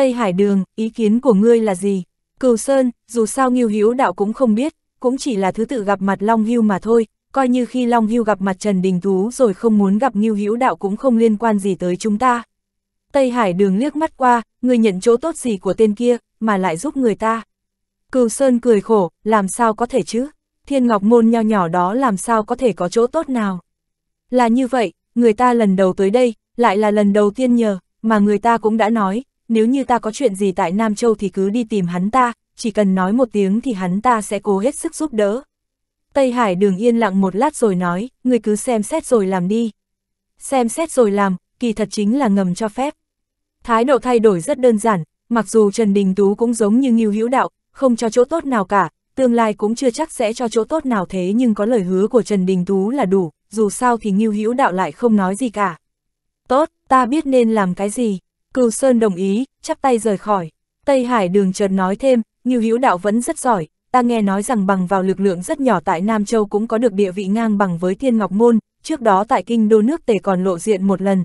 Tây Hải Đường, ý kiến của ngươi là gì? Cửu Sơn, dù sao Ngưu Hữu Đạo cũng không biết, cũng chỉ là thứ tự gặp mặt Long Hưu mà thôi, coi như khi Long Hưu gặp mặt Trần Đình Tú rồi không muốn gặp Ngưu Hữu Đạo cũng không liên quan gì tới chúng ta. Tây Hải Đường liếc mắt qua, người nhận chỗ tốt gì của tên kia, mà lại giúp người ta. Cửu Sơn cười khổ, làm sao có thể chứ? Thiên Ngọc Môn nho nhỏ đó làm sao có thể có chỗ tốt nào? Là như vậy, người ta lần đầu tới đây, lại là lần đầu tiên nhờ, mà người ta cũng đã nói, nếu như ta có chuyện gì tại Nam Châu thì cứ đi tìm hắn ta, chỉ cần nói một tiếng thì hắn ta sẽ cố hết sức giúp đỡ. Tây Hải đường yên lặng một lát rồi nói, người cứ xem xét rồi làm đi. Xem xét rồi làm, kỳ thật chính là ngầm cho phép. Thái độ thay đổi rất đơn giản, mặc dù Trần Đình Tú cũng giống như Ngưu Hữu Đạo, không cho chỗ tốt nào cả, tương lai cũng chưa chắc sẽ cho chỗ tốt nào thế nhưng có lời hứa của Trần Đình Tú là đủ, dù sao thì Ngưu Hữu Đạo lại không nói gì cả. Tốt, ta biết nên làm cái gì. Cừu Sơn đồng ý, chắp tay rời khỏi. Tây Hải đường chợt nói thêm, Như Hữu Đạo vẫn rất giỏi, ta nghe nói rằng bằng vào lực lượng rất nhỏ tại Nam Châu cũng có được địa vị ngang bằng với Thiên Ngọc Môn, trước đó tại Kinh Đô nước Tề còn lộ diện một lần.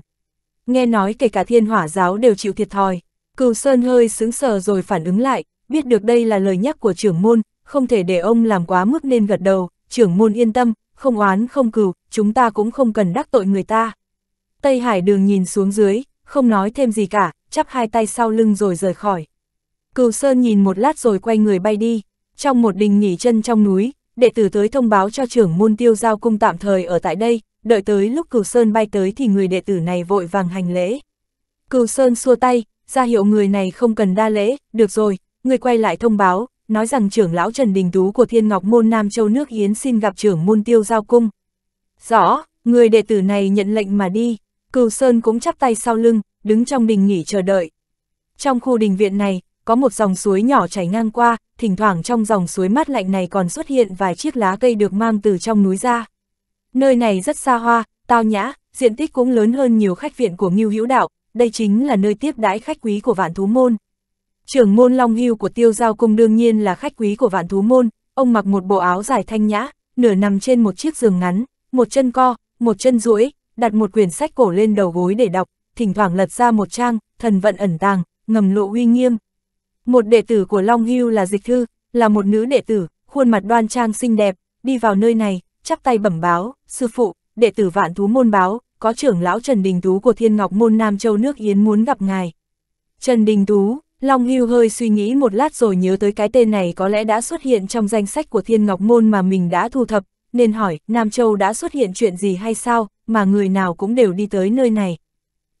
Nghe nói kể cả Thiên Hỏa Giáo đều chịu thiệt thòi. Cừu Sơn hơi sững sờ rồi phản ứng lại, biết được đây là lời nhắc của trưởng môn, không thể để ông làm quá mức nên gật đầu, trưởng môn yên tâm, không oán không cừu, chúng ta cũng không cần đắc tội người ta. Tây Hải đường nhìn xuống dưới, không nói thêm gì cả, chắp hai tay sau lưng rồi rời khỏi. Cửu Sơn nhìn một lát rồi quay người bay đi, trong một đình nghỉ chân trong núi, đệ tử tới thông báo cho trưởng môn tiêu giao cung tạm thời ở tại đây, đợi tới lúc Cửu Sơn bay tới thì người đệ tử này vội vàng hành lễ. Cửu Sơn xua tay, ra hiệu người này không cần đa lễ, được rồi, người quay lại thông báo, nói rằng trưởng lão Trần Đình Tú của Thiên Ngọc Môn Nam Châu nước Yến xin gặp trưởng môn tiêu giao cung. Rõ, người đệ tử này nhận lệnh mà đi. Cửu Sơn cũng chắp tay sau lưng, đứng trong đình nghỉ chờ đợi. Trong khu đình viện này, có một dòng suối nhỏ chảy ngang qua, thỉnh thoảng trong dòng suối mát lạnh này còn xuất hiện vài chiếc lá cây được mang từ trong núi ra. Nơi này rất xa hoa, tao nhã, diện tích cũng lớn hơn nhiều khách viện của Ngưu Hữu Đạo, đây chính là nơi tiếp đãi khách quý của Vạn Thú Môn. Trưởng môn Long Hưu của Tiêu Giao Cung đương nhiên là khách quý của Vạn Thú Môn, ông mặc một bộ áo dài thanh nhã, nửa nằm trên một chiếc giường ngắn, một chân co, một chân duỗi, đặt một quyển sách cổ lên đầu gối để đọc, thỉnh thoảng lật ra một trang, thần vận ẩn tàng, ngầm lộ uy nghiêm. Một đệ tử của Long Hưu là Dịch Thư, là một nữ đệ tử, khuôn mặt đoan trang xinh đẹp, đi vào nơi này, chắp tay bẩm báo, sư phụ, đệ tử vạn thú môn báo, có trưởng lão Trần Đình Tú của Thiên Ngọc Môn Nam Châu nước Yến muốn gặp ngài. Trần Đình Tú, Long Hưu hơi suy nghĩ một lát rồi nhớ tới cái tên này có lẽ đã xuất hiện trong danh sách của Thiên Ngọc Môn mà mình đã thu thập, nên hỏi, Nam Châu đã xuất hiện chuyện gì hay sao, mà người nào cũng đều đi tới nơi này.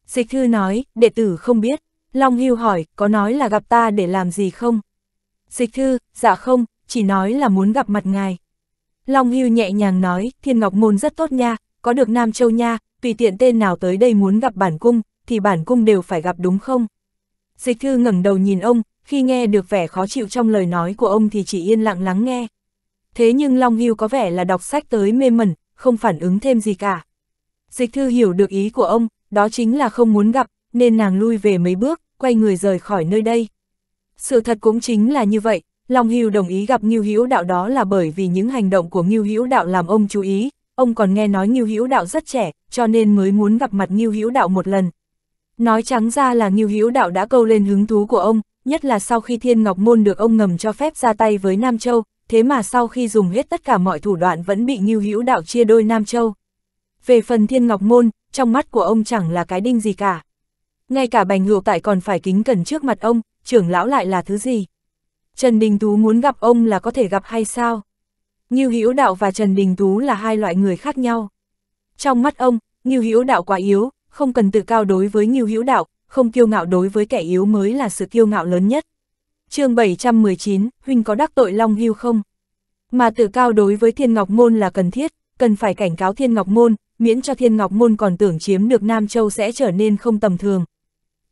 Dịch thư nói, đệ tử không biết. Long Hưu hỏi, có nói là gặp ta để làm gì không? Dịch thư, dạ không, chỉ nói là muốn gặp mặt ngài. Long Hưu nhẹ nhàng nói, thiên ngọc môn rất tốt nha, có được Nam Châu nha, tùy tiện tên nào tới đây muốn gặp bản cung, thì bản cung đều phải gặp đúng không? Dịch thư ngẩng đầu nhìn ông, khi nghe được vẻ khó chịu trong lời nói của ông thì chỉ yên lặng lắng nghe. Thế nhưng Long Hưu có vẻ là đọc sách tới mê mẩn, không phản ứng thêm gì cả. Dịch thư hiểu được ý của ông, đó chính là không muốn gặp, nên nàng lui về mấy bước, quay người rời khỏi nơi đây. Sự thật cũng chính là như vậy, Long Hưu đồng ý gặp Ngưu Hữu Đạo đó là bởi vì những hành động của Ngưu Hữu Đạo làm ông chú ý, ông còn nghe nói Ngưu Hữu Đạo rất trẻ, cho nên mới muốn gặp mặt Ngưu Hữu Đạo một lần. Nói trắng ra là Ngưu Hữu Đạo đã câu lên hứng thú của ông, nhất là sau khi Thiên Ngọc Môn được ông ngầm cho phép ra tay với Nam Châu, thế mà sau khi dùng hết tất cả mọi thủ đoạn vẫn bị Ngưu Hữu Đạo chia đôi Nam Châu. Về phần thiên ngọc môn, trong mắt của ông chẳng là cái đinh gì cả. Ngay cả bành hữu tại còn phải kính cẩn trước mặt ông, trưởng lão lại là thứ gì? Trần Đình Tú muốn gặp ông là có thể gặp hay sao? Nghiêu Hữu Đạo và Trần Đình Tú là hai loại người khác nhau. Trong mắt ông, Nghiêu Hữu Đạo quá yếu, không cần tự cao đối với Nghiêu Hữu Đạo, không kiêu ngạo đối với kẻ yếu mới là sự kiêu ngạo lớn nhất. chương 719, Huynh có đắc tội Long Hưu không? Mà tự cao đối với Thiên Ngọc Môn là cần thiết, cần phải cảnh cáo Thiên Ngọc Môn, miễn cho Thiên Ngọc Môn còn tưởng chiếm được Nam Châu sẽ trở nên không tầm thường.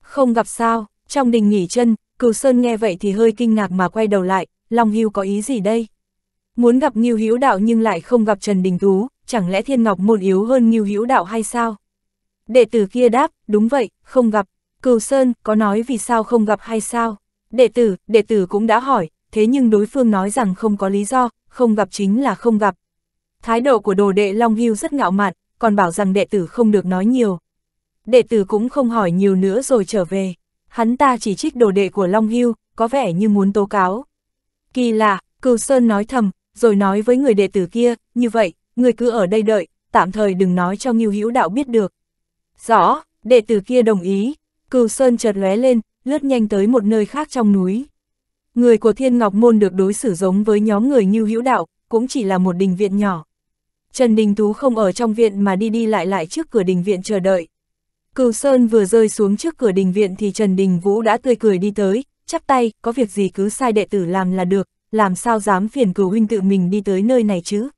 Không gặp sao, trong đình nghỉ chân, Cửu Sơn nghe vậy thì hơi kinh ngạc mà quay đầu lại, Long Hưu có ý gì đây? Muốn gặp Ngưu Hữu Đạo nhưng lại không gặp Trần Đình Tú, chẳng lẽ Thiên Ngọc Môn yếu hơn Ngưu Hữu Đạo hay sao? Đệ tử kia đáp, đúng vậy, không gặp. Cửu Sơn có nói vì sao không gặp hay sao? Đệ tử, đệ tử cũng đã hỏi, thế nhưng đối phương nói rằng không có lý do, không gặp chính là không gặp. Thái độ của đồ đệ Long Hưu rất ngạo mạn, còn bảo rằng đệ tử không được nói nhiều. Đệ tử cũng không hỏi nhiều nữa rồi trở về. Hắn ta chỉ trích đồ đệ của Long Hưu, có vẻ như muốn tố cáo. Kỳ lạ, Cửu Sơn nói thầm, rồi nói với người đệ tử kia, như vậy, người cứ ở đây đợi, tạm thời đừng nói cho Ngưu Hữu Đạo biết được. Rõ, đệ tử kia đồng ý, Cửu Sơn chợt lóe lên, lướt nhanh tới một nơi khác trong núi. Người của Thiên Ngọc Môn được đối xử giống với nhóm người Ngưu Hữu Đạo, cũng chỉ là một đình viện nhỏ. Trần Đình Tú không ở trong viện mà đi đi lại lại trước cửa đình viện chờ đợi. Cửu Sơn vừa rơi xuống trước cửa đình viện thì Trần Đình Vũ đã tươi cười đi tới, chắp tay, có việc gì cứ sai đệ tử làm là được, làm sao dám phiền cửu huynh tự mình đi tới nơi này chứ.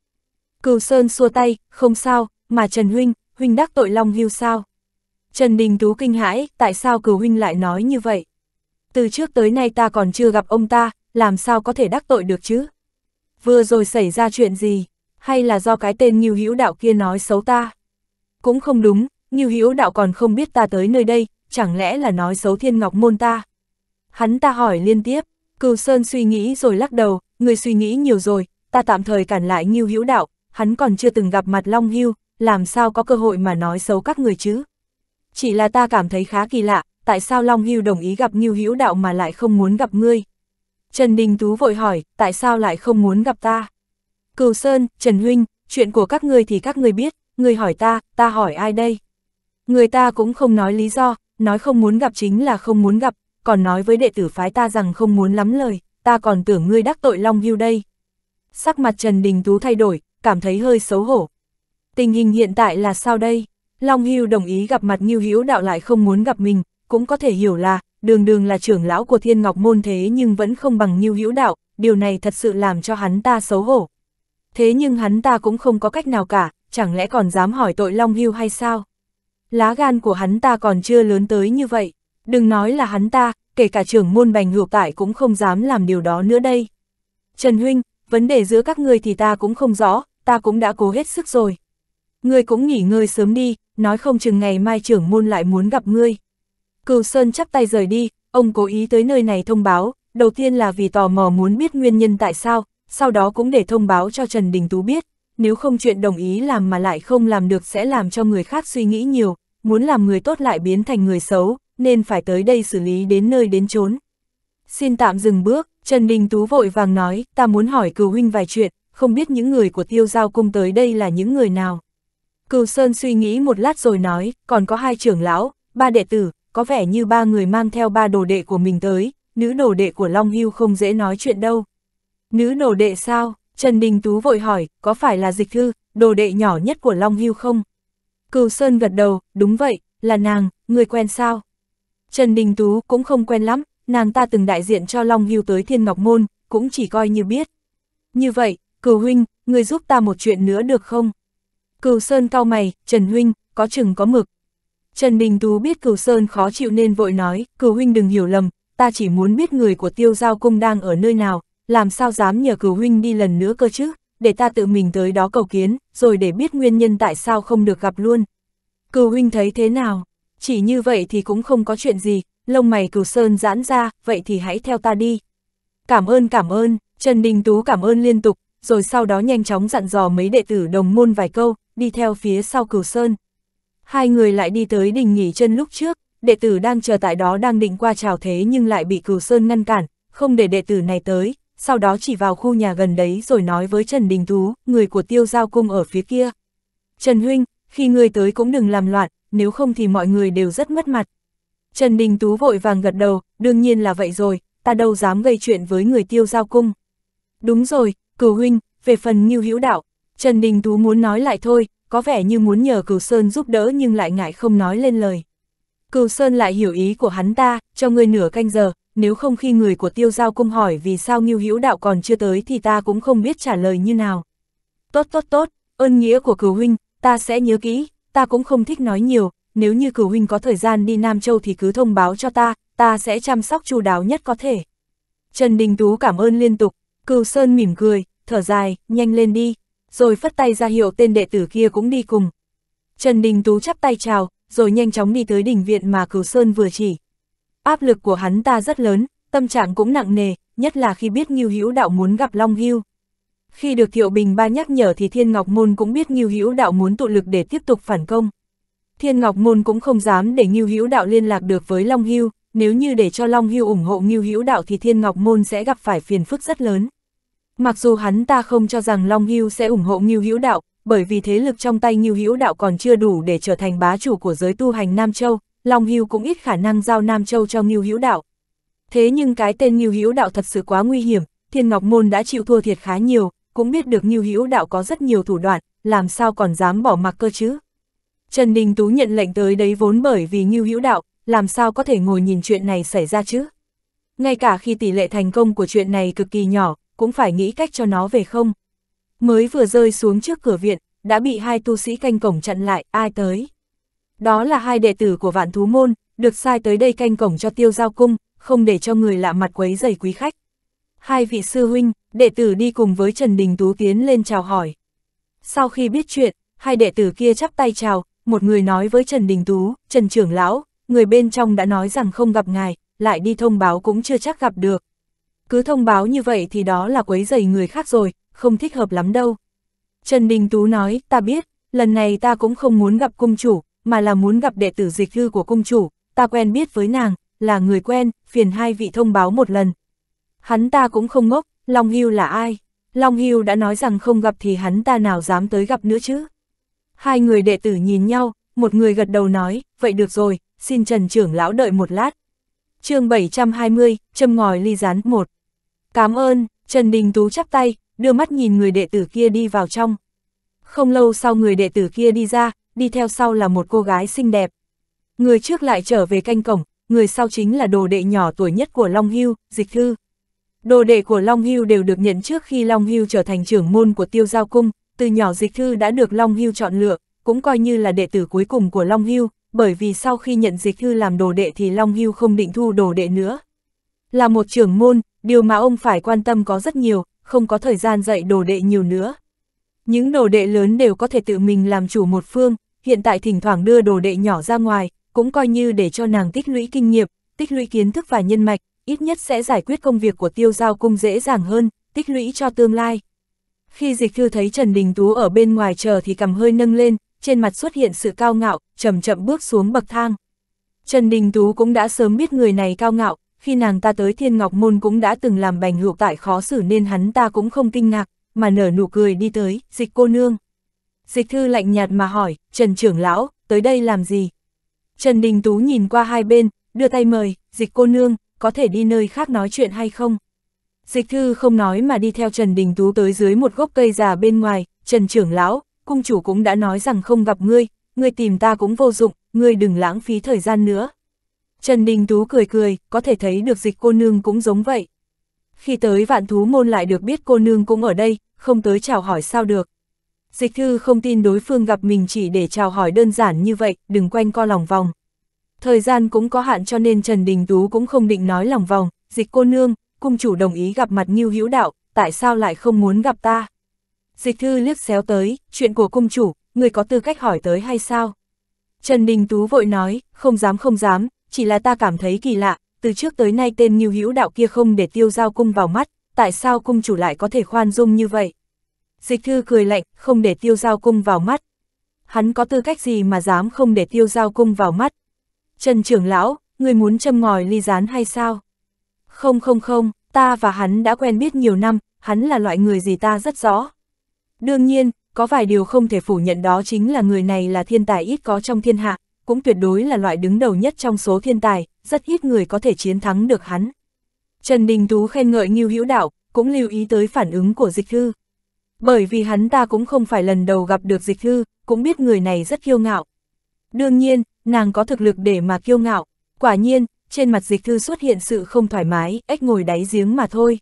Cửu Sơn xua tay, không sao, mà Trần Huynh, Huynh đắc tội Long Hưu sao? Trần Đình Tú kinh hãi, tại sao cửu Huynh lại nói như vậy? Từ trước tới nay ta còn chưa gặp ông ta, làm sao có thể đắc tội được chứ? Vừa rồi xảy ra chuyện gì? hay là do cái tên Ngưu Hữu Đạo kia nói xấu ta? Cũng không đúng, Ngưu Hữu Đạo còn không biết ta tới nơi đây, chẳng lẽ là nói xấu Thiên Ngọc môn ta? Hắn ta hỏi liên tiếp, Cừu Sơn suy nghĩ rồi lắc đầu, người suy nghĩ nhiều rồi, ta tạm thời cản lại Ngưu Hữu Đạo, hắn còn chưa từng gặp mặt Long Hưu, làm sao có cơ hội mà nói xấu các người chứ? Chỉ là ta cảm thấy khá kỳ lạ, tại sao Long Hưu đồng ý gặp Ngưu Hữu Đạo mà lại không muốn gặp ngươi? Trần Đình Tú vội hỏi, tại sao lại không muốn gặp ta? Cừu Sơn, Trần Huynh, chuyện của các người thì các người biết, người hỏi ta, ta hỏi ai đây? Người ta cũng không nói lý do, nói không muốn gặp chính là không muốn gặp, còn nói với đệ tử phái ta rằng không muốn lắm lời, ta còn tưởng ngươi đắc tội Long Hưu đây. Sắc mặt Trần Đình Tú thay đổi, cảm thấy hơi xấu hổ. Tình hình hiện tại là sao đây? Long Hưu đồng ý gặp mặt Ngưu Hữu đạo lại không muốn gặp mình, cũng có thể hiểu là, đường đường là trưởng lão của Thiên Ngọc Môn thế nhưng vẫn không bằng Ngưu Hữu đạo, điều này thật sự làm cho hắn ta xấu hổ thế nhưng hắn ta cũng không có cách nào cả, chẳng lẽ còn dám hỏi tội Long Hưu hay sao? Lá gan của hắn ta còn chưa lớn tới như vậy, đừng nói là hắn ta, kể cả trưởng môn bành ngược tại cũng không dám làm điều đó nữa đây. Trần Huynh, vấn đề giữa các ngươi thì ta cũng không rõ, ta cũng đã cố hết sức rồi. Ngươi cũng nghỉ ngơi sớm đi, nói không chừng ngày mai trưởng môn lại muốn gặp ngươi. Cửu Sơn chắp tay rời đi, ông cố ý tới nơi này thông báo, đầu tiên là vì tò mò muốn biết nguyên nhân tại sao, sau đó cũng để thông báo cho Trần Đình Tú biết, nếu không chuyện đồng ý làm mà lại không làm được sẽ làm cho người khác suy nghĩ nhiều, muốn làm người tốt lại biến thành người xấu, nên phải tới đây xử lý đến nơi đến chốn. Xin tạm dừng bước, Trần Đình Tú vội vàng nói, ta muốn hỏi cừu huynh vài chuyện, không biết những người của tiêu giao cung tới đây là những người nào. Cừu Sơn suy nghĩ một lát rồi nói, còn có hai trưởng lão, ba đệ tử, có vẻ như ba người mang theo ba đồ đệ của mình tới, nữ đồ đệ của Long Hưu không dễ nói chuyện đâu. Nữ nổ đệ sao? Trần Đình Tú vội hỏi, có phải là dịch thư, đồ đệ nhỏ nhất của Long Hưu không? Cửu Sơn gật đầu, đúng vậy, là nàng, người quen sao? Trần Đình Tú cũng không quen lắm, nàng ta từng đại diện cho Long Hưu tới Thiên Ngọc Môn, cũng chỉ coi như biết. Như vậy, cửu huynh, người giúp ta một chuyện nữa được không? Cửu Sơn cau mày, Trần huynh, có chừng có mực. Trần Đình Tú biết Cửu Sơn khó chịu nên vội nói, cửu huynh đừng hiểu lầm, ta chỉ muốn biết người của tiêu giao cung đang ở nơi nào, làm sao dám nhờ cửu huynh đi lần nữa cơ chứ, để ta tự mình tới đó cầu kiến, rồi để biết nguyên nhân tại sao không được gặp luôn. Cửu huynh thấy thế nào? Chỉ như vậy thì cũng không có chuyện gì, lông mày cửu sơn giãn ra, vậy thì hãy theo ta đi. Cảm ơn cảm ơn, Trần Đình Tú cảm ơn liên tục, rồi sau đó nhanh chóng dặn dò mấy đệ tử đồng môn vài câu, đi theo phía sau cửu sơn. Hai người lại đi tới đình nghỉ chân lúc trước, đệ tử đang chờ tại đó đang định qua chào thế nhưng lại bị cửu sơn ngăn cản, không để đệ tử này tới, sau đó chỉ vào khu nhà gần đấy rồi nói với Trần Đình Tú, người của tiêu giao cung ở phía kia. Trần Huynh, khi người tới cũng đừng làm loạn, nếu không thì mọi người đều rất mất mặt. Trần Đình Tú vội vàng gật đầu, đương nhiên là vậy rồi, ta đâu dám gây chuyện với người tiêu giao cung. Đúng rồi, cửu huynh, về phần như hữu đạo, Trần Đình Tú muốn nói lại thôi, có vẻ như muốn nhờ cửu Sơn giúp đỡ nhưng lại ngại không nói lên lời. Cửu Sơn lại hiểu ý của hắn ta, cho ngươi nửa canh giờ, nếu không khi người của tiêu giao cung hỏi vì sao nghiêu hữu đạo còn chưa tới thì ta cũng không biết trả lời như nào. Tốt tốt tốt, ơn nghĩa của cửu huynh, ta sẽ nhớ kỹ, ta cũng không thích nói nhiều, nếu như cửu huynh có thời gian đi Nam Châu thì cứ thông báo cho ta, ta sẽ chăm sóc chu đáo nhất có thể. Trần Đình Tú cảm ơn liên tục, cửu sơn mỉm cười, thở dài, nhanh lên đi, rồi phất tay ra hiệu tên đệ tử kia cũng đi cùng. Trần Đình Tú chắp tay chào, rồi nhanh chóng đi tới đỉnh viện mà cửu sơn vừa chỉ. Áp lực của hắn ta rất lớn, tâm trạng cũng nặng nề, nhất là khi biết Ngưu Hữu Đạo muốn gặp Long Hưu. Khi được Thiệu Bình Ba nhắc nhở thì Thiên Ngọc Môn cũng biết Ngưu Hữu Đạo muốn tụ lực để tiếp tục phản công. Thiên Ngọc Môn cũng không dám để Ngưu Hữu Đạo liên lạc được với Long Hưu, nếu như để cho Long Hưu ủng hộ Ngưu Hữu Đạo thì Thiên Ngọc Môn sẽ gặp phải phiền phức rất lớn. Mặc dù hắn ta không cho rằng Long Hưu sẽ ủng hộ Ngưu Hữu Đạo, bởi vì thế lực trong tay Ngưu Hữu Đạo còn chưa đủ để trở thành bá chủ của giới tu hành Nam Châu, Long Hưu cũng ít khả năng giao Nam Châu cho Ngưu Hữu Đạo. Thế nhưng cái tên Ngưu Hữu Đạo thật sự quá nguy hiểm, Thiên Ngọc Môn đã chịu thua thiệt khá nhiều, cũng biết được Ngưu Hữu Đạo có rất nhiều thủ đoạn, làm sao còn dám bỏ mặc cơ chứ. Trần Đình Tú nhận lệnh tới đấy vốn bởi vì Ngưu Hữu Đạo, làm sao có thể ngồi nhìn chuyện này xảy ra chứ. Ngay cả khi tỷ lệ thành công của chuyện này cực kỳ nhỏ, cũng phải nghĩ cách cho nó về không. Mới vừa rơi xuống trước cửa viện, đã bị hai tu sĩ canh cổng chặn lại, ai tới. Đó là hai đệ tử của vạn thú môn, được sai tới đây canh cổng cho tiêu giao cung, không để cho người lạ mặt quấy giày quý khách. Hai vị sư huynh, đệ tử đi cùng với Trần Đình Tú tiến lên chào hỏi. Sau khi biết chuyện, hai đệ tử kia chắp tay chào, một người nói với Trần Đình Tú, Trần Trưởng Lão, người bên trong đã nói rằng không gặp ngài, lại đi thông báo cũng chưa chắc gặp được. Cứ thông báo như vậy thì đó là quấy giày người khác rồi, không thích hợp lắm đâu. Trần Đình Tú nói, ta biết, lần này ta cũng không muốn gặp cung chủ, mà là muốn gặp đệ tử dịch hư của công chủ, ta quen biết với nàng, là người quen, phiền hai vị thông báo một lần. Hắn ta cũng không ngốc, Long Hưu là ai? Long Hưu đã nói rằng không gặp thì hắn ta nào dám tới gặp nữa chứ? Hai người đệ tử nhìn nhau, một người gật đầu nói, vậy được rồi, xin Trần trưởng lão đợi một lát. chương 720, châm ngòi ly rán 1. Cảm ơn, Trần Đình Tú chắp tay, đưa mắt nhìn người đệ tử kia đi vào trong. Không lâu sau người đệ tử kia đi ra, đi theo sau là một cô gái xinh đẹp. Người trước lại trở về canh cổng, người sau chính là đồ đệ nhỏ tuổi nhất của Long Hưu, Dịch Thư. Đồ đệ của Long Hưu đều được nhận trước khi Long Hưu trở thành trưởng môn của tiêu giao cung, từ nhỏ Dịch Thư đã được Long Hưu chọn lựa, cũng coi như là đệ tử cuối cùng của Long Hưu, bởi vì sau khi nhận Dịch Thư làm đồ đệ thì Long Hưu không định thu đồ đệ nữa. Là một trưởng môn, điều mà ông phải quan tâm có rất nhiều, không có thời gian dạy đồ đệ nhiều nữa. Những đồ đệ lớn đều có thể tự mình làm chủ một phương, hiện tại thỉnh thoảng đưa đồ đệ nhỏ ra ngoài, cũng coi như để cho nàng tích lũy kinh nghiệm, tích lũy kiến thức và nhân mạch, ít nhất sẽ giải quyết công việc của tiêu giao cung dễ dàng hơn, tích lũy cho tương lai. Khi dịch thư thấy Trần Đình Tú ở bên ngoài chờ thì cầm hơi nâng lên, trên mặt xuất hiện sự cao ngạo, chậm chậm bước xuống bậc thang. Trần Đình Tú cũng đã sớm biết người này cao ngạo, khi nàng ta tới Thiên Ngọc Môn cũng đã từng làm bành hữu tại khó xử nên hắn ta cũng không kinh ngạc, mà nở nụ cười đi tới, dịch cô nương. Dịch thư lạnh nhạt mà hỏi, Trần trưởng lão, tới đây làm gì? Trần Đình Tú nhìn qua hai bên, đưa tay mời, dịch cô nương, có thể đi nơi khác nói chuyện hay không? Dịch thư không nói mà đi theo Trần Đình Tú tới dưới một gốc cây già bên ngoài, Trần trưởng lão, cung chủ cũng đã nói rằng không gặp ngươi, ngươi tìm ta cũng vô dụng, ngươi đừng lãng phí thời gian nữa. Trần Đình Tú cười cười, có thể thấy được dịch cô nương cũng giống vậy. Khi tới vạn thú môn lại được biết cô nương cũng ở đây, không tới chào hỏi sao được. Dịch thư không tin đối phương gặp mình chỉ để chào hỏi đơn giản như vậy, đừng quanh co lòng vòng. Thời gian cũng có hạn cho nên Trần Đình Tú cũng không định nói lòng vòng, dịch cô nương, cung chủ đồng ý gặp mặt Ngưu Hữu Đạo, tại sao lại không muốn gặp ta? Dịch thư liếc xéo tới, chuyện của cung chủ, người có tư cách hỏi tới hay sao? Trần Đình Tú vội nói, không dám không dám, chỉ là ta cảm thấy kỳ lạ, từ trước tới nay tên Ngưu Hữu Đạo kia không để tiêu giao cung vào mắt, tại sao cung chủ lại có thể khoan dung như vậy? Dịch thư cười lạnh, không để tiêu giao cung vào mắt. Hắn có tư cách gì mà dám không để tiêu giao cung vào mắt? Trần trưởng lão, người muốn châm ngòi ly rán hay sao? Không không không, ta và hắn đã quen biết nhiều năm, hắn là loại người gì ta rất rõ. Đương nhiên, có vài điều không thể phủ nhận đó chính là người này là thiên tài ít có trong thiên hạ, cũng tuyệt đối là loại đứng đầu nhất trong số thiên tài, rất ít người có thể chiến thắng được hắn. Trần Đình Tú khen ngợi Ngưu Hữu Đạo, cũng lưu ý tới phản ứng của Dịch Thư, bởi vì hắn ta cũng không phải lần đầu gặp được dịch thư, cũng biết người này rất kiêu ngạo. Đương nhiên, nàng có thực lực để mà kiêu ngạo. Quả nhiên, trên mặt dịch thư xuất hiện sự không thoải mái, ếch ngồi đáy giếng mà thôi.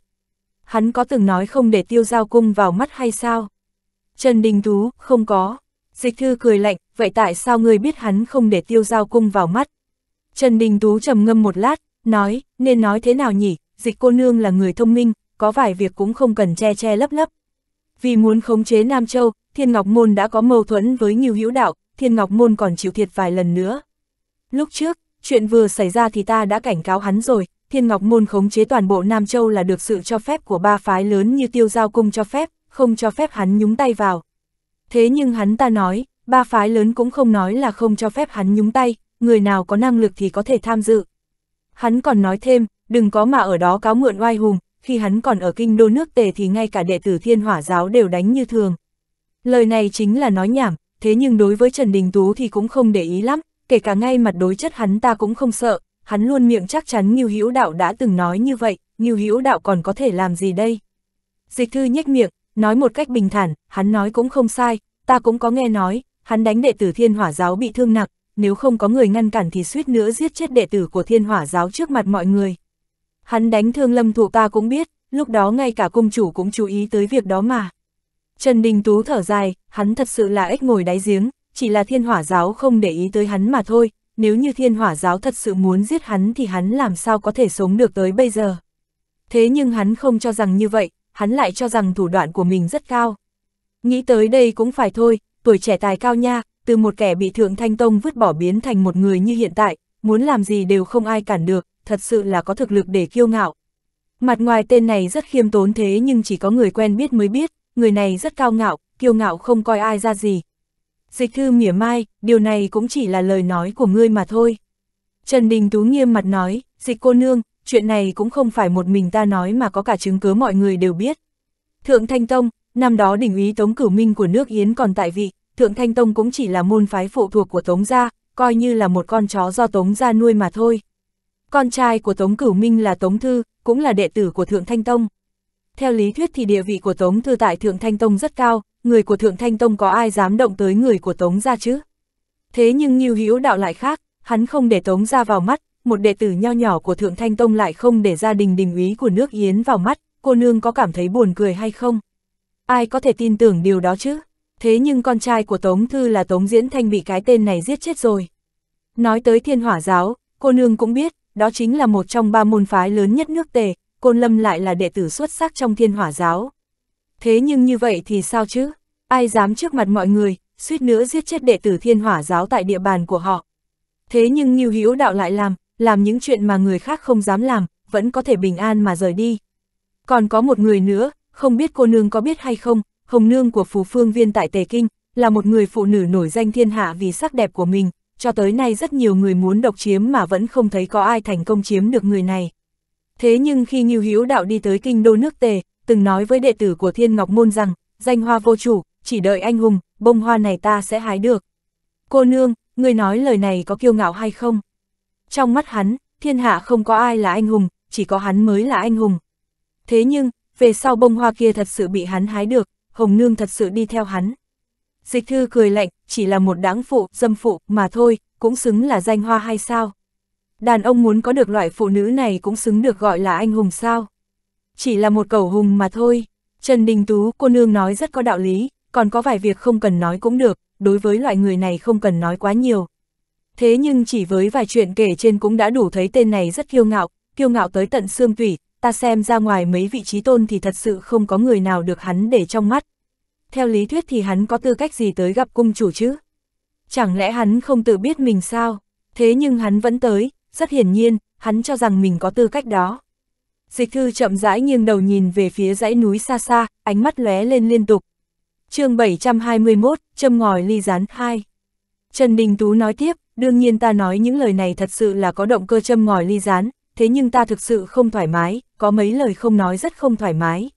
Hắn có từng nói không để tiêu giao cung vào mắt hay sao? Trần Đình Tú, không có. Dịch thư cười lạnh, vậy tại sao người biết hắn không để tiêu giao cung vào mắt? Trần Đình Tú trầm ngâm một lát, nói, nên nói thế nào nhỉ, dịch cô nương là người thông minh, có vài việc cũng không cần che che lấp lấp, vì muốn khống chế Nam Châu, Thiên Ngọc Môn đã có mâu thuẫn với nhiều hữu đạo, Thiên Ngọc Môn còn chịu thiệt vài lần nữa. Lúc trước, chuyện vừa xảy ra thì ta đã cảnh cáo hắn rồi, Thiên Ngọc Môn khống chế toàn bộ Nam Châu là được sự cho phép của ba phái lớn như Tiêu Giao Cung cho phép, không cho phép hắn nhúng tay vào. Thế nhưng hắn ta nói, ba phái lớn cũng không nói là không cho phép hắn nhúng tay, người nào có năng lực thì có thể tham dự. Hắn còn nói thêm, đừng có mà ở đó cáo mượn oai hùng, khi hắn còn ở kinh đô nước tề thì ngay cả đệ tử thiên hỏa giáo đều đánh như thường. Lời này chính là nói nhảm, thế nhưng đối với Trần Đình Tú thì cũng không để ý lắm, kể cả ngay mặt đối chất hắn ta cũng không sợ, hắn luôn miệng chắc chắn Ngưu Hữu Đạo đã từng nói như vậy, Ngưu Hữu Đạo còn có thể làm gì đây? Dịch thư nhếch miệng, nói một cách bình thản, hắn nói cũng không sai, ta cũng có nghe nói, hắn đánh đệ tử Thiên Hỏa giáo bị thương nặng, nếu không có người ngăn cản thì suýt nữa giết chết đệ tử của Thiên Hỏa giáo trước mặt mọi người. Hắn đánh thương lâm thuộc ta cũng biết, lúc đó ngay cả cung chủ cũng chú ý tới việc đó mà. Trần Đình Tú thở dài, hắn thật sự là ếch ngồi đáy giếng, chỉ là thiên hỏa giáo không để ý tới hắn mà thôi, nếu như thiên hỏa giáo thật sự muốn giết hắn thì hắn làm sao có thể sống được tới bây giờ. Thế nhưng hắn không cho rằng như vậy, hắn lại cho rằng thủ đoạn của mình rất cao. Nghĩ tới đây cũng phải thôi, tuổi trẻ tài cao nha, từ một kẻ bị thượng thanh tông vứt bỏ biến thành một người như hiện tại, muốn làm gì đều không ai cản được, thật sự là có thực lực để kiêu ngạo. Mặt ngoài tên này rất khiêm tốn thế nhưng chỉ có người quen biết mới biết, người này rất cao ngạo, kiêu ngạo không coi ai ra gì. Dịch thư mỉa mai, điều này cũng chỉ là lời nói của ngươi mà thôi. Trần Đình Tú nghiêm mặt nói, dịch cô nương, chuyện này cũng không phải một mình ta nói mà có cả chứng cứ mọi người đều biết. Thượng Thanh Tông, năm đó đỉnh úy Tống Cửu Minh của nước Yến còn tại vị, Thượng Thanh Tông cũng chỉ là môn phái phụ thuộc của Tống Gia, coi như là một con chó do Tống Gia nuôi mà thôi. Con trai của Tống Cửu Minh là Tống Thư, cũng là đệ tử của Thượng Thanh Tông. Theo lý thuyết thì địa vị của Tống Thư tại Thượng Thanh Tông rất cao, người của Thượng Thanh Tông có ai dám động tới người của Tống gia chứ? Thế nhưng Nhiêu Hữu Đạo lại khác, hắn không để Tống gia vào mắt, một đệ tử nho nhỏ của Thượng Thanh Tông lại không để gia đình đình úy của nước Yến vào mắt, cô nương có cảm thấy buồn cười hay không? Ai có thể tin tưởng điều đó chứ? Thế nhưng con trai của Tống Thư là Tống Diễn Thanh bị cái tên này giết chết rồi. Nói tới thiên hỏa giáo, cô nương cũng biết, đó chính là một trong ba môn phái lớn nhất nước tề, Côn Lâm lại là đệ tử xuất sắc trong thiên hỏa giáo. Thế nhưng như vậy thì sao chứ? Ai dám trước mặt mọi người, suýt nữa giết chết đệ tử thiên hỏa giáo tại địa bàn của họ. Thế nhưng Như Hữu Đạo lại làm, làm những chuyện mà người khác không dám làm, vẫn có thể bình an mà rời đi. Còn có một người nữa, không biết cô nương có biết hay không, Hồng Nương của Phù Phương Viên tại Tề Kinh, là một người phụ nữ nổi danh thiên hạ vì sắc đẹp của mình, cho tới nay rất nhiều người muốn độc chiếm mà vẫn không thấy có ai thành công chiếm được người này. Thế nhưng khi Ngưu Hữu Đạo đi tới kinh đô nước Tề, từng nói với đệ tử của Thiên Ngọc Môn rằng, danh hoa vô chủ, chỉ đợi anh hùng, bông hoa này ta sẽ hái được. Cô nương, người nói lời này có kiêu ngạo hay không? Trong mắt hắn, thiên hạ không có ai là anh hùng, chỉ có hắn mới là anh hùng. Thế nhưng, về sau bông hoa kia thật sự bị hắn hái được, Hồng Nương thật sự đi theo hắn. Dịch thư cười lạnh, chỉ là một đáng phụ, dâm phụ, mà thôi, cũng xứng là danh hoa hay sao? Đàn ông muốn có được loại phụ nữ này cũng xứng được gọi là anh hùng sao? Chỉ là một cẩu hùng mà thôi. Trần Đình Tú, cô nương nói rất có đạo lý, còn có vài việc không cần nói cũng được, đối với loại người này không cần nói quá nhiều. Thế nhưng chỉ với vài chuyện kể trên cũng đã đủ thấy tên này rất kiêu ngạo, kiêu ngạo tới tận xương tủy, ta xem ra ngoài mấy vị trí tôn thì thật sự không có người nào được hắn để trong mắt theo lý thuyết thì hắn có tư cách gì tới gặp cung chủ chứ? Chẳng lẽ hắn không tự biết mình sao? Thế nhưng hắn vẫn tới, rất hiển nhiên, hắn cho rằng mình có tư cách đó. Dịch thư chậm rãi nghiêng đầu nhìn về phía dãy núi xa xa, ánh mắt lóe lên liên tục. chương 721, châm ngòi ly rán 2. Trần Đình Tú nói tiếp, đương nhiên ta nói những lời này thật sự là có động cơ châm ngòi ly rán, thế nhưng ta thực sự không thoải mái, có mấy lời không nói rất không thoải mái,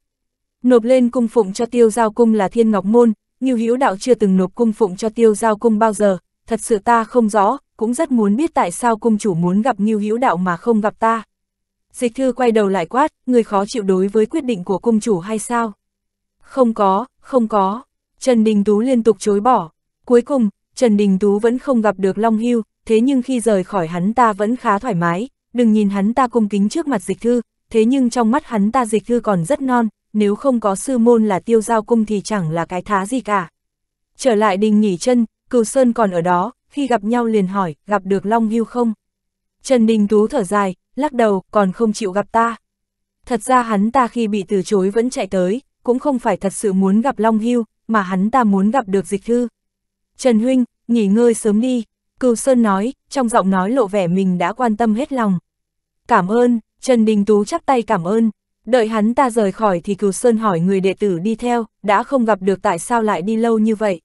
Nộp lên cung phụng cho tiêu giao cung là thiên ngọc môn, như hữu đạo chưa từng nộp cung phụng cho tiêu giao cung bao giờ, thật sự ta không rõ, cũng rất muốn biết tại sao cung chủ muốn gặp như hữu đạo mà không gặp ta. Dịch thư quay đầu lại quát, người khó chịu đối với quyết định của cung chủ hay sao? Không có, không có. Trần Đình Tú liên tục chối bỏ. Cuối cùng, Trần Đình Tú vẫn không gặp được Long Hưu, thế nhưng khi rời khỏi hắn ta vẫn khá thoải mái, đừng nhìn hắn ta cung kính trước mặt dịch thư, thế nhưng trong mắt hắn ta dịch thư còn rất non, nếu không có sư môn là tiêu giao cung thì chẳng là cái thá gì cả. Trở lại đình nghỉ chân, cừu sơn còn ở đó, khi gặp nhau liền hỏi, gặp được Long Hưu không? Trần Đình Tú thở dài, lắc đầu, còn không chịu gặp ta. Thật ra hắn ta khi bị từ chối vẫn chạy tới, cũng không phải thật sự muốn gặp Long Hưu, mà hắn ta muốn gặp được dịch thư. Trần Huynh, nghỉ ngơi sớm đi, Cừu Sơn nói, trong giọng nói lộ vẻ mình đã quan tâm hết lòng. Cảm ơn, Trần Đình Tú chắp tay cảm ơn, Đợi hắn ta rời khỏi thì cửu sơn hỏi người đệ tử đi theo, đã không gặp được tại sao lại đi lâu như vậy.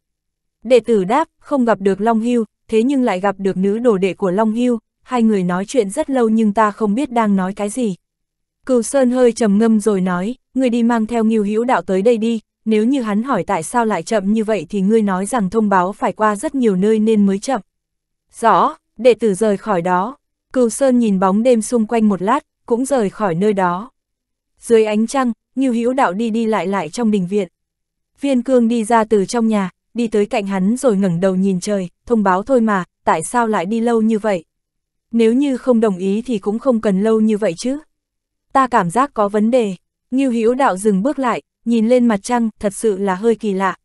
Đệ tử đáp, không gặp được Long Hưu, thế nhưng lại gặp được nữ đồ đệ của Long Hưu, hai người nói chuyện rất lâu nhưng ta không biết đang nói cái gì. Cửu Sơn hơi trầm ngâm rồi nói, người đi mang theo Ngưu Hữu Đạo tới đây đi, nếu như hắn hỏi tại sao lại chậm như vậy thì ngươi nói rằng thông báo phải qua rất nhiều nơi nên mới chậm. Rõ, đệ tử rời khỏi đó. Cửu Sơn nhìn bóng đêm xung quanh một lát, cũng rời khỏi nơi đó. Dưới ánh trăng, Ngưu Hữu Đạo đi đi lại lại trong đình viện. Viên Cương đi ra từ trong nhà, đi tới cạnh hắn rồi ngẩng đầu nhìn trời, thông báo thôi mà, tại sao lại đi lâu như vậy? Nếu như không đồng ý thì cũng không cần lâu như vậy chứ. Ta cảm giác có vấn đề. Ngưu Hữu Đạo dừng bước lại, nhìn lên mặt trăng, thật sự là hơi kỳ lạ.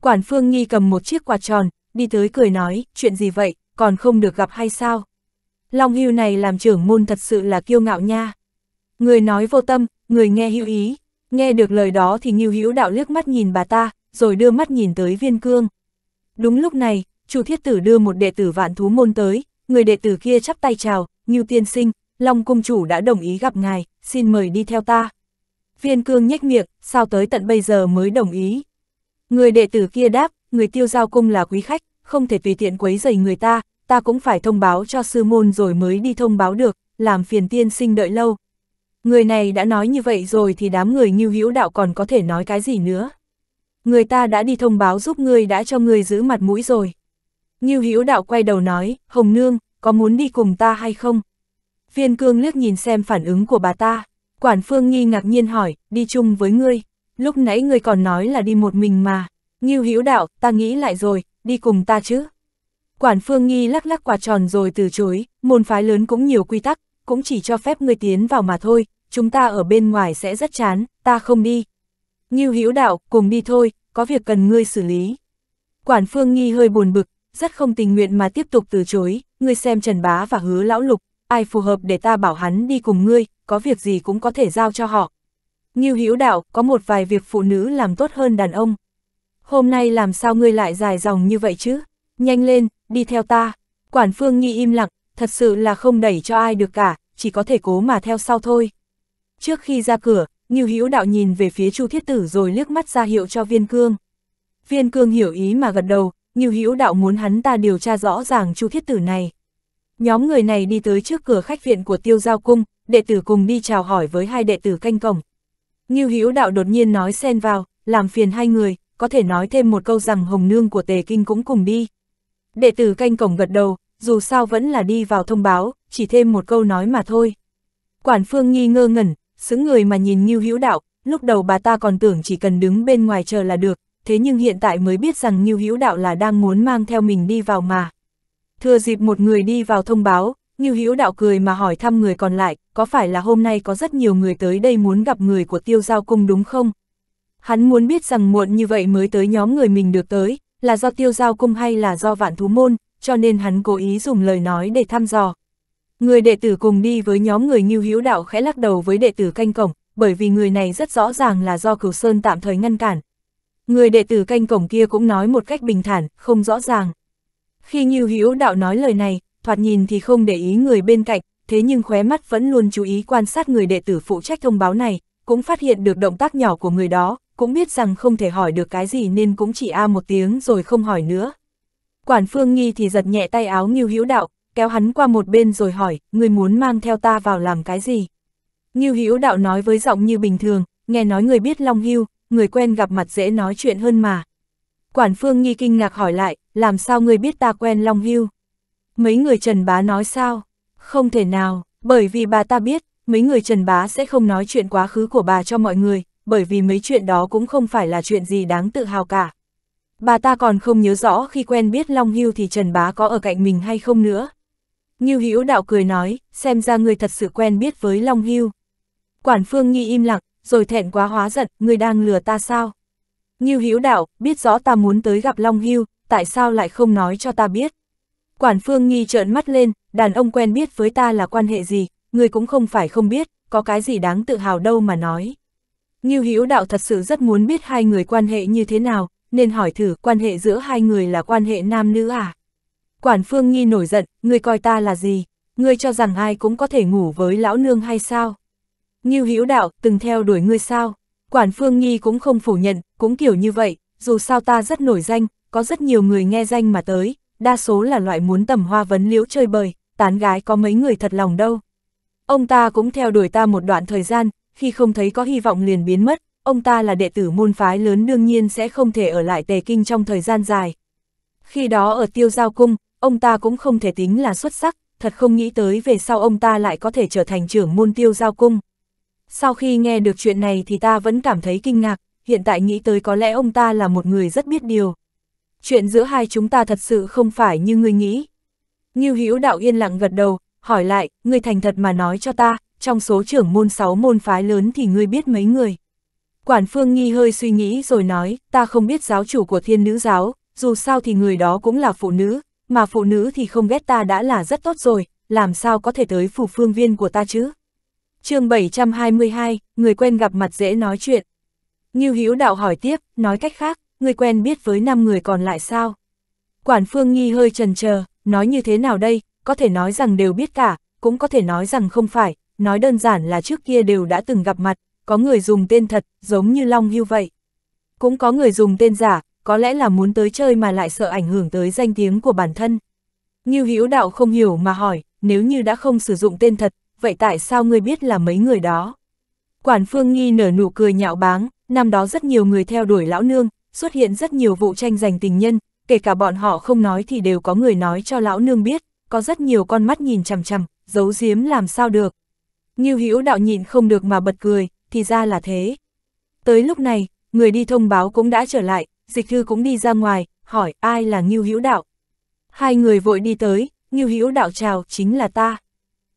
Quản Phương Nghi cầm một chiếc quạt tròn, đi tới cười nói, chuyện gì vậy, còn không được gặp hay sao? Long Hưu này làm trưởng môn thật sự là kiêu ngạo nha. Người nói vô tâm, Người nghe hữu ý, nghe được lời đó thì Ngưu Hữu Đạo liếc mắt nhìn bà ta, rồi đưa mắt nhìn tới Viên Cương. Đúng lúc này, Chu Thiết Tử đưa một đệ tử vạn thú môn tới, người đệ tử kia chắp tay chào, Ngưu tiên sinh, Long Cung Chủ đã đồng ý gặp ngài, xin mời đi theo ta. Viên Cương nhếch miệng, sao tới tận bây giờ mới đồng ý. Người đệ tử kia đáp, người tiêu giao cung là quý khách, không thể tùy tiện quấy rầy người ta, ta cũng phải thông báo cho sư môn rồi mới đi thông báo được, làm phiền tiên sinh đợi lâu, Người này đã nói như vậy rồi thì đám người như hữu đạo còn có thể nói cái gì nữa. Người ta đã đi thông báo giúp ngươi đã cho ngươi giữ mặt mũi rồi. Như hữu đạo quay đầu nói, Hồng Nương, có muốn đi cùng ta hay không? Viên cương liếc nhìn xem phản ứng của bà ta. Quản phương nghi ngạc nhiên hỏi, đi chung với ngươi. Lúc nãy ngươi còn nói là đi một mình mà. Như hữu đạo, ta nghĩ lại rồi, đi cùng ta chứ. Quản phương nghi lắc lắc quả tròn rồi từ chối, môn phái lớn cũng nhiều quy tắc, cũng chỉ cho phép ngươi tiến vào mà thôi, chúng ta ở bên ngoài sẽ rất chán, ta không đi. Ngưu Hữu Đạo, cùng đi thôi, có việc cần ngươi xử lý. Quản Phương Nghi hơi buồn bực, rất không tình nguyện mà tiếp tục từ chối, ngươi xem Trần Bá và Hứa Lão Lục, ai phù hợp để ta bảo hắn đi cùng ngươi, có việc gì cũng có thể giao cho họ. Ngưu Hữu Đạo, có một vài việc phụ nữ làm tốt hơn đàn ông. Hôm nay làm sao ngươi lại dài dòng như vậy chứ? Nhanh lên, đi theo ta. Quản Phương Nghi im lặng, thật sự là không đẩy cho ai được cả, chỉ có thể cố mà theo sau thôi. Trước khi ra cửa, Ngưu Hữu Đạo nhìn về phía Chu Thiết Tử rồi liếc mắt ra hiệu cho Viên Cương. Viên Cương hiểu ý mà gật đầu, Ngưu Hữu Đạo muốn hắn ta điều tra rõ ràng Chu Thiết Tử này. Nhóm người này đi tới trước cửa khách viện của Tiêu Giao Cung, đệ tử cùng đi chào hỏi với hai đệ tử canh cổng. Ngưu Hữu Đạo đột nhiên nói xen vào, làm phiền hai người, có thể nói thêm một câu rằng Hồng Nương của Tề Kinh cũng cùng đi. Đệ tử canh cổng gật đầu, dù sao vẫn là đi vào thông báo, chỉ thêm một câu nói mà thôi. Quản phương nghi ngơ ngẩn, xứng người mà nhìn Ngưu Hữu Đạo, lúc đầu bà ta còn tưởng chỉ cần đứng bên ngoài chờ là được, thế nhưng hiện tại mới biết rằng Ngưu Hữu Đạo là đang muốn mang theo mình đi vào mà. Thừa dịp một người đi vào thông báo, Ngưu Hữu Đạo cười mà hỏi thăm người còn lại, có phải là hôm nay có rất nhiều người tới đây muốn gặp người của tiêu giao cung đúng không? Hắn muốn biết rằng muộn như vậy mới tới nhóm người mình được tới, là do tiêu giao cung hay là do vạn thú môn, cho nên hắn cố ý dùng lời nói để thăm dò. Người đệ tử cùng đi với nhóm người Ngưu Hữu Đạo khẽ lắc đầu với đệ tử canh cổng, bởi vì người này rất rõ ràng là do Cửu Sơn tạm thời ngăn cản. Người đệ tử canh cổng kia cũng nói một cách bình thản, không rõ ràng. Khi Ngưu Hữu Đạo nói lời này, thoạt nhìn thì không để ý người bên cạnh, thế nhưng khóe mắt vẫn luôn chú ý quan sát người đệ tử phụ trách thông báo này, cũng phát hiện được động tác nhỏ của người đó, cũng biết rằng không thể hỏi được cái gì nên cũng chỉ a một tiếng rồi không hỏi nữa. Quản Phương Nghi thì giật nhẹ tay áo Ngưu Hữu Đạo, kéo hắn qua một bên rồi hỏi, người muốn mang theo ta vào làm cái gì? Ngưu Hữu Đạo nói với giọng như bình thường, nghe nói người biết Long Hưu, người quen gặp mặt dễ nói chuyện hơn mà. Quản Phương Nghi kinh ngạc hỏi lại, làm sao người biết ta quen Long Hưu? Mấy người Trần Bá nói sao? Không thể nào, bởi vì bà ta biết, mấy người Trần Bá sẽ không nói chuyện quá khứ của bà cho mọi người, bởi vì mấy chuyện đó cũng không phải là chuyện gì đáng tự hào cả bà ta còn không nhớ rõ khi quen biết Long Hưu thì Trần Bá có ở cạnh mình hay không nữa. Ngưu Hữu Đạo cười nói, xem ra người thật sự quen biết với Long Hưu. Quản Phương Nghi im lặng, rồi thẹn quá hóa giận, người đang lừa ta sao? Ngưu Hữu Đạo, biết rõ ta muốn tới gặp Long Hưu, tại sao lại không nói cho ta biết? Quản Phương Nghi trợn mắt lên, đàn ông quen biết với ta là quan hệ gì, người cũng không phải không biết, có cái gì đáng tự hào đâu mà nói. Ngưu Hữu Đạo thật sự rất muốn biết hai người quan hệ như thế nào, nên hỏi thử quan hệ giữa hai người là quan hệ nam nữ à? Quản Phương Nghi nổi giận, ngươi coi ta là gì? Ngươi cho rằng ai cũng có thể ngủ với lão nương hay sao? Ngưu Hữu Đạo, từng theo đuổi ngươi sao? Quản Phương Nghi cũng không phủ nhận, cũng kiểu như vậy, dù sao ta rất nổi danh, có rất nhiều người nghe danh mà tới, đa số là loại muốn tầm hoa vấn liễu chơi bời, tán gái có mấy người thật lòng đâu. Ông ta cũng theo đuổi ta một đoạn thời gian, khi không thấy có hy vọng liền biến mất, ông ta là đệ tử môn phái lớn đương nhiên sẽ không thể ở lại Tề Kinh trong thời gian dài. Khi đó ở tiêu giao cung, ông ta cũng không thể tính là xuất sắc, thật không nghĩ tới về sau ông ta lại có thể trở thành trưởng môn tiêu giao cung. Sau khi nghe được chuyện này thì ta vẫn cảm thấy kinh ngạc, hiện tại nghĩ tới có lẽ ông ta là một người rất biết điều. Chuyện giữa hai chúng ta thật sự không phải như ngươi nghĩ. Như Hữu đạo yên lặng gật đầu, hỏi lại, ngươi thành thật mà nói cho ta, trong số trưởng môn 6 môn phái lớn thì ngươi biết mấy người. Quản Phương Nghi hơi suy nghĩ rồi nói, ta không biết giáo chủ của thiên nữ giáo, dù sao thì người đó cũng là phụ nữ, mà phụ nữ thì không ghét ta đã là rất tốt rồi, làm sao có thể tới phủ phương viên của ta chứ? chương 722, người quen gặp mặt dễ nói chuyện. Ngưu Hữu Đạo hỏi tiếp, nói cách khác, người quen biết với 5 người còn lại sao? Quản Phương Nghi hơi trần chờ nói như thế nào đây, có thể nói rằng đều biết cả, cũng có thể nói rằng không phải, nói đơn giản là trước kia đều đã từng gặp mặt, có người dùng tên thật, giống như Long Hưu vậy. Cũng có người dùng tên giả, có lẽ là muốn tới chơi mà lại sợ ảnh hưởng tới danh tiếng của bản thân. Như hữu đạo không hiểu mà hỏi, nếu như đã không sử dụng tên thật, vậy tại sao ngươi biết là mấy người đó? Quản Phương Nghi nở nụ cười nhạo báng, năm đó rất nhiều người theo đuổi lão nương, xuất hiện rất nhiều vụ tranh giành tình nhân, kể cả bọn họ không nói thì đều có người nói cho lão nương biết, có rất nhiều con mắt nhìn chằm chằm, giấu giếm làm sao được. Như Hữu đạo nhịn không được mà bật cười, thì ra là thế. Tới lúc này, người đi thông báo cũng đã trở lại, dịch thư cũng đi ra ngoài, hỏi ai là Ngưu Hữu Đạo. Hai người vội đi tới, Ngưu Hữu Đạo chào chính là ta.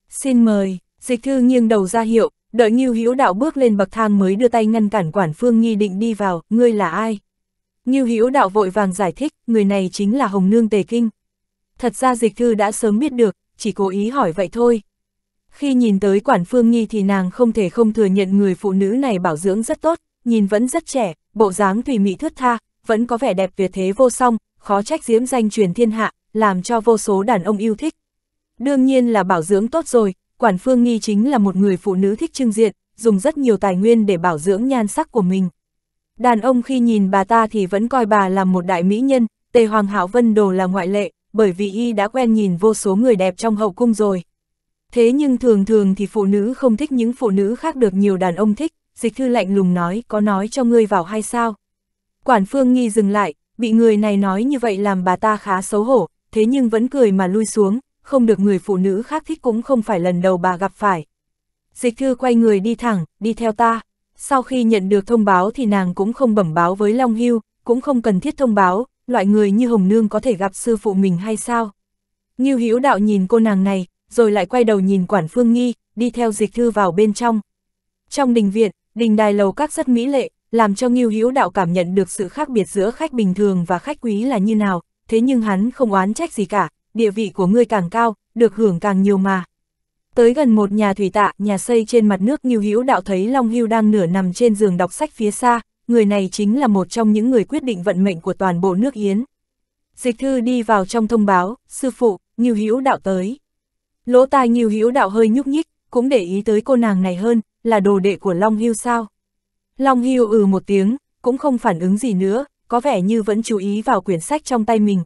Xin mời, dịch thư nghiêng đầu ra hiệu, đợi Ngưu Hữu Đạo bước lên bậc thang mới đưa tay ngăn cản quản phương nghi định đi vào, ngươi là ai? Ngưu Hữu Đạo vội vàng giải thích, người này chính là Hồng Nương Tề Kinh. Thật ra dịch thư đã sớm biết được, chỉ cố ý hỏi vậy thôi. Khi nhìn tới quản phương nghi thì nàng không thể không thừa nhận người phụ nữ này bảo dưỡng rất tốt, nhìn vẫn rất trẻ, bộ dáng tùy mị thướt tha, vẫn có vẻ đẹp việt thế vô song, khó trách diễm danh truyền thiên hạ, làm cho vô số đàn ông yêu thích. Đương nhiên là bảo dưỡng tốt rồi, quản phương nghi chính là một người phụ nữ thích trưng diện, dùng rất nhiều tài nguyên để bảo dưỡng nhan sắc của mình. Đàn ông khi nhìn bà ta thì vẫn coi bà là một đại mỹ nhân, Tề Hoàng Hảo Vân Đồ là ngoại lệ, bởi vì y đã quen nhìn vô số người đẹp trong hậu cung rồi. Thế nhưng thường thường thì phụ nữ không thích những phụ nữ khác được nhiều đàn ông thích, dịch thư lạnh lùng nói có nói cho ngươi vào hay sao. Quản phương nghi dừng lại, bị người này nói như vậy làm bà ta khá xấu hổ, thế nhưng vẫn cười mà lui xuống, không được người phụ nữ khác thích cũng không phải lần đầu bà gặp phải. Dịch thư quay người đi thẳng, đi theo ta. Sau khi nhận được thông báo thì nàng cũng không bẩm báo với Long Hưu, cũng không cần thiết thông báo, loại người như Hồng Nương có thể gặp sư phụ mình hay sao. Như hiếu đạo nhìn cô nàng này, rồi lại quay đầu nhìn quản phương nghi, đi theo dịch thư vào bên trong. Trong đình viện, đình đài lầu các rất mỹ lệ, làm cho Ngưu Hữu Đạo cảm nhận được sự khác biệt giữa khách bình thường và khách quý là như nào, thế nhưng hắn không oán trách gì cả, địa vị của ngươi càng cao, được hưởng càng nhiều mà. Tới gần một nhà thủy tạ, nhà xây trên mặt nước Ngưu Hữu Đạo thấy Long Hưu đang nửa nằm trên giường đọc sách phía xa, người này chính là một trong những người quyết định vận mệnh của toàn bộ nước Yến. Dịch thư đi vào trong thông báo, sư phụ, Ngưu Hữu Đạo tới. Lỗ tai Ngưu Hữu Đạo hơi nhúc nhích, cũng để ý tới cô nàng này hơn, là đồ đệ của Long Hưu sao? Long Hưu ừ một tiếng, cũng không phản ứng gì nữa, có vẻ như vẫn chú ý vào quyển sách trong tay mình.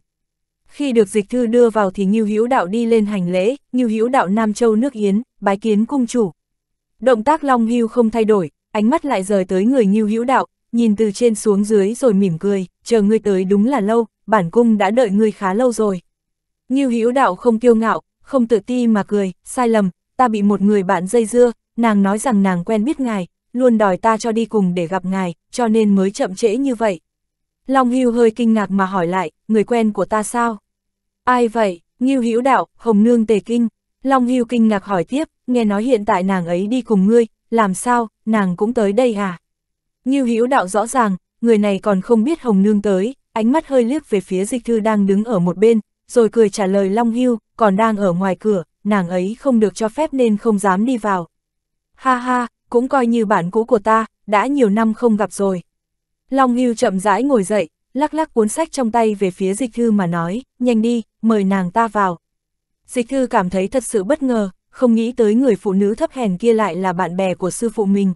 Khi được dịch thư đưa vào thì Ngưu Hữu Đạo đi lên hành lễ, Ngưu Hữu Đạo Nam Châu nước Yến, bái kiến cung chủ. Động tác Long Hưu không thay đổi, ánh mắt lại rời tới người Ngưu Hữu Đạo, nhìn từ trên xuống dưới rồi mỉm cười, chờ ngươi tới đúng là lâu, bản cung đã đợi ngươi khá lâu rồi. Ngưu Hữu Đạo không kiêu ngạo, không tự ti mà cười, sai lầm, ta bị một người bạn dây dưa, nàng nói rằng nàng quen biết ngài, luôn đòi ta cho đi cùng để gặp ngài, cho nên mới chậm trễ như vậy. Long Hưu hơi kinh ngạc mà hỏi lại, người quen của ta sao? Ai vậy? Ngưu Hữu Đạo, Hồng Nương Tề Kinh. Long Hưu kinh ngạc hỏi tiếp, nghe nói hiện tại nàng ấy đi cùng ngươi, làm sao, nàng cũng tới đây à? Ngưu Hữu Đạo rõ ràng, người này còn không biết Hồng Nương tới, ánh mắt hơi liếc về phía dịch thư đang đứng ở một bên, rồi cười trả lời Long Hưu, còn đang ở ngoài cửa, nàng ấy không được cho phép nên không dám đi vào. Ha ha, cũng coi như bản cũ của ta, đã nhiều năm không gặp rồi. Long Hưu chậm rãi ngồi dậy, lắc lắc cuốn sách trong tay về phía dịch thư mà nói, nhanh đi, mời nàng ta vào. Dịch thư cảm thấy thật sự bất ngờ, không nghĩ tới người phụ nữ thấp hèn kia lại là bạn bè của sư phụ mình.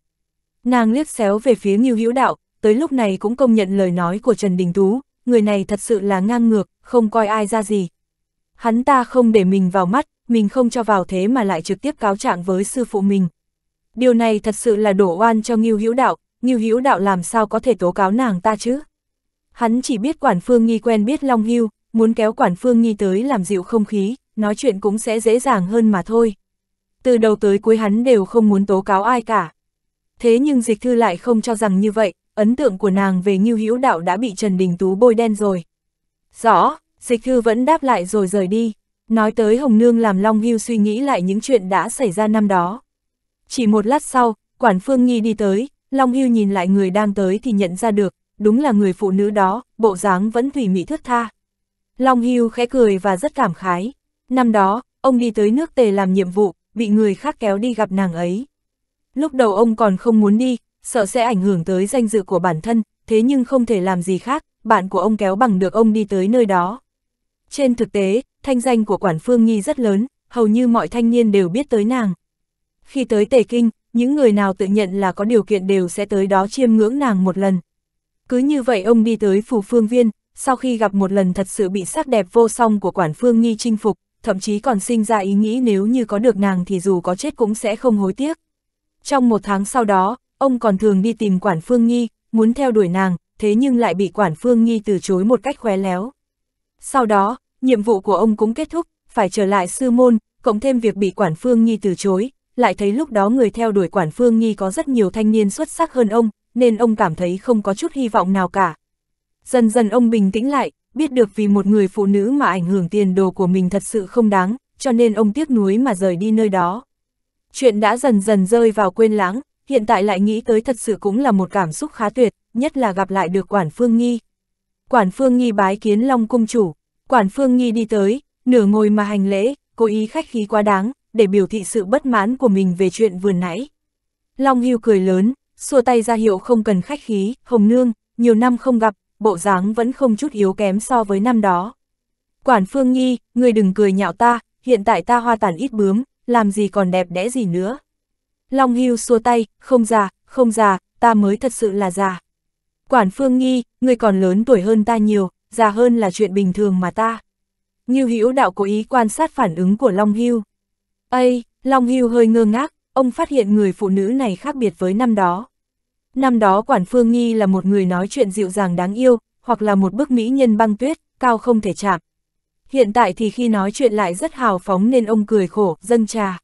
Nàng liếc xéo về phía Ngưu Hữu Đạo, tới lúc này cũng công nhận lời nói của Trần Đình Tú, người này thật sự là ngang ngược, không coi ai ra gì. Hắn ta không để mình vào mắt, mình không cho vào thế mà lại trực tiếp cáo trạng với sư phụ mình. Điều này thật sự là đổ oan cho Ngưu Hữu Đạo, Ngưu Hữu Đạo làm sao có thể tố cáo nàng ta chứ? Hắn chỉ biết Quản Phương Nghi quen biết Long Hưu, muốn kéo Quản Phương Nghi tới làm dịu không khí, nói chuyện cũng sẽ dễ dàng hơn mà thôi. Từ đầu tới cuối hắn đều không muốn tố cáo ai cả. Thế nhưng dịch thư lại không cho rằng như vậy, ấn tượng của nàng về Ngưu Hữu Đạo đã bị Trần Đình Tú bôi đen rồi. Rõ, dịch thư vẫn đáp lại rồi rời đi. Nói tới Hồng Nương làm Long Hưu suy nghĩ lại những chuyện đã xảy ra năm đó. Chỉ một lát sau, Quản Phương Nghi đi tới, Long Hưu nhìn lại người đang tới thì nhận ra được, đúng là người phụ nữ đó, bộ dáng vẫn thủy mỹ thước tha. Long Hưu khẽ cười và rất cảm khái. Năm đó, ông đi tới nước tề làm nhiệm vụ, bị người khác kéo đi gặp nàng ấy. Lúc đầu ông còn không muốn đi, sợ sẽ ảnh hưởng tới danh dự của bản thân, thế nhưng không thể làm gì khác, bạn của ông kéo bằng được ông đi tới nơi đó. Trên thực tế, thanh danh của Quản Phương Nhi rất lớn, hầu như mọi thanh niên đều biết tới nàng. Khi tới Tề Kinh, những người nào tự nhận là có điều kiện đều sẽ tới đó chiêm ngưỡng nàng một lần. Cứ như vậy ông đi tới Phù Phương Viên, sau khi gặp một lần thật sự bị sắc đẹp vô song của Quản Phương Nhi chinh phục, thậm chí còn sinh ra ý nghĩ nếu như có được nàng thì dù có chết cũng sẽ không hối tiếc. Trong một tháng sau đó, Ông còn thường đi tìm Quản Phương Nghi, muốn theo đuổi nàng, thế nhưng lại bị Quản Phương Nghi từ chối một cách khóe léo. Sau đó, nhiệm vụ của ông cũng kết thúc, phải trở lại sư môn, cộng thêm việc bị Quản Phương Nghi từ chối, lại thấy lúc đó người theo đuổi Quản Phương Nghi có rất nhiều thanh niên xuất sắc hơn ông, nên ông cảm thấy không có chút hy vọng nào cả. Dần dần ông bình tĩnh lại, biết được vì một người phụ nữ mà ảnh hưởng tiền đồ của mình thật sự không đáng, cho nên ông tiếc nuối mà rời đi nơi đó. Chuyện đã dần dần rơi vào quên lãng, hiện tại lại nghĩ tới thật sự cũng là một cảm xúc khá tuyệt, nhất là gặp lại được Quản Phương Nghi. Quản Phương Nghi bái kiến Long Cung Chủ, Quản Phương Nghi đi tới, nửa ngồi mà hành lễ, cố ý khách khí quá đáng, để biểu thị sự bất mãn của mình về chuyện vừa nãy. Long Hưu cười lớn, xua tay ra hiệu không cần khách khí, Hồng Nương, nhiều năm không gặp, bộ dáng vẫn không chút yếu kém so với năm đó. Quản Phương nghi người đừng cười nhạo ta, hiện tại ta hoa tàn ít bướm, làm gì còn đẹp đẽ gì nữa. Long Hưu xua tay, không già, không già, ta mới thật sự là già. Quản Phương Nghi, người còn lớn tuổi hơn ta nhiều, già hơn là chuyện bình thường mà ta. Ngưu Hữu đạo cố ý quan sát phản ứng của Long Hưu. Ây, Long Hưu hơi ngơ ngác, ông phát hiện người phụ nữ này khác biệt với năm đó. Năm đó Quản Phương Nghi là một người nói chuyện dịu dàng đáng yêu, hoặc là một bức mỹ nhân băng tuyết, cao không thể chạm. Hiện tại thì khi nói chuyện lại rất hào phóng nên ông cười khổ, dâng trà.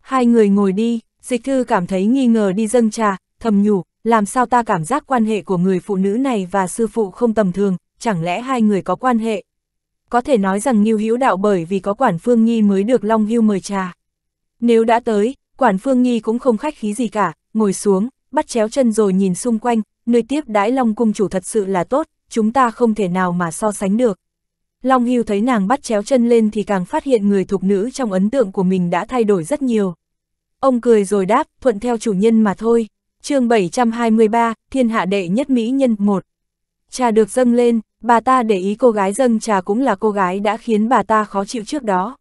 Hai người ngồi đi, Dịch thư cảm thấy nghi ngờ đi dâng trà, thầm nhủ, làm sao ta cảm giác quan hệ của người phụ nữ này và sư phụ không tầm thường, chẳng lẽ hai người có quan hệ? Có thể nói rằng Ngưu Hữu Đạo bởi vì có Quản Phương Nhi mới được Long Hưu mời trà. Nếu đã tới, Quản Phương Nhi cũng không khách khí gì cả, ngồi xuống, bắt chéo chân rồi nhìn xung quanh, nơi tiếp đãi Long Cung chủ thật sự là tốt, chúng ta không thể nào mà so sánh được. Long Hưu thấy nàng bắt chéo chân lên thì càng phát hiện người thục nữ trong ấn tượng của mình đã thay đổi rất nhiều. Ông cười rồi đáp, thuận theo chủ nhân mà thôi. chương 723, thiên hạ đệ nhất mỹ nhân 1. Trà được dâng lên, bà ta để ý cô gái dâng trà cũng là cô gái đã khiến bà ta khó chịu trước đó.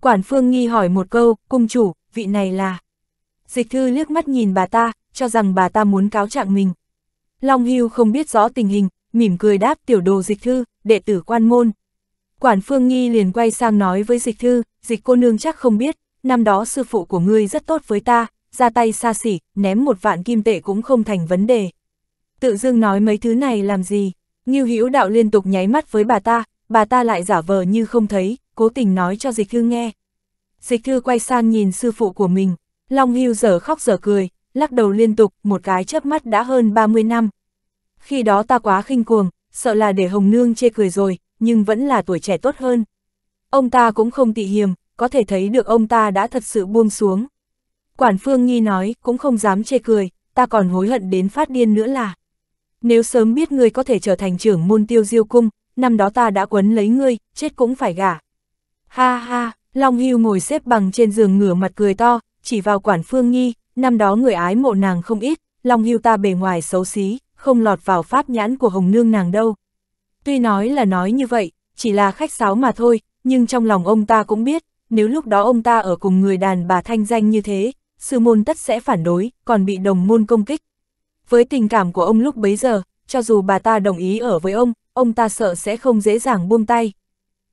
Quản phương nghi hỏi một câu, cung chủ, vị này là... Dịch thư liếc mắt nhìn bà ta, cho rằng bà ta muốn cáo trạng mình. Long Hưu không biết rõ tình hình, mỉm cười đáp tiểu đồ dịch thư, đệ tử quan môn. Quản phương nghi liền quay sang nói với dịch thư, dịch cô nương chắc không biết, năm đó sư phụ của ngươi rất tốt với ta, ra tay xa xỉ, ném một vạn kim tệ cũng không thành vấn đề. Tự dưng nói mấy thứ này làm gì? Ngưu Hữu Đạo liên tục nháy mắt với bà ta, bà ta lại giả vờ như không thấy, cố tình nói cho Dịch Thư nghe. Dịch Thư quay sang nhìn sư phụ của mình, Long Hưu giờ khóc giờ cười, lắc đầu liên tục, một cái chớp mắt đã hơn 30 năm. Khi đó ta quá khinh cuồng, sợ là để Hồng Nương chê cười rồi, nhưng vẫn là tuổi trẻ tốt hơn. Ông ta cũng không tị hiềm, có thể thấy được ông ta đã thật sự buông xuống. Quản Phương Nhi nói, cũng không dám chê cười, ta còn hối hận đến phát điên nữa là. Nếu sớm biết ngươi có thể trở thành trưởng môn tiêu diêu cung, năm đó ta đã quấn lấy ngươi, chết cũng phải gả. Ha ha, Long Hưu ngồi xếp bằng trên giường ngửa mặt cười to, chỉ vào quản Phương Nhi năm đó người ái mộ nàng không ít, Long Hưu ta bề ngoài xấu xí, không lọt vào pháp nhãn của Hồng Nương nàng đâu. Tuy nói là nói như vậy, chỉ là khách sáo mà thôi, nhưng trong lòng ông ta cũng biết, nếu lúc đó ông ta ở cùng người đàn bà thanh danh như thế, sư môn tất sẽ phản đối, còn bị đồng môn công kích. Với tình cảm của ông lúc bấy giờ, cho dù bà ta đồng ý ở với ông, ông ta sợ sẽ không dễ dàng buông tay.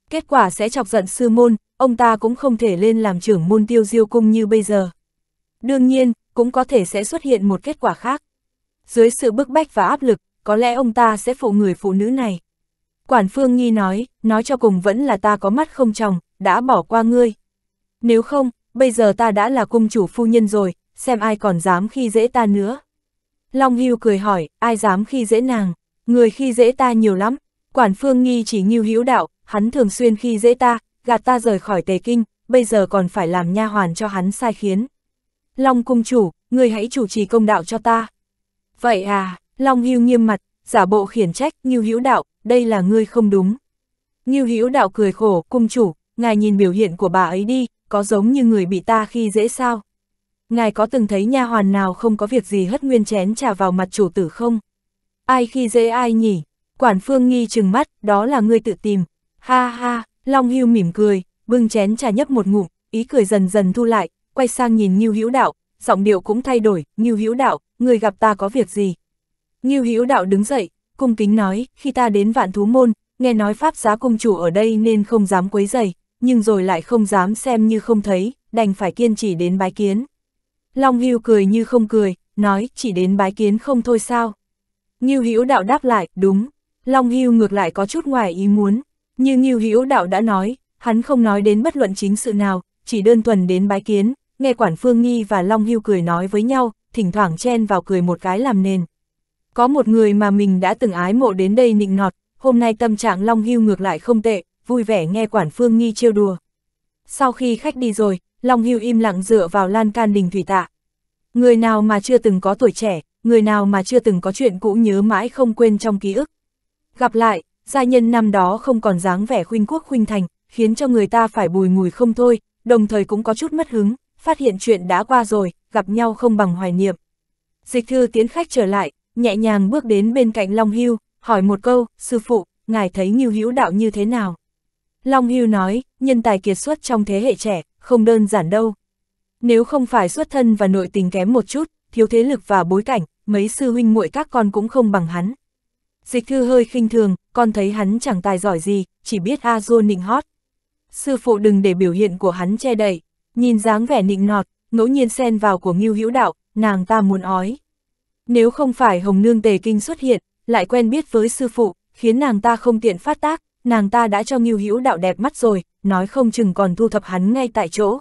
Kết quả sẽ chọc giận sư môn, ông ta cũng không thể lên làm trưởng môn tiêu diêu cung như bây giờ. Đương nhiên, cũng có thể sẽ xuất hiện một kết quả khác. Dưới sự bức bách và áp lực, có lẽ ông ta sẽ phụ người phụ nữ này. Quản Phương Nghi nói, nói cho cùng vẫn là ta có mắt không tròng, đã bỏ qua ngươi. Nếu không, bây giờ ta đã là cung chủ phu nhân rồi, xem ai còn dám khi dễ ta nữa. Long Hưu cười hỏi, ai dám khi dễ nàng, người khi dễ ta nhiều lắm, quản phương nghi chỉ nghiêu hữu đạo, hắn thường xuyên khi dễ ta, gạt ta rời khỏi tề kinh, bây giờ còn phải làm nha hoàn cho hắn sai khiến. Long cung chủ, người hãy chủ trì công đạo cho ta. Vậy à, Long Hưu nghiêm mặt, giả bộ khiển trách nghiêu hữu đạo, đây là ngươi không đúng. Nghiêu hữu đạo cười khổ, cung chủ, ngài nhìn biểu hiện của bà ấy đi, có giống như người bị ta khi dễ sao? Ngài có từng thấy nha hoàn nào không có việc gì hất nguyên chén trà vào mặt chủ tử không? Ai khi dễ ai nhỉ? Quản phương nghi chừng mắt, đó là ngươi tự tìm. Ha ha, Long Hưu mỉm cười, bưng chén trà nhấp một ngụm, ý cười dần dần thu lại, quay sang nhìn Ngưu Hữu Đạo, giọng điệu cũng thay đổi, "Ngưu Hữu Đạo, người gặp ta có việc gì?" Ngưu Hữu Đạo đứng dậy, cung kính nói, "Khi ta đến Vạn Thú môn, nghe nói pháp giá công chủ ở đây nên không dám quấy rầy." nhưng rồi lại không dám xem như không thấy, đành phải kiên trì đến bái kiến. Long Hưu cười như không cười, nói chỉ đến bái kiến không thôi sao. Ngưu Hữu Đạo đáp lại, đúng. Long Hưu ngược lại có chút ngoài ý muốn, như Ngưu Hữu Đạo đã nói, hắn không nói đến bất luận chính sự nào, chỉ đơn thuần đến bái kiến, nghe Quản Phương Nghi và Long Hưu cười nói với nhau, thỉnh thoảng chen vào cười một cái làm nền. Có một người mà mình đã từng ái mộ đến đây nịnh nọt, hôm nay tâm trạng Long Hưu ngược lại không tệ, vui vẻ nghe quản phương nghi trêu đùa. Sau khi khách đi rồi, Long Hưu im lặng dựa vào lan can đình thủy tạ. Người nào mà chưa từng có tuổi trẻ, người nào mà chưa từng có chuyện cũ nhớ mãi không quên trong ký ức. Gặp lại, gia nhân năm đó không còn dáng vẻ khuynh quốc khuynh thành, khiến cho người ta phải bùi ngùi không thôi, đồng thời cũng có chút mất hứng, phát hiện chuyện đã qua rồi, gặp nhau không bằng hoài niệm. Dịch thư tiến khách trở lại, nhẹ nhàng bước đến bên cạnh Long Hưu, hỏi một câu, sư phụ, ngài thấy Ngưu Hữu Đạo như thế nào? Long Hưu nói, nhân tài kiệt xuất trong thế hệ trẻ, không đơn giản đâu. Nếu không phải xuất thân và nội tình kém một chút, thiếu thế lực và bối cảnh, mấy sư huynh muội các con cũng không bằng hắn. Dịch thư hơi khinh thường, con thấy hắn chẳng tài giỏi gì, chỉ biết a dua nịnh hót. Sư phụ đừng để biểu hiện của hắn che đậy, nhìn dáng vẻ nịnh nọt, ngẫu nhiên xen vào của Ngưu Hữu Đạo, nàng ta muốn ói. Nếu không phải Hồng Nương Tề Kinh xuất hiện, lại quen biết với sư phụ, khiến nàng ta không tiện phát tác, nàng ta đã cho Ngưu Hữu đạo đẹp mắt rồi, nói không chừng còn thu thập hắn ngay tại chỗ.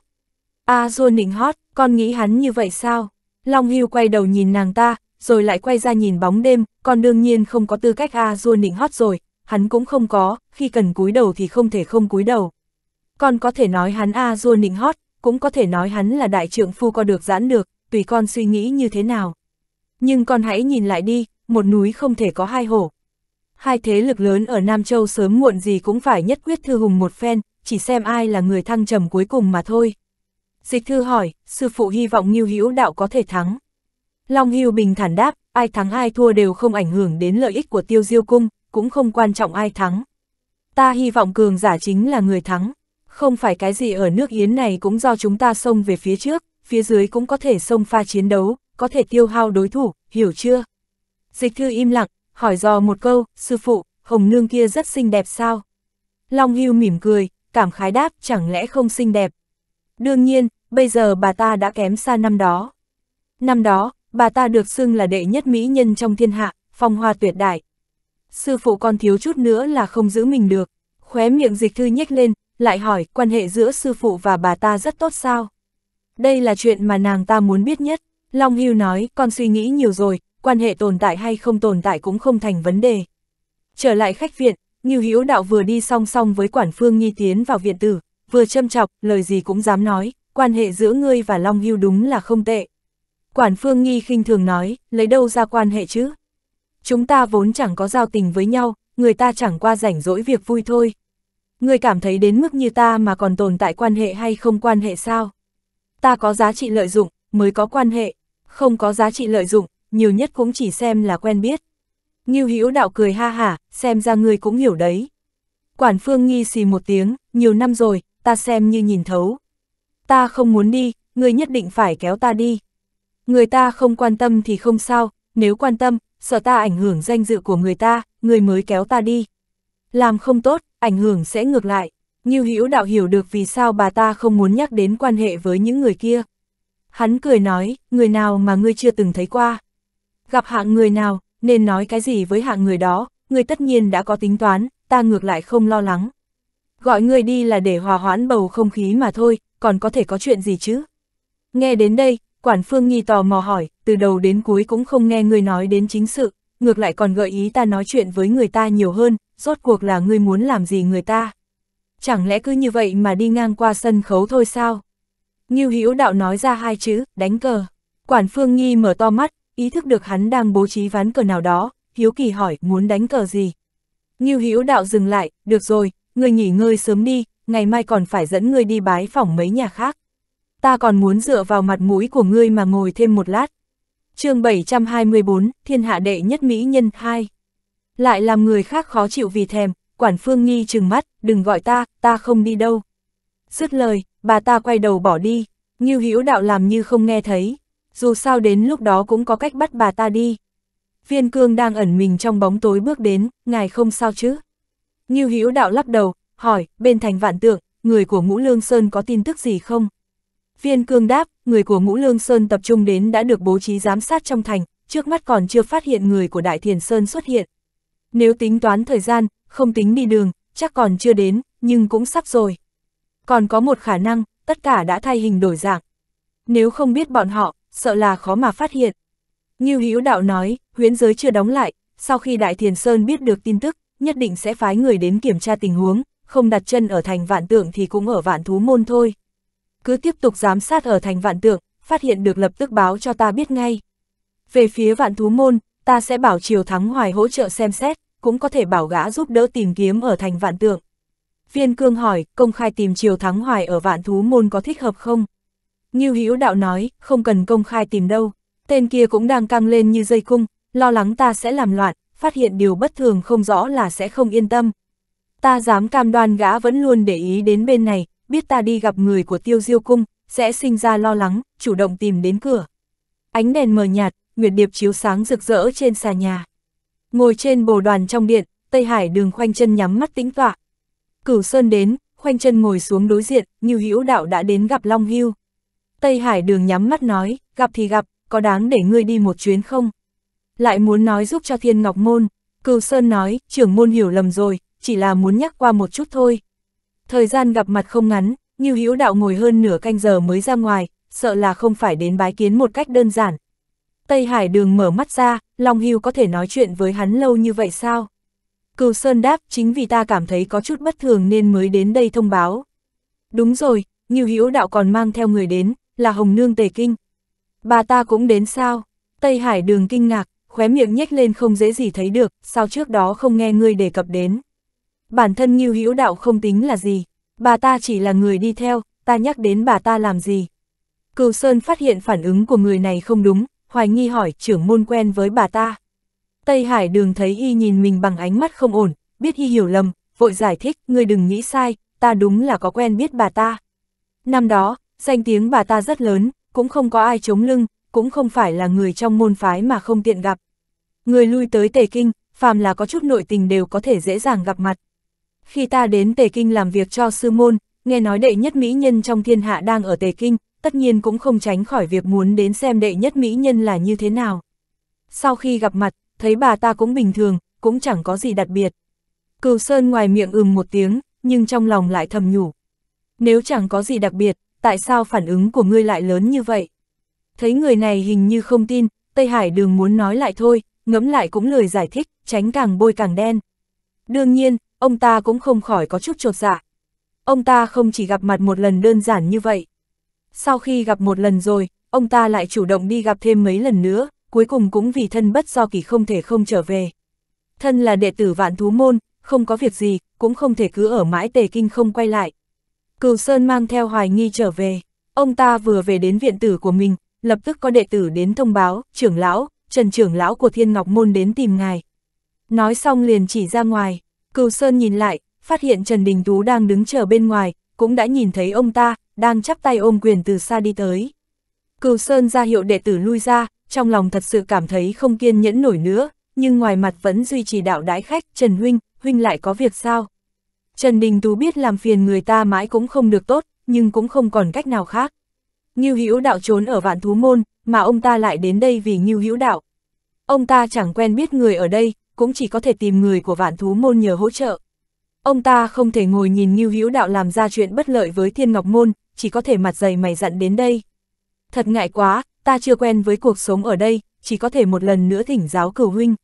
A à, Dua nịnh hót, con nghĩ hắn như vậy sao? Long Hưu quay đầu nhìn nàng ta, rồi lại quay ra nhìn bóng đêm, con đương nhiên không có tư cách A Dua nịnh hót rồi, hắn cũng không có, khi cần cúi đầu thì không thể không cúi đầu. Con có thể nói hắn A Dua nịnh hót, cũng có thể nói hắn là đại trưởng phu co được giãn được, tùy con suy nghĩ như thế nào. Nhưng con hãy nhìn lại đi, một núi không thể có hai hổ, hai thế lực lớn ở Nam Châu sớm muộn gì cũng phải nhất quyết thư hùng một phen, chỉ xem ai là người thăng trầm cuối cùng mà thôi. Dịch thư hỏi, sư phụ hy vọng Nghiêu Hữu đạo có thể thắng. Long Hưu bình thản đáp, ai thắng ai thua đều không ảnh hưởng đến lợi ích của tiêu diêu cung, cũng không quan trọng ai thắng. Ta hy vọng cường giả chính là người thắng, không phải cái gì ở nước Yến này cũng do chúng ta xông về phía trước, phía dưới cũng có thể xông pha chiến đấu, có thể tiêu hao đối thủ, hiểu chưa? Dịch thư im lặng, hỏi dò một câu, sư phụ, hồng nương kia rất xinh đẹp sao? Long Hưu mỉm cười, cảm khái đáp chẳng lẽ không xinh đẹp. Đương nhiên, bây giờ bà ta đã kém xa năm đó. Năm đó, bà ta được xưng là đệ nhất mỹ nhân trong thiên hạ, phong hoa tuyệt đại. Sư phụ còn thiếu chút nữa là không giữ mình được, khóe miệng dịch thư nhếch lên, lại hỏi quan hệ giữa sư phụ và bà ta rất tốt sao. Đây là chuyện mà nàng ta muốn biết nhất. Long Hưu nói, con suy nghĩ nhiều rồi, quan hệ tồn tại hay không tồn tại cũng không thành vấn đề. Trở lại khách viện, Ngưu Hữu Đạo vừa đi song song với Quản Phương Nhi tiến vào viện tử, vừa châm chọc, lời gì cũng dám nói, quan hệ giữa ngươi và Long Hưu đúng là không tệ. Quản Phương Nhi khinh thường nói, lấy đâu ra quan hệ chứ? Chúng ta vốn chẳng có giao tình với nhau, người ta chẳng qua rảnh rỗi việc vui thôi. Ngươi cảm thấy đến mức như ta mà còn tồn tại quan hệ hay không quan hệ sao? Ta có giá trị lợi dụng, mới có quan hệ, không có giá trị lợi dụng, nhiều nhất cũng chỉ xem là quen biết. Nghiêu Hữu đạo cười ha hả, xem ra ngươi cũng hiểu đấy. Quản phương nghi xì một tiếng, nhiều năm rồi, ta xem như nhìn thấu. Ta không muốn đi, ngươi nhất định phải kéo ta đi. Người ta không quan tâm thì không sao, nếu quan tâm, sợ ta ảnh hưởng danh dự của người ta, người mới kéo ta đi. Làm không tốt, ảnh hưởng sẽ ngược lại. Nghiêu Hữu đạo hiểu được vì sao bà ta không muốn nhắc đến quan hệ với những người kia. Hắn cười nói, người nào mà ngươi chưa từng thấy qua gặp hạng người nào, nên nói cái gì với hạng người đó, người tất nhiên đã có tính toán, ta ngược lại không lo lắng. Gọi người đi là để hòa hoãn bầu không khí mà thôi, còn có thể có chuyện gì chứ? Nghe đến đây, quản phương nghi tò mò hỏi, từ đầu đến cuối cũng không nghe người nói đến chính sự, ngược lại còn gợi ý ta nói chuyện với người ta nhiều hơn, rốt cuộc là ngươi muốn làm gì người ta. Chẳng lẽ cứ như vậy mà đi ngang qua sân khấu thôi sao? Ngưu Hữu Đạo nói ra hai chữ, đánh cờ. Quản Phương Nghi mở to mắt, ý thức được hắn đang bố trí ván cờ nào đó, hiếu kỳ hỏi muốn đánh cờ gì. Ngưu hiếu đạo dừng lại, được rồi, người nghỉ ngơi sớm đi, ngày mai còn phải dẫn người đi bái phỏng mấy nhà khác. Ta còn muốn dựa vào mặt mũi của ngươi mà ngồi thêm một lát. chương 724, Thiên Hạ Đệ Nhất Mỹ Nhân 2 Lại làm người khác khó chịu vì thèm, quản phương nghi trừng mắt, đừng gọi ta, ta không đi đâu. Dứt lời, bà ta quay đầu bỏ đi, Ngưu hiếu đạo làm như không nghe thấy, dù sao đến lúc đó cũng có cách bắt bà ta đi. Viên cương đang ẩn mình trong bóng tối bước đến, ngài không sao chứ? Ngưu Hữu đạo lắc đầu, hỏi, bên thành vạn tượng, người của Ngũ Lương Sơn có tin tức gì không? Viên cương đáp, người của Ngũ Lương Sơn tập trung đến đã được bố trí giám sát trong thành, trước mắt còn chưa phát hiện người của Đại Thiền Sơn xuất hiện. Nếu tính toán thời gian, không tính đi đường, chắc còn chưa đến, nhưng cũng sắp rồi. Còn có một khả năng, tất cả đã thay hình đổi dạng. Nếu không biết bọn họ, sợ là khó mà phát hiện. Như Hữu Đạo nói, huyễn giới chưa đóng lại, sau khi Đại Thiền Sơn biết được tin tức, nhất định sẽ phái người đến kiểm tra tình huống, không đặt chân ở thành vạn tượng thì cũng ở vạn thú môn thôi. Cứ tiếp tục giám sát ở thành vạn tượng, phát hiện được lập tức báo cho ta biết ngay. Về phía vạn thú môn, ta sẽ bảo Triều Thắng Hoài hỗ trợ xem xét, cũng có thể bảo gã giúp đỡ tìm kiếm ở thành vạn tượng. Viên Cương hỏi, công khai tìm Triều Thắng Hoài ở vạn thú môn có thích hợp không? Ngưu Hữu Đạo nói, không cần công khai tìm đâu, tên kia cũng đang căng lên như dây cung, lo lắng ta sẽ làm loạn, phát hiện điều bất thường không rõ là sẽ không yên tâm. Ta dám cam đoan gã vẫn luôn để ý đến bên này, biết ta đi gặp người của tiêu diêu cung, sẽ sinh ra lo lắng, chủ động tìm đến cửa. Ánh đèn mờ nhạt, Nguyệt Điệp chiếu sáng rực rỡ trên xà nhà. Ngồi trên bồ đoàn trong điện, Tây Hải đường khoanh chân nhắm mắt tĩnh tọa. Cửu Sơn đến, khoanh chân ngồi xuống đối diện, Như Hữu Đạo đã đến gặp Long Hưu. Tây Hải đường nhắm mắt nói, gặp thì gặp, có đáng để ngươi đi một chuyến không? Lại muốn nói giúp cho Thiên Ngọc Môn, Cừu Sơn nói, trưởng môn hiểu lầm rồi, chỉ là muốn nhắc qua một chút thôi. Thời gian gặp mặt không ngắn, Như Hữu Đạo ngồi hơn nửa canh giờ mới ra ngoài, sợ là không phải đến bái kiến một cách đơn giản. Tây Hải Đường mở mắt ra, Long Hưu có thể nói chuyện với hắn lâu như vậy sao? Cừu Sơn đáp, chính vì ta cảm thấy có chút bất thường nên mới đến đây thông báo. Đúng rồi, Như Hữu Đạo còn mang theo người đến, là Hồng Nương Tề Kinh. Bà ta cũng đến sao? Tây Hải đường kinh ngạc, khóe miệng nhếch lên không dễ gì thấy được, sao trước đó không nghe ngươi đề cập đến. Bản thân Ngưu Hữu Đạo không tính là gì, bà ta chỉ là người đi theo, ta nhắc đến bà ta làm gì. Cừu Sơn phát hiện phản ứng của người này không đúng, hoài nghi hỏi trưởng môn quen với bà ta. Tây Hải đường thấy y nhìn mình bằng ánh mắt không ổn, biết y hiểu lầm, vội giải thích, ngươi đừng nghĩ sai, ta đúng là có quen biết bà ta. Năm đó, Danh tiếng bà ta rất lớn, cũng không có ai chống lưng, cũng không phải là người trong môn phái mà không tiện gặp. Người lui tới Tề Kinh, phàm là có chút nội tình đều có thể dễ dàng gặp mặt. Khi ta đến Tề Kinh làm việc cho sư môn, nghe nói đệ nhất mỹ nhân trong thiên hạ đang ở Tề Kinh, tất nhiên cũng không tránh khỏi việc muốn đến xem đệ nhất mỹ nhân là như thế nào. Sau khi gặp mặt, thấy bà ta cũng bình thường, cũng chẳng có gì đặc biệt. Cừu Sơn ngoài miệng ừm một tiếng, nhưng trong lòng lại thầm nhủ. Nếu chẳng có gì đặc biệt, tại sao phản ứng của ngươi lại lớn như vậy? Thấy người này hình như không tin, Tây Hải đường muốn nói lại thôi, ngẫm lại cũng lời giải thích, tránh càng bôi càng đen. Đương nhiên, ông ta cũng không khỏi có chút trột dạ. Ông ta không chỉ gặp mặt một lần đơn giản như vậy. Sau khi gặp một lần rồi, ông ta lại chủ động đi gặp thêm mấy lần nữa, cuối cùng cũng vì thân bất do kỳ không thể không trở về. Thân là đệ tử vạn thú môn, không có việc gì, cũng không thể cứ ở mãi tề kinh không quay lại. Cừu Sơn mang theo hoài nghi trở về. Ông ta vừa về đến viện tử của mình, lập tức có đệ tử đến thông báo, trưởng lão, Trần trưởng lão của Thiên Ngọc Môn đến tìm ngài. Nói xong liền chỉ ra ngoài, Cừu Sơn nhìn lại, phát hiện Trần Đình Tú đang đứng chờ bên ngoài, cũng đã nhìn thấy ông ta, đang chắp tay ôm quyền từ xa đi tới. Cừu Sơn ra hiệu đệ tử lui ra, trong lòng thật sự cảm thấy không kiên nhẫn nổi nữa, nhưng ngoài mặt vẫn duy trì đạo đái khách, Trần Huynh, Huynh lại có việc sao? Trần Đình Tú biết làm phiền người ta mãi cũng không được tốt, nhưng cũng không còn cách nào khác. Ngưu Hữu Đạo trốn ở Vạn Thú Môn, mà ông ta lại đến đây vì Ngưu Hữu Đạo. Ông ta chẳng quen biết người ở đây, cũng chỉ có thể tìm người của Vạn Thú Môn nhờ hỗ trợ. Ông ta không thể ngồi nhìn Ngưu Hữu Đạo làm ra chuyện bất lợi với Thiên Ngọc Môn, chỉ có thể mặt dày mày dặn đến đây. Thật ngại quá, ta chưa quen với cuộc sống ở đây, chỉ có thể một lần nữa thỉnh giáo cửu huynh.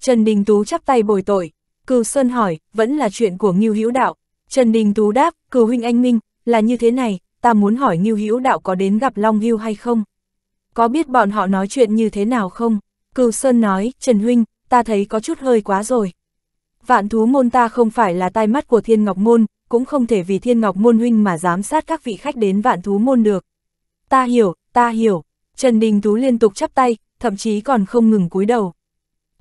Trần Đình Tú chắp tay bồi tội. Cừu Sơn hỏi, vẫn là chuyện của Ngưu Hữu Đạo. Trần Đình Tú đáp, cừu huynh anh minh, là như thế này, ta muốn hỏi Ngưu Hữu Đạo có đến gặp Long Hưu hay không? Có biết bọn họ nói chuyện như thế nào không? Cừu Sơn nói, Trần huynh, ta thấy có chút hơi quá rồi. Vạn thú môn ta không phải là tai mắt của Thiên Ngọc môn, cũng không thể vì Thiên Ngọc môn huynh mà giám sát các vị khách đến vạn thú môn được. Ta hiểu, ta hiểu. Trần Đình Tú liên tục chắp tay, thậm chí còn không ngừng cúi đầu.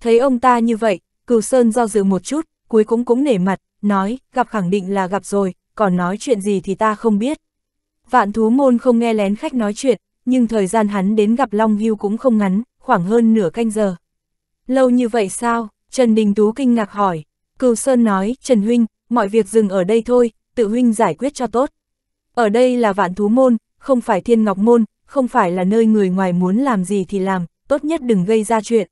Thấy ông ta như vậy, Cửu Sơn do dự một chút, cuối cũng cũng nể mặt, nói, gặp khẳng định là gặp rồi, còn nói chuyện gì thì ta không biết. Vạn thú môn không nghe lén khách nói chuyện, nhưng thời gian hắn đến gặp Long Hưu cũng không ngắn, khoảng hơn nửa canh giờ. Lâu như vậy sao? Trần Đình Tú kinh ngạc hỏi. Cửu Sơn nói, Trần Huynh, mọi việc dừng ở đây thôi, tự Huynh giải quyết cho tốt. Ở đây là vạn thú môn, không phải thiên ngọc môn, không phải là nơi người ngoài muốn làm gì thì làm, tốt nhất đừng gây ra chuyện.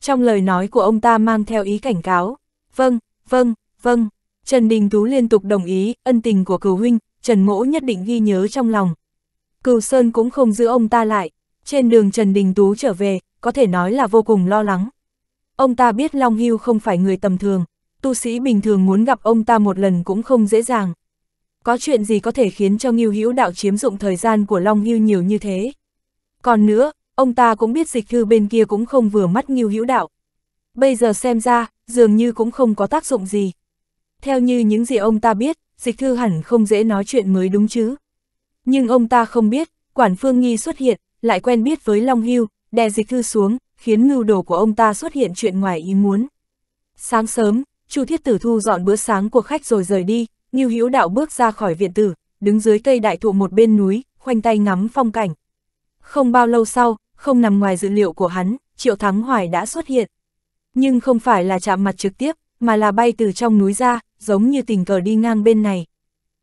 Trong lời nói của ông ta mang theo ý cảnh cáo. Vâng, vâng, vâng. Trần Đình Tú liên tục đồng ý, ân tình của cửu huynh, Trần Mỗ nhất định ghi nhớ trong lòng. Cửu Sơn cũng không giữ ông ta lại. Trên đường Trần Đình Tú trở về, có thể nói là vô cùng lo lắng. Ông ta biết Long Hưu không phải người tầm thường, tu sĩ bình thường muốn gặp ông ta một lần cũng không dễ dàng. Có chuyện gì có thể khiến cho Ngưu Hữu Đạo chiếm dụng thời gian của Long Hưu nhiều như thế? Còn nữa, Ông ta cũng biết dịch thư bên kia cũng không vừa mắt nghiêu hữu đạo. Bây giờ xem ra, dường như cũng không có tác dụng gì. Theo như những gì ông ta biết, dịch thư hẳn không dễ nói chuyện mới đúng chứ. Nhưng ông ta không biết, quản phương nghi xuất hiện, lại quen biết với Long Hưu, đè dịch thư xuống, khiến ngưu đồ của ông ta xuất hiện chuyện ngoài ý muốn. Sáng sớm, Chu Thiết Tử thu dọn bữa sáng của khách rồi rời đi, Ngưu Hữu Đạo bước ra khỏi viện tử, đứng dưới cây đại thụ một bên núi, khoanh tay ngắm phong cảnh. Không bao lâu sau, không nằm ngoài dự liệu của hắn, Triệu Thắng Hoài đã xuất hiện. Nhưng không phải là chạm mặt trực tiếp, mà là bay từ trong núi ra, giống như tình cờ đi ngang bên này.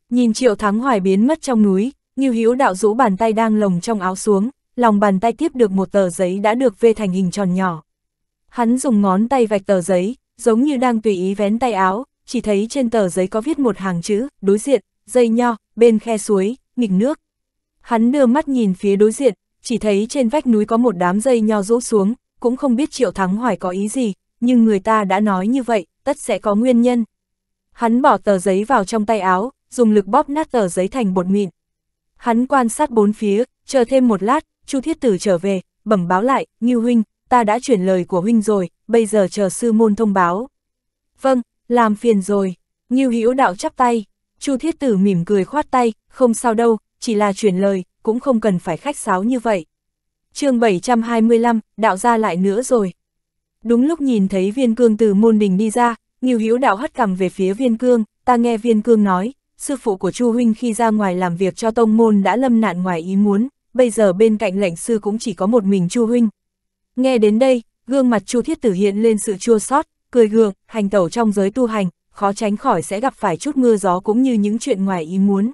Nhìn Triệu Thắng Hoài biến mất trong núi, Ngưu Hữu đạo rũ bàn tay đang lồng trong áo xuống, lòng bàn tay tiếp được một tờ giấy đã được vê thành hình tròn nhỏ. Hắn dùng ngón tay vạch tờ giấy, giống như đang tùy ý vén tay áo, chỉ thấy trên tờ giấy có viết một hàng chữ, đối diện, dây nho, bên khe suối, nghịch nước. Hắn đưa mắt nhìn phía đối diện, chỉ thấy trên vách núi có một đám dây nho rũ xuống, cũng không biết Triệu Thắng Hoài có ý gì, nhưng người ta đã nói như vậy, tất sẽ có nguyên nhân. Hắn bỏ tờ giấy vào trong tay áo, dùng lực bóp nát tờ giấy thành bột mịn. Hắn quan sát bốn phía, chờ thêm một lát, Chu Thiết Tử trở về, bẩm báo lại, Ngưu huynh, ta đã chuyển lời của huynh rồi, bây giờ chờ sư môn thông báo." "Vâng, làm phiền rồi." Ngưu Hữu đạo chắp tay, Chu Thiết Tử mỉm cười khoát tay, "Không sao đâu, chỉ là truyền lời, cũng không cần phải khách sáo như vậy. chương 725, đạo ra lại nữa rồi. Đúng lúc nhìn thấy viên cương từ môn đình đi ra, Nghiêu Hữu đạo hất cằm về phía viên cương, ta nghe viên cương nói, sư phụ của Chu Huynh khi ra ngoài làm việc cho tông môn đã lâm nạn ngoài ý muốn, bây giờ bên cạnh lệnh sư cũng chỉ có một mình Chu Huynh. Nghe đến đây, gương mặt Chu Thiết Tử hiện lên sự chua sót, cười gượng, hành tẩu trong giới tu hành, khó tránh khỏi sẽ gặp phải chút mưa gió cũng như những chuyện ngoài ý muốn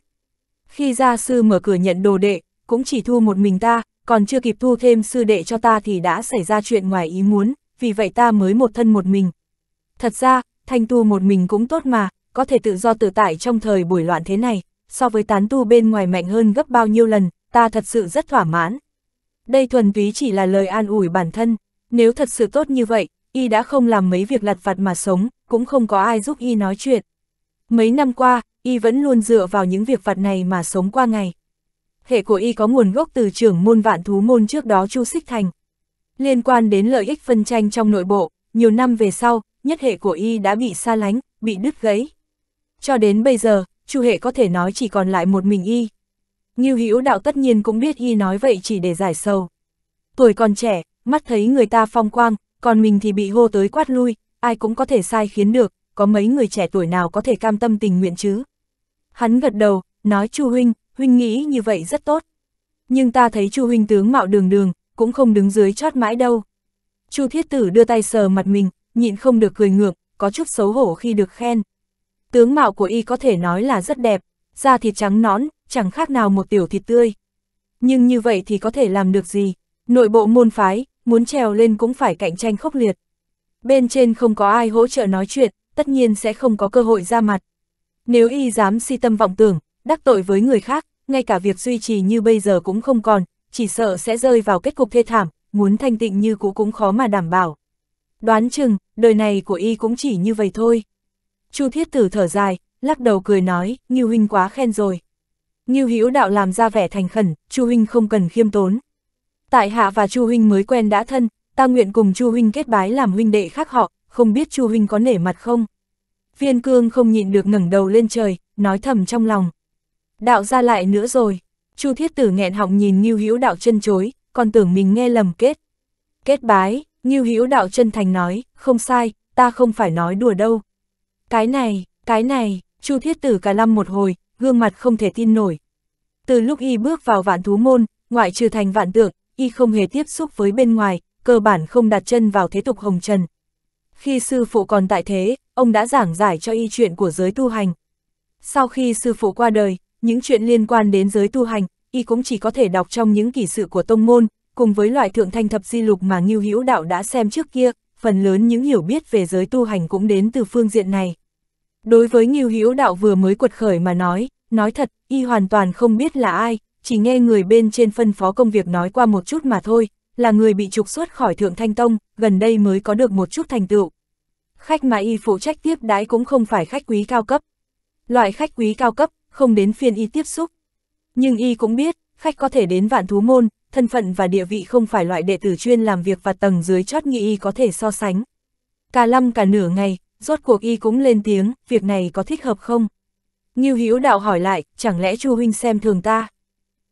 khi gia sư mở cửa nhận đồ đệ, cũng chỉ thu một mình ta, còn chưa kịp thu thêm sư đệ cho ta thì đã xảy ra chuyện ngoài ý muốn, vì vậy ta mới một thân một mình. Thật ra, thanh tu một mình cũng tốt mà, có thể tự do tự tại trong thời buổi loạn thế này, so với tán tu bên ngoài mạnh hơn gấp bao nhiêu lần, ta thật sự rất thỏa mãn. Đây thuần túy chỉ là lời an ủi bản thân, nếu thật sự tốt như vậy, y đã không làm mấy việc lặt vặt mà sống, cũng không có ai giúp y nói chuyện. Mấy năm qua, y vẫn luôn dựa vào những việc vặt này mà sống qua ngày. Hệ của y có nguồn gốc từ trưởng môn vạn thú môn trước đó Chu Xích Thành. Liên quan đến lợi ích phân tranh trong nội bộ, nhiều năm về sau, nhất hệ của y đã bị xa lánh, bị đứt gãy. Cho đến bây giờ, Chu hệ có thể nói chỉ còn lại một mình y. Như Hữu đạo tất nhiên cũng biết y nói vậy chỉ để giải sầu. Tuổi còn trẻ, mắt thấy người ta phong quang, còn mình thì bị hô tới quát lui, ai cũng có thể sai khiến được, có mấy người trẻ tuổi nào có thể cam tâm tình nguyện chứ. Hắn gật đầu, nói Chu Huynh, Huynh nghĩ như vậy rất tốt. Nhưng ta thấy Chu Huynh tướng mạo đường đường, cũng không đứng dưới chót mãi đâu. Chu Thiết Tử đưa tay sờ mặt mình, nhịn không được cười ngược, có chút xấu hổ khi được khen. Tướng mạo của y có thể nói là rất đẹp, da thịt trắng nõn, chẳng khác nào một tiểu thịt tươi. Nhưng như vậy thì có thể làm được gì? Nội bộ môn phái, muốn trèo lên cũng phải cạnh tranh khốc liệt. Bên trên không có ai hỗ trợ nói chuyện, tất nhiên sẽ không có cơ hội ra mặt. Nếu y dám si tâm vọng tưởng, đắc tội với người khác, ngay cả việc duy trì như bây giờ cũng không còn, chỉ sợ sẽ rơi vào kết cục thê thảm, muốn thanh tịnh như cũ cũng khó mà đảm bảo. Đoán chừng, đời này của y cũng chỉ như vậy thôi. Chu Thiết Tử thở dài, lắc đầu cười nói, Như Huynh quá khen rồi. Như Hữu Đạo làm ra vẻ thành khẩn, Chu Huynh không cần khiêm tốn. Tại Hạ và Chu Huynh mới quen đã thân, ta nguyện cùng Chu Huynh kết bái làm huynh đệ khác họ, không biết Chu Huynh có nể mặt không? Viên cương không nhịn được ngẩng đầu lên trời, nói thầm trong lòng. Đạo ra lại nữa rồi. Chu thiết tử nghẹn họng nhìn Ngưu Hữu đạo chân chối, còn tưởng mình nghe lầm kết. Kết bái, Ngưu Hữu đạo chân thành nói, không sai, ta không phải nói đùa đâu. Cái này, cái này, Chu thiết tử cả lăm một hồi, gương mặt không thể tin nổi. Từ lúc y bước vào vạn thú môn, ngoại trừ thành vạn tượng, y không hề tiếp xúc với bên ngoài, cơ bản không đặt chân vào thế tục hồng trần. Khi sư phụ còn tại thế, ông đã giảng giải cho y chuyện của giới tu hành. Sau khi sư phụ qua đời, những chuyện liên quan đến giới tu hành, y cũng chỉ có thể đọc trong những kỷ sự của tông môn, cùng với loại thượng thanh thập di lục mà Ngưu Hữu Đạo đã xem trước kia, phần lớn những hiểu biết về giới tu hành cũng đến từ phương diện này. Đối với Ngưu Hữu Đạo vừa mới quật khởi mà nói, nói thật, y hoàn toàn không biết là ai, chỉ nghe người bên trên phân phó công việc nói qua một chút mà thôi, là người bị trục xuất khỏi Thượng Thanh Tông, gần đây mới có được một chút thành tựu khách mà y phụ trách tiếp đái cũng không phải khách quý cao cấp. Loại khách quý cao cấp, không đến phiên y tiếp xúc. Nhưng y cũng biết, khách có thể đến vạn thú môn, thân phận và địa vị không phải loại đệ tử chuyên làm việc và tầng dưới chót nghị y có thể so sánh. Cả lăm cả nửa ngày, rốt cuộc y cũng lên tiếng, việc này có thích hợp không? Ngưu Hữu Đạo hỏi lại, chẳng lẽ Chu huynh xem thường ta?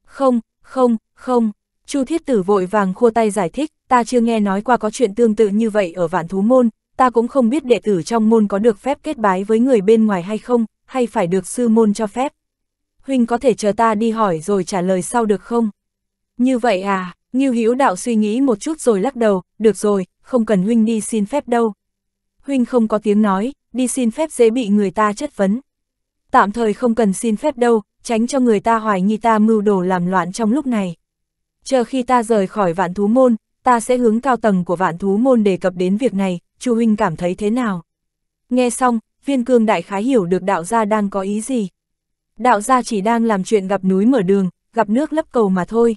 Không, không, không, Chu Thiết Tử vội vàng khua tay giải thích, ta chưa nghe nói qua có chuyện tương tự như vậy ở Vạn Thú môn, ta cũng không biết đệ tử trong môn có được phép kết bái với người bên ngoài hay không, hay phải được sư môn cho phép. Huynh có thể chờ ta đi hỏi rồi trả lời sau được không? Như vậy à, Ngưu Hữu Đạo suy nghĩ một chút rồi lắc đầu, được rồi, không cần Huynh đi xin phép đâu. Huynh không có tiếng nói, đi xin phép dễ bị người ta chất vấn. Tạm thời không cần xin phép đâu, tránh cho người ta hoài nghi ta mưu đồ làm loạn trong lúc này. Chờ khi ta rời khỏi vạn thú môn, ta sẽ hướng cao tầng của vạn thú môn đề cập đến việc này, chu huynh cảm thấy thế nào? Nghe xong, viên cương đại khái hiểu được đạo gia đang có ý gì. Đạo gia chỉ đang làm chuyện gặp núi mở đường, gặp nước lấp cầu mà thôi.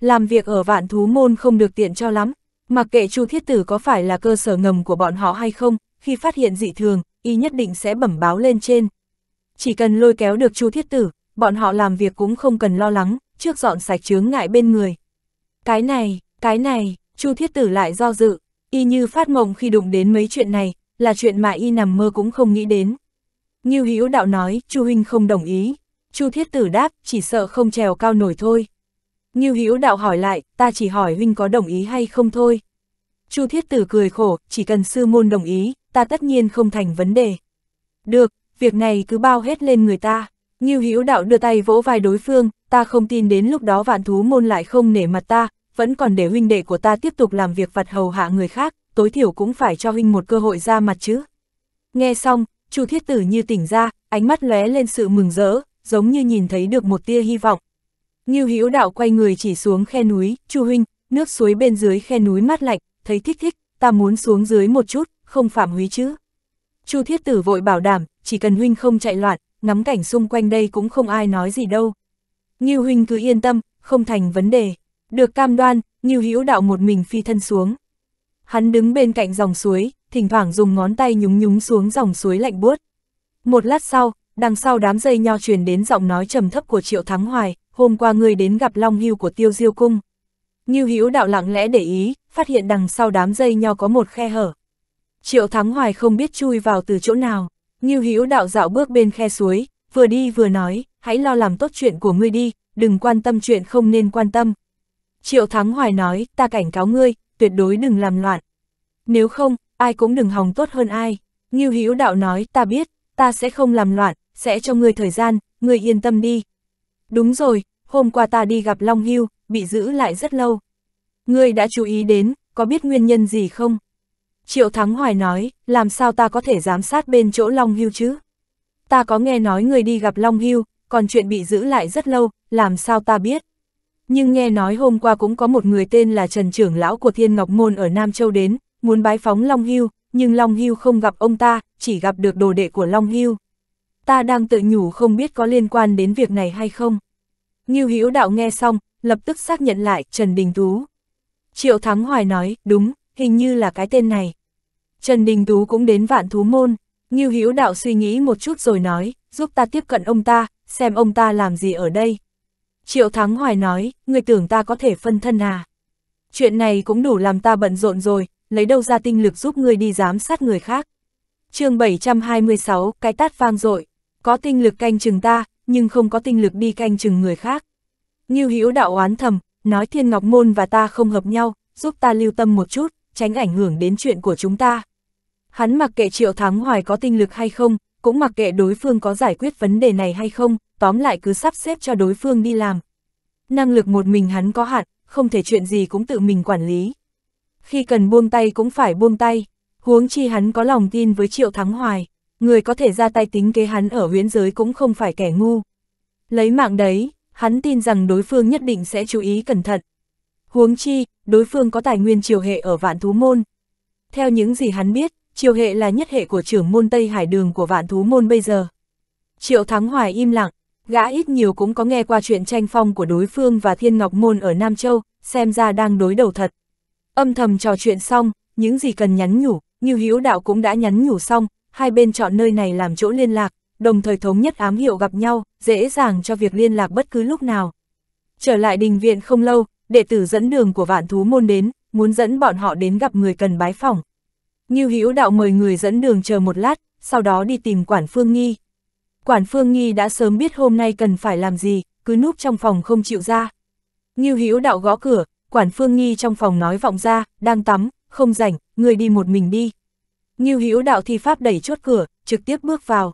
Làm việc ở vạn thú môn không được tiện cho lắm, mặc kệ chu thiết tử có phải là cơ sở ngầm của bọn họ hay không, khi phát hiện dị thường, y nhất định sẽ bẩm báo lên trên. Chỉ cần lôi kéo được chu thiết tử, bọn họ làm việc cũng không cần lo lắng, trước dọn sạch chướng ngại bên người. Cái này, cái này, chu thiết tử lại do dự, y như phát mộng khi đụng đến mấy chuyện này, là chuyện mà y nằm mơ cũng không nghĩ đến. Như Hữu Đạo nói, Chu huynh không đồng ý. Chu Thiết Tử đáp, chỉ sợ không trèo cao nổi thôi. như Hữu Đạo hỏi lại, ta chỉ hỏi huynh có đồng ý hay không thôi. Chu Thiết Tử cười khổ, chỉ cần sư môn đồng ý, ta tất nhiên không thành vấn đề. Được, việc này cứ bao hết lên người ta. như Hữu Đạo đưa tay vỗ vai đối phương, ta không tin đến lúc đó vạn thú môn lại không nể mặt ta, vẫn còn để huynh đệ của ta tiếp tục làm việc vặt hầu hạ người khác, tối thiểu cũng phải cho huynh một cơ hội ra mặt chứ. Nghe xong, Chu Thiết Tử như tỉnh ra, ánh mắt lóe lên sự mừng rỡ, giống như nhìn thấy được một tia hy vọng. Ngưu Hữu Đạo quay người chỉ xuống khe núi, "Chu huynh, nước suối bên dưới khe núi mát lạnh, thấy thích thích, ta muốn xuống dưới một chút, không phạm húy chứ?" Chu Thiết Tử vội bảo đảm, chỉ cần huynh không chạy loạn, ngắm cảnh xung quanh đây cũng không ai nói gì đâu. Ngưu huynh cứ yên tâm, không thành vấn đề. Được cam đoan, Ngưu Hữu Đạo một mình phi thân xuống. Hắn đứng bên cạnh dòng suối, thỉnh thoảng dùng ngón tay nhúng nhúng xuống dòng suối lạnh buốt. Một lát sau, đằng sau đám dây nho truyền đến giọng nói trầm thấp của Triệu Thắng Hoài, "Hôm qua người đến gặp Long Hưu của Tiêu Diêu cung." Ngưu Hữu Đạo lặng lẽ để ý, phát hiện đằng sau đám dây nho có một khe hở. Triệu Thắng Hoài không biết chui vào từ chỗ nào, Ngưu Hữu Đạo dạo bước bên khe suối, vừa đi vừa nói, "Hãy lo làm tốt chuyện của ngươi đi, đừng quan tâm chuyện không nên quan tâm, Triệu Thắng Hoài nói, ta cảnh cáo ngươi, tuyệt đối đừng làm loạn. Nếu không, ai cũng đừng hòng tốt hơn ai. Ngưu Hữu Đạo nói, ta biết, ta sẽ không làm loạn, sẽ cho ngươi thời gian, ngươi yên tâm đi. Đúng rồi, hôm qua ta đi gặp Long Hưu, bị giữ lại rất lâu. Ngươi đã chú ý đến, có biết nguyên nhân gì không? Triệu Thắng Hoài nói, làm sao ta có thể giám sát bên chỗ Long Hưu chứ? Ta có nghe nói ngươi đi gặp Long Hưu, còn chuyện bị giữ lại rất lâu, làm sao ta biết? nhưng nghe nói hôm qua cũng có một người tên là Trần Trưởng Lão của Thiên Ngọc Môn ở Nam Châu đến, muốn bái phóng Long Hưu, nhưng Long Hưu không gặp ông ta, chỉ gặp được đồ đệ của Long Hưu. Ta đang tự nhủ không biết có liên quan đến việc này hay không. Ngưu Hữu Đạo nghe xong, lập tức xác nhận lại Trần Đình Tú. Triệu Thắng Hoài nói, đúng, hình như là cái tên này. Trần Đình Tú cũng đến vạn thú môn, Ngưu Hữu Đạo suy nghĩ một chút rồi nói, giúp ta tiếp cận ông ta, xem ông ta làm gì ở đây. Triệu Thắng Hoài nói, người tưởng ta có thể phân thân à? Chuyện này cũng đủ làm ta bận rộn rồi, lấy đâu ra tinh lực giúp ngươi đi giám sát người khác. chương 726, cái tát vang dội có tinh lực canh chừng ta, nhưng không có tinh lực đi canh chừng người khác. Như Hữu đạo oán thầm, nói Thiên Ngọc Môn và ta không hợp nhau, giúp ta lưu tâm một chút, tránh ảnh hưởng đến chuyện của chúng ta. Hắn mặc kệ Triệu Thắng Hoài có tinh lực hay không, cũng mặc kệ đối phương có giải quyết vấn đề này hay không tóm lại cứ sắp xếp cho đối phương đi làm. Năng lực một mình hắn có hạn, không thể chuyện gì cũng tự mình quản lý. Khi cần buông tay cũng phải buông tay, huống chi hắn có lòng tin với Triệu Thắng Hoài, người có thể ra tay tính kế hắn ở huyễn giới cũng không phải kẻ ngu. Lấy mạng đấy, hắn tin rằng đối phương nhất định sẽ chú ý cẩn thận. Huống chi, đối phương có tài nguyên triều hệ ở vạn thú môn. Theo những gì hắn biết, triều hệ là nhất hệ của trưởng môn Tây Hải Đường của vạn thú môn bây giờ. Triệu Thắng Hoài im lặng, Gã ít nhiều cũng có nghe qua chuyện tranh phong của đối phương và Thiên Ngọc Môn ở Nam Châu, xem ra đang đối đầu thật. Âm thầm trò chuyện xong, những gì cần nhắn nhủ, như Hiếu Đạo cũng đã nhắn nhủ xong, hai bên chọn nơi này làm chỗ liên lạc, đồng thời thống nhất ám hiệu gặp nhau, dễ dàng cho việc liên lạc bất cứ lúc nào. Trở lại đình viện không lâu, đệ tử dẫn đường của vạn thú môn đến, muốn dẫn bọn họ đến gặp người cần bái phỏng. Như hiếu Đạo mời người dẫn đường chờ một lát, sau đó đi tìm quản Phương Nghi. Quản Phương Nghi đã sớm biết hôm nay cần phải làm gì, cứ núp trong phòng không chịu ra. Ngưu Hữu đạo gõ cửa, Quản Phương Nghi trong phòng nói vọng ra, đang tắm, không rảnh, người đi một mình đi. Ngưu Hữu đạo thi pháp đẩy chốt cửa, trực tiếp bước vào.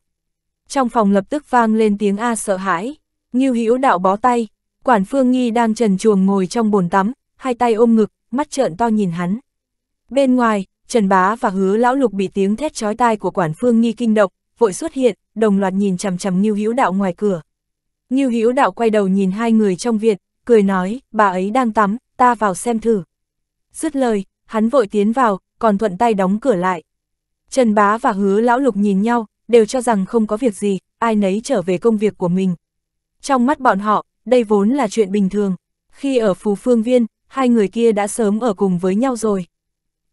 Trong phòng lập tức vang lên tiếng a sợ hãi. Ngưu Hữu đạo bó tay, Quản Phương Nghi đang trần chuồng ngồi trong bồn tắm, hai tay ôm ngực, mắt trợn to nhìn hắn. Bên ngoài, Trần Bá và Hứa Lão Lục bị tiếng thét chói tai của Quản Phương Nghi kinh động, vội xuất hiện, đồng loạt nhìn chằm chằm Ngưu Hữu Đạo ngoài cửa. Ngưu Hữu Đạo quay đầu nhìn hai người trong viện, cười nói, bà ấy đang tắm, ta vào xem thử. Dứt lời, hắn vội tiến vào, còn thuận tay đóng cửa lại. Trần Bá và Hứa Lão Lục nhìn nhau, đều cho rằng không có việc gì, ai nấy trở về công việc của mình. Trong mắt bọn họ, đây vốn là chuyện bình thường. Khi ở Phú Phương Viên, hai người kia đã sớm ở cùng với nhau rồi.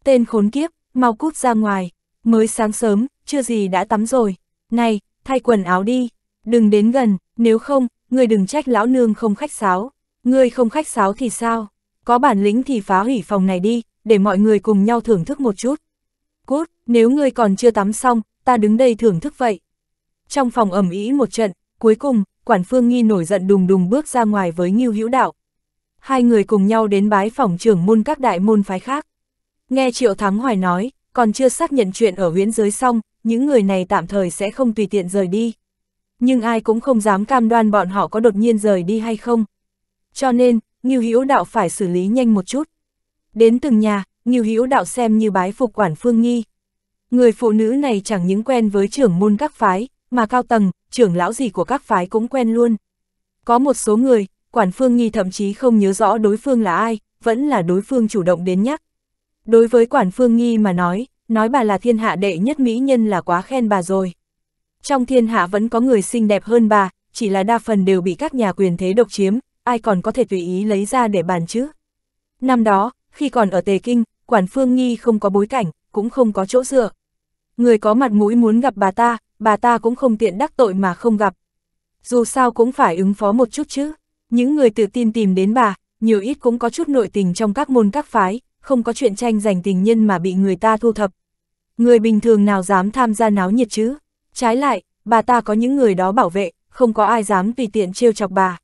Tên khốn kiếp, mau cút ra ngoài. Mới sáng sớm, chưa gì đã tắm rồi. Này, thay quần áo đi. Đừng đến gần, nếu không, ngươi đừng trách lão nương không khách sáo. Ngươi không khách sáo thì sao? Có bản lĩnh thì phá hủy phòng này đi, để mọi người cùng nhau thưởng thức một chút. Cút, nếu ngươi còn chưa tắm xong, ta đứng đây thưởng thức vậy. Trong phòng ẩm ý một trận, cuối cùng, quản phương nghi nổi giận đùng đùng bước ra ngoài với Ngưu Hữu Đạo. Hai người cùng nhau đến bái phòng trưởng môn các đại môn phái khác. Nghe Triệu Thắng Hoài nói, còn chưa xác nhận chuyện ở huyến giới xong, những người này tạm thời sẽ không tùy tiện rời đi. Nhưng ai cũng không dám cam đoan bọn họ có đột nhiên rời đi hay không. Cho nên, Ngưu Hữu Đạo phải xử lý nhanh một chút. Đến từng nhà, Ngưu Hữu Đạo xem như bái phục quản Phương Nghi. Người phụ nữ này chẳng những quen với trưởng môn các phái, mà cao tầng, trưởng lão gì của các phái cũng quen luôn. Có một số người, quản Phương Nghi thậm chí không nhớ rõ đối phương là ai, vẫn là đối phương chủ động đến nhắc. Đối với Quản Phương Nghi mà nói, nói bà là thiên hạ đệ nhất mỹ nhân là quá khen bà rồi. Trong thiên hạ vẫn có người xinh đẹp hơn bà, chỉ là đa phần đều bị các nhà quyền thế độc chiếm, ai còn có thể tùy ý lấy ra để bàn chứ. Năm đó, khi còn ở Tề Kinh, Quản Phương Nghi không có bối cảnh, cũng không có chỗ dựa. Người có mặt mũi muốn gặp bà ta, bà ta cũng không tiện đắc tội mà không gặp. Dù sao cũng phải ứng phó một chút chứ. Những người tự tin tìm đến bà, nhiều ít cũng có chút nội tình trong các môn các phái, không có chuyện tranh giành tình nhân mà bị người ta thu thập. Người bình thường nào dám tham gia náo nhiệt chứ? Trái lại, bà ta có những người đó bảo vệ, không có ai dám tùy tiện trêu chọc bà.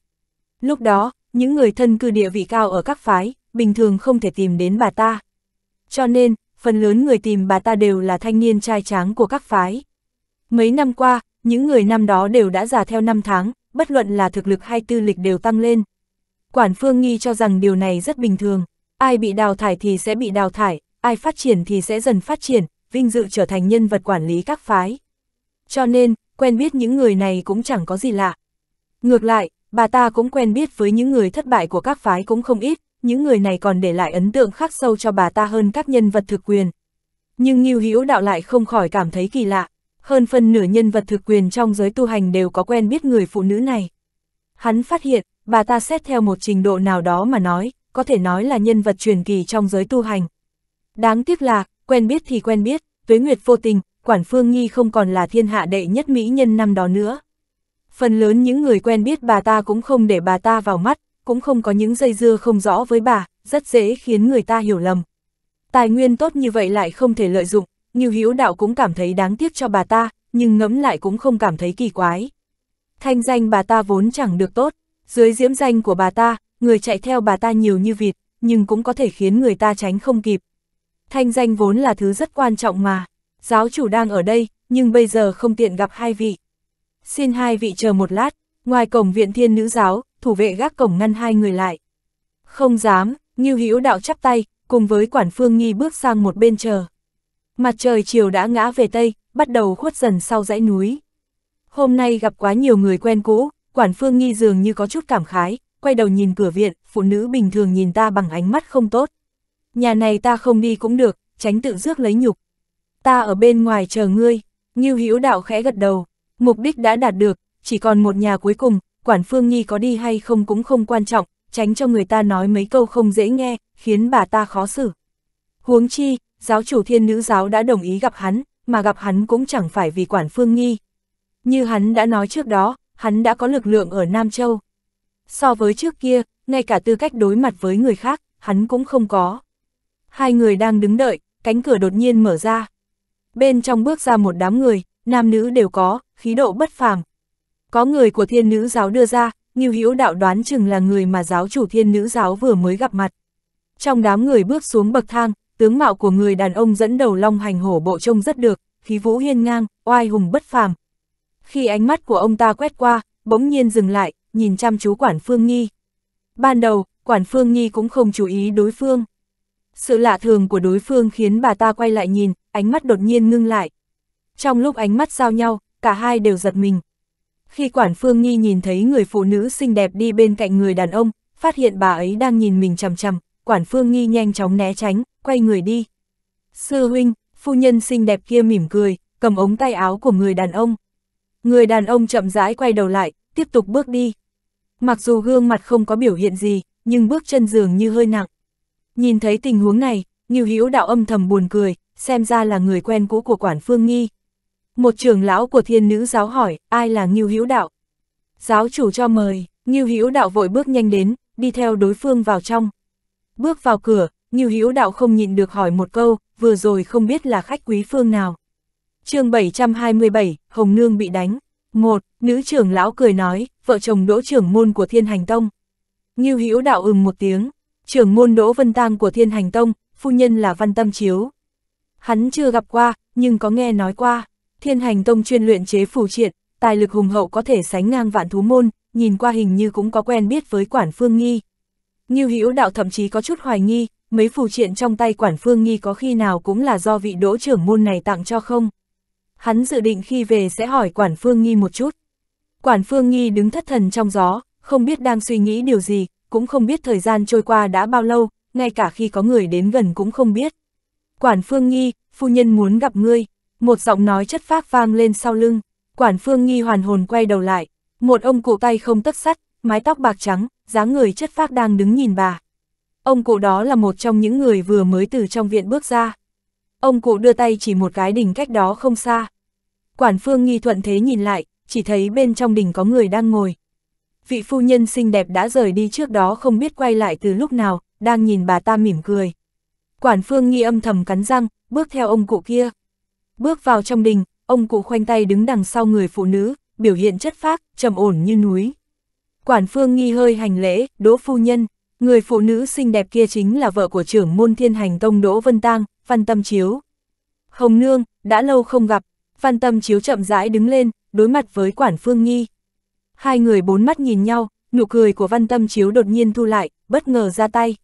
Lúc đó, những người thân cư địa vị cao ở các phái, bình thường không thể tìm đến bà ta. Cho nên, phần lớn người tìm bà ta đều là thanh niên trai tráng của các phái. Mấy năm qua, những người năm đó đều đã già theo năm tháng, bất luận là thực lực hay tư lịch đều tăng lên. Quản Phương Nghi cho rằng điều này rất bình thường. Ai bị đào thải thì sẽ bị đào thải, ai phát triển thì sẽ dần phát triển, vinh dự trở thành nhân vật quản lý các phái. Cho nên, quen biết những người này cũng chẳng có gì lạ. Ngược lại, bà ta cũng quen biết với những người thất bại của các phái cũng không ít, những người này còn để lại ấn tượng khắc sâu cho bà ta hơn các nhân vật thực quyền. Nhưng Ngưu Hữu Đạo lại không khỏi cảm thấy kỳ lạ, hơn phần nửa nhân vật thực quyền trong giới tu hành đều có quen biết người phụ nữ này. Hắn phát hiện, bà ta xét theo một trình độ nào đó mà nói, có thể nói là nhân vật truyền kỳ trong giới tu hành. Đáng tiếc là, quen biết thì quen biết, tuế nguyệt vô tình, Quản Phương Nhi không còn là thiên hạ đệ nhất mỹ nhân năm đó nữa. Phần lớn những người quen biết bà ta cũng không để bà ta vào mắt, cũng không có những dây dưa không rõ với bà, rất dễ khiến người ta hiểu lầm. Tài nguyên tốt như vậy lại không thể lợi dụng, Như Hữu Đạo cũng cảm thấy đáng tiếc cho bà ta, nhưng ngẫm lại cũng không cảm thấy kỳ quái. Thanh danh bà ta vốn chẳng được tốt, dưới diễm danh của bà ta, người chạy theo bà ta nhiều như vịt, nhưng cũng có thể khiến người ta tránh không kịp. Thanh danh vốn là thứ rất quan trọng mà, giáo chủ đang ở đây, nhưng bây giờ không tiện gặp hai vị. Xin hai vị chờ một lát, ngoài cổng viện thiên nữ giáo, thủ vệ gác cổng ngăn hai người lại. Không dám, Ngưu Hữu đạo chắp tay, cùng với quản phương nghi bước sang một bên chờ. Mặt trời chiều đã ngã về tây, bắt đầu khuất dần sau dãy núi. Hôm nay gặp quá nhiều người quen cũ, quản phương nghi dường như có chút cảm khái, quay đầu nhìn cửa viện, phụ nữ bình thường nhìn ta bằng ánh mắt không tốt. Nhà này ta không đi cũng được, tránh tự rước lấy nhục. Ta ở bên ngoài chờ ngươi, Ngưu Hữu Đạo khẽ gật đầu, mục đích đã đạt được, chỉ còn một nhà cuối cùng, quản Phương Nhi có đi hay không cũng không quan trọng, tránh cho người ta nói mấy câu không dễ nghe, khiến bà ta khó xử. Huống chi, giáo chủ thiên nữ giáo đã đồng ý gặp hắn, mà gặp hắn cũng chẳng phải vì quản Phương Nhi. Như hắn đã nói trước đó, hắn đã có lực lượng ở Nam Châu so với trước kia, ngay cả tư cách đối mặt với người khác, hắn cũng không có. Hai người đang đứng đợi, cánh cửa đột nhiên mở ra. Bên trong bước ra một đám người, nam nữ đều có, khí độ bất phàm. Có người của thiên nữ giáo đưa ra, Ngưu Hữu đạo đoán chừng là người mà giáo chủ thiên nữ giáo vừa mới gặp mặt. Trong đám người bước xuống bậc thang, tướng mạo của người đàn ông dẫn đầu long hành hổ bộ trông rất được, khí vũ hiên ngang, oai hùng bất phàm. Khi ánh mắt của ông ta quét qua, bỗng nhiên dừng lại, nhìn chăm chú quản phương nghi. Ban đầu, quản phương nghi cũng không chú ý đối phương. Sự lạ thường của đối phương khiến bà ta quay lại nhìn, ánh mắt đột nhiên ngưng lại. Trong lúc ánh mắt giao nhau, cả hai đều giật mình. Khi quản phương nghi nhìn thấy người phụ nữ xinh đẹp đi bên cạnh người đàn ông, phát hiện bà ấy đang nhìn mình chầm chầm, quản phương nghi nhanh chóng né tránh, quay người đi. Sư huynh, phu nhân xinh đẹp kia mỉm cười, cầm ống tay áo của người đàn ông. Người đàn ông chậm rãi quay đầu lại, tiếp tục bước đi. Mặc dù gương mặt không có biểu hiện gì, nhưng bước chân dường như hơi nặng. Nhìn thấy tình huống này, Ngưu Hữu đạo âm thầm buồn cười, xem ra là người quen cũ của quản phương nghi. Một trưởng lão của thiên nữ giáo hỏi, ai là Ngưu Hữu đạo? Giáo chủ cho mời, Ngưu Hữu đạo vội bước nhanh đến, đi theo đối phương vào trong. Bước vào cửa, Ngưu Hữu đạo không nhịn được hỏi một câu, vừa rồi không biết là khách quý phương nào. chương 727, Hồng Nương bị đánh. Một, nữ trưởng lão cười nói, vợ chồng đỗ trưởng môn của thiên hành tông. Ngưu Hữu đạo ừm một tiếng, trưởng môn đỗ vân tang của thiên hành tông, phu nhân là văn tâm chiếu. Hắn chưa gặp qua, nhưng có nghe nói qua, thiên hành tông chuyên luyện chế phù triện, tài lực hùng hậu có thể sánh ngang vạn thú môn, nhìn qua hình như cũng có quen biết với quản phương nghi. Ngưu Hữu đạo thậm chí có chút hoài nghi, mấy phù triện trong tay quản phương nghi có khi nào cũng là do vị đỗ trưởng môn này tặng cho không hắn dự định khi về sẽ hỏi Quản Phương Nghi một chút. Quản Phương Nghi đứng thất thần trong gió, không biết đang suy nghĩ điều gì, cũng không biết thời gian trôi qua đã bao lâu, ngay cả khi có người đến gần cũng không biết. Quản Phương Nghi, phu nhân muốn gặp ngươi, một giọng nói chất phác vang lên sau lưng, Quản Phương Nghi hoàn hồn quay đầu lại, một ông cụ tay không tất sắt, mái tóc bạc trắng, dáng người chất phác đang đứng nhìn bà. Ông cụ đó là một trong những người vừa mới từ trong viện bước ra. Ông cụ đưa tay chỉ một cái đình cách đó không xa. Quản phương nghi thuận thế nhìn lại, chỉ thấy bên trong đình có người đang ngồi. Vị phu nhân xinh đẹp đã rời đi trước đó không biết quay lại từ lúc nào, đang nhìn bà ta mỉm cười. Quản phương nghi âm thầm cắn răng, bước theo ông cụ kia. Bước vào trong đình, ông cụ khoanh tay đứng đằng sau người phụ nữ, biểu hiện chất phác, trầm ổn như núi. Quản phương nghi hơi hành lễ, đỗ phu nhân. Người phụ nữ xinh đẹp kia chính là vợ của trưởng môn thiên hành tông Đỗ Vân Tang, Phan Tâm Chiếu. Hồng Nương, đã lâu không gặp, Phan Tâm Chiếu chậm rãi đứng lên, đối mặt với Quản Phương Nghi. Hai người bốn mắt nhìn nhau, nụ cười của Văn Tâm Chiếu đột nhiên thu lại, bất ngờ ra tay.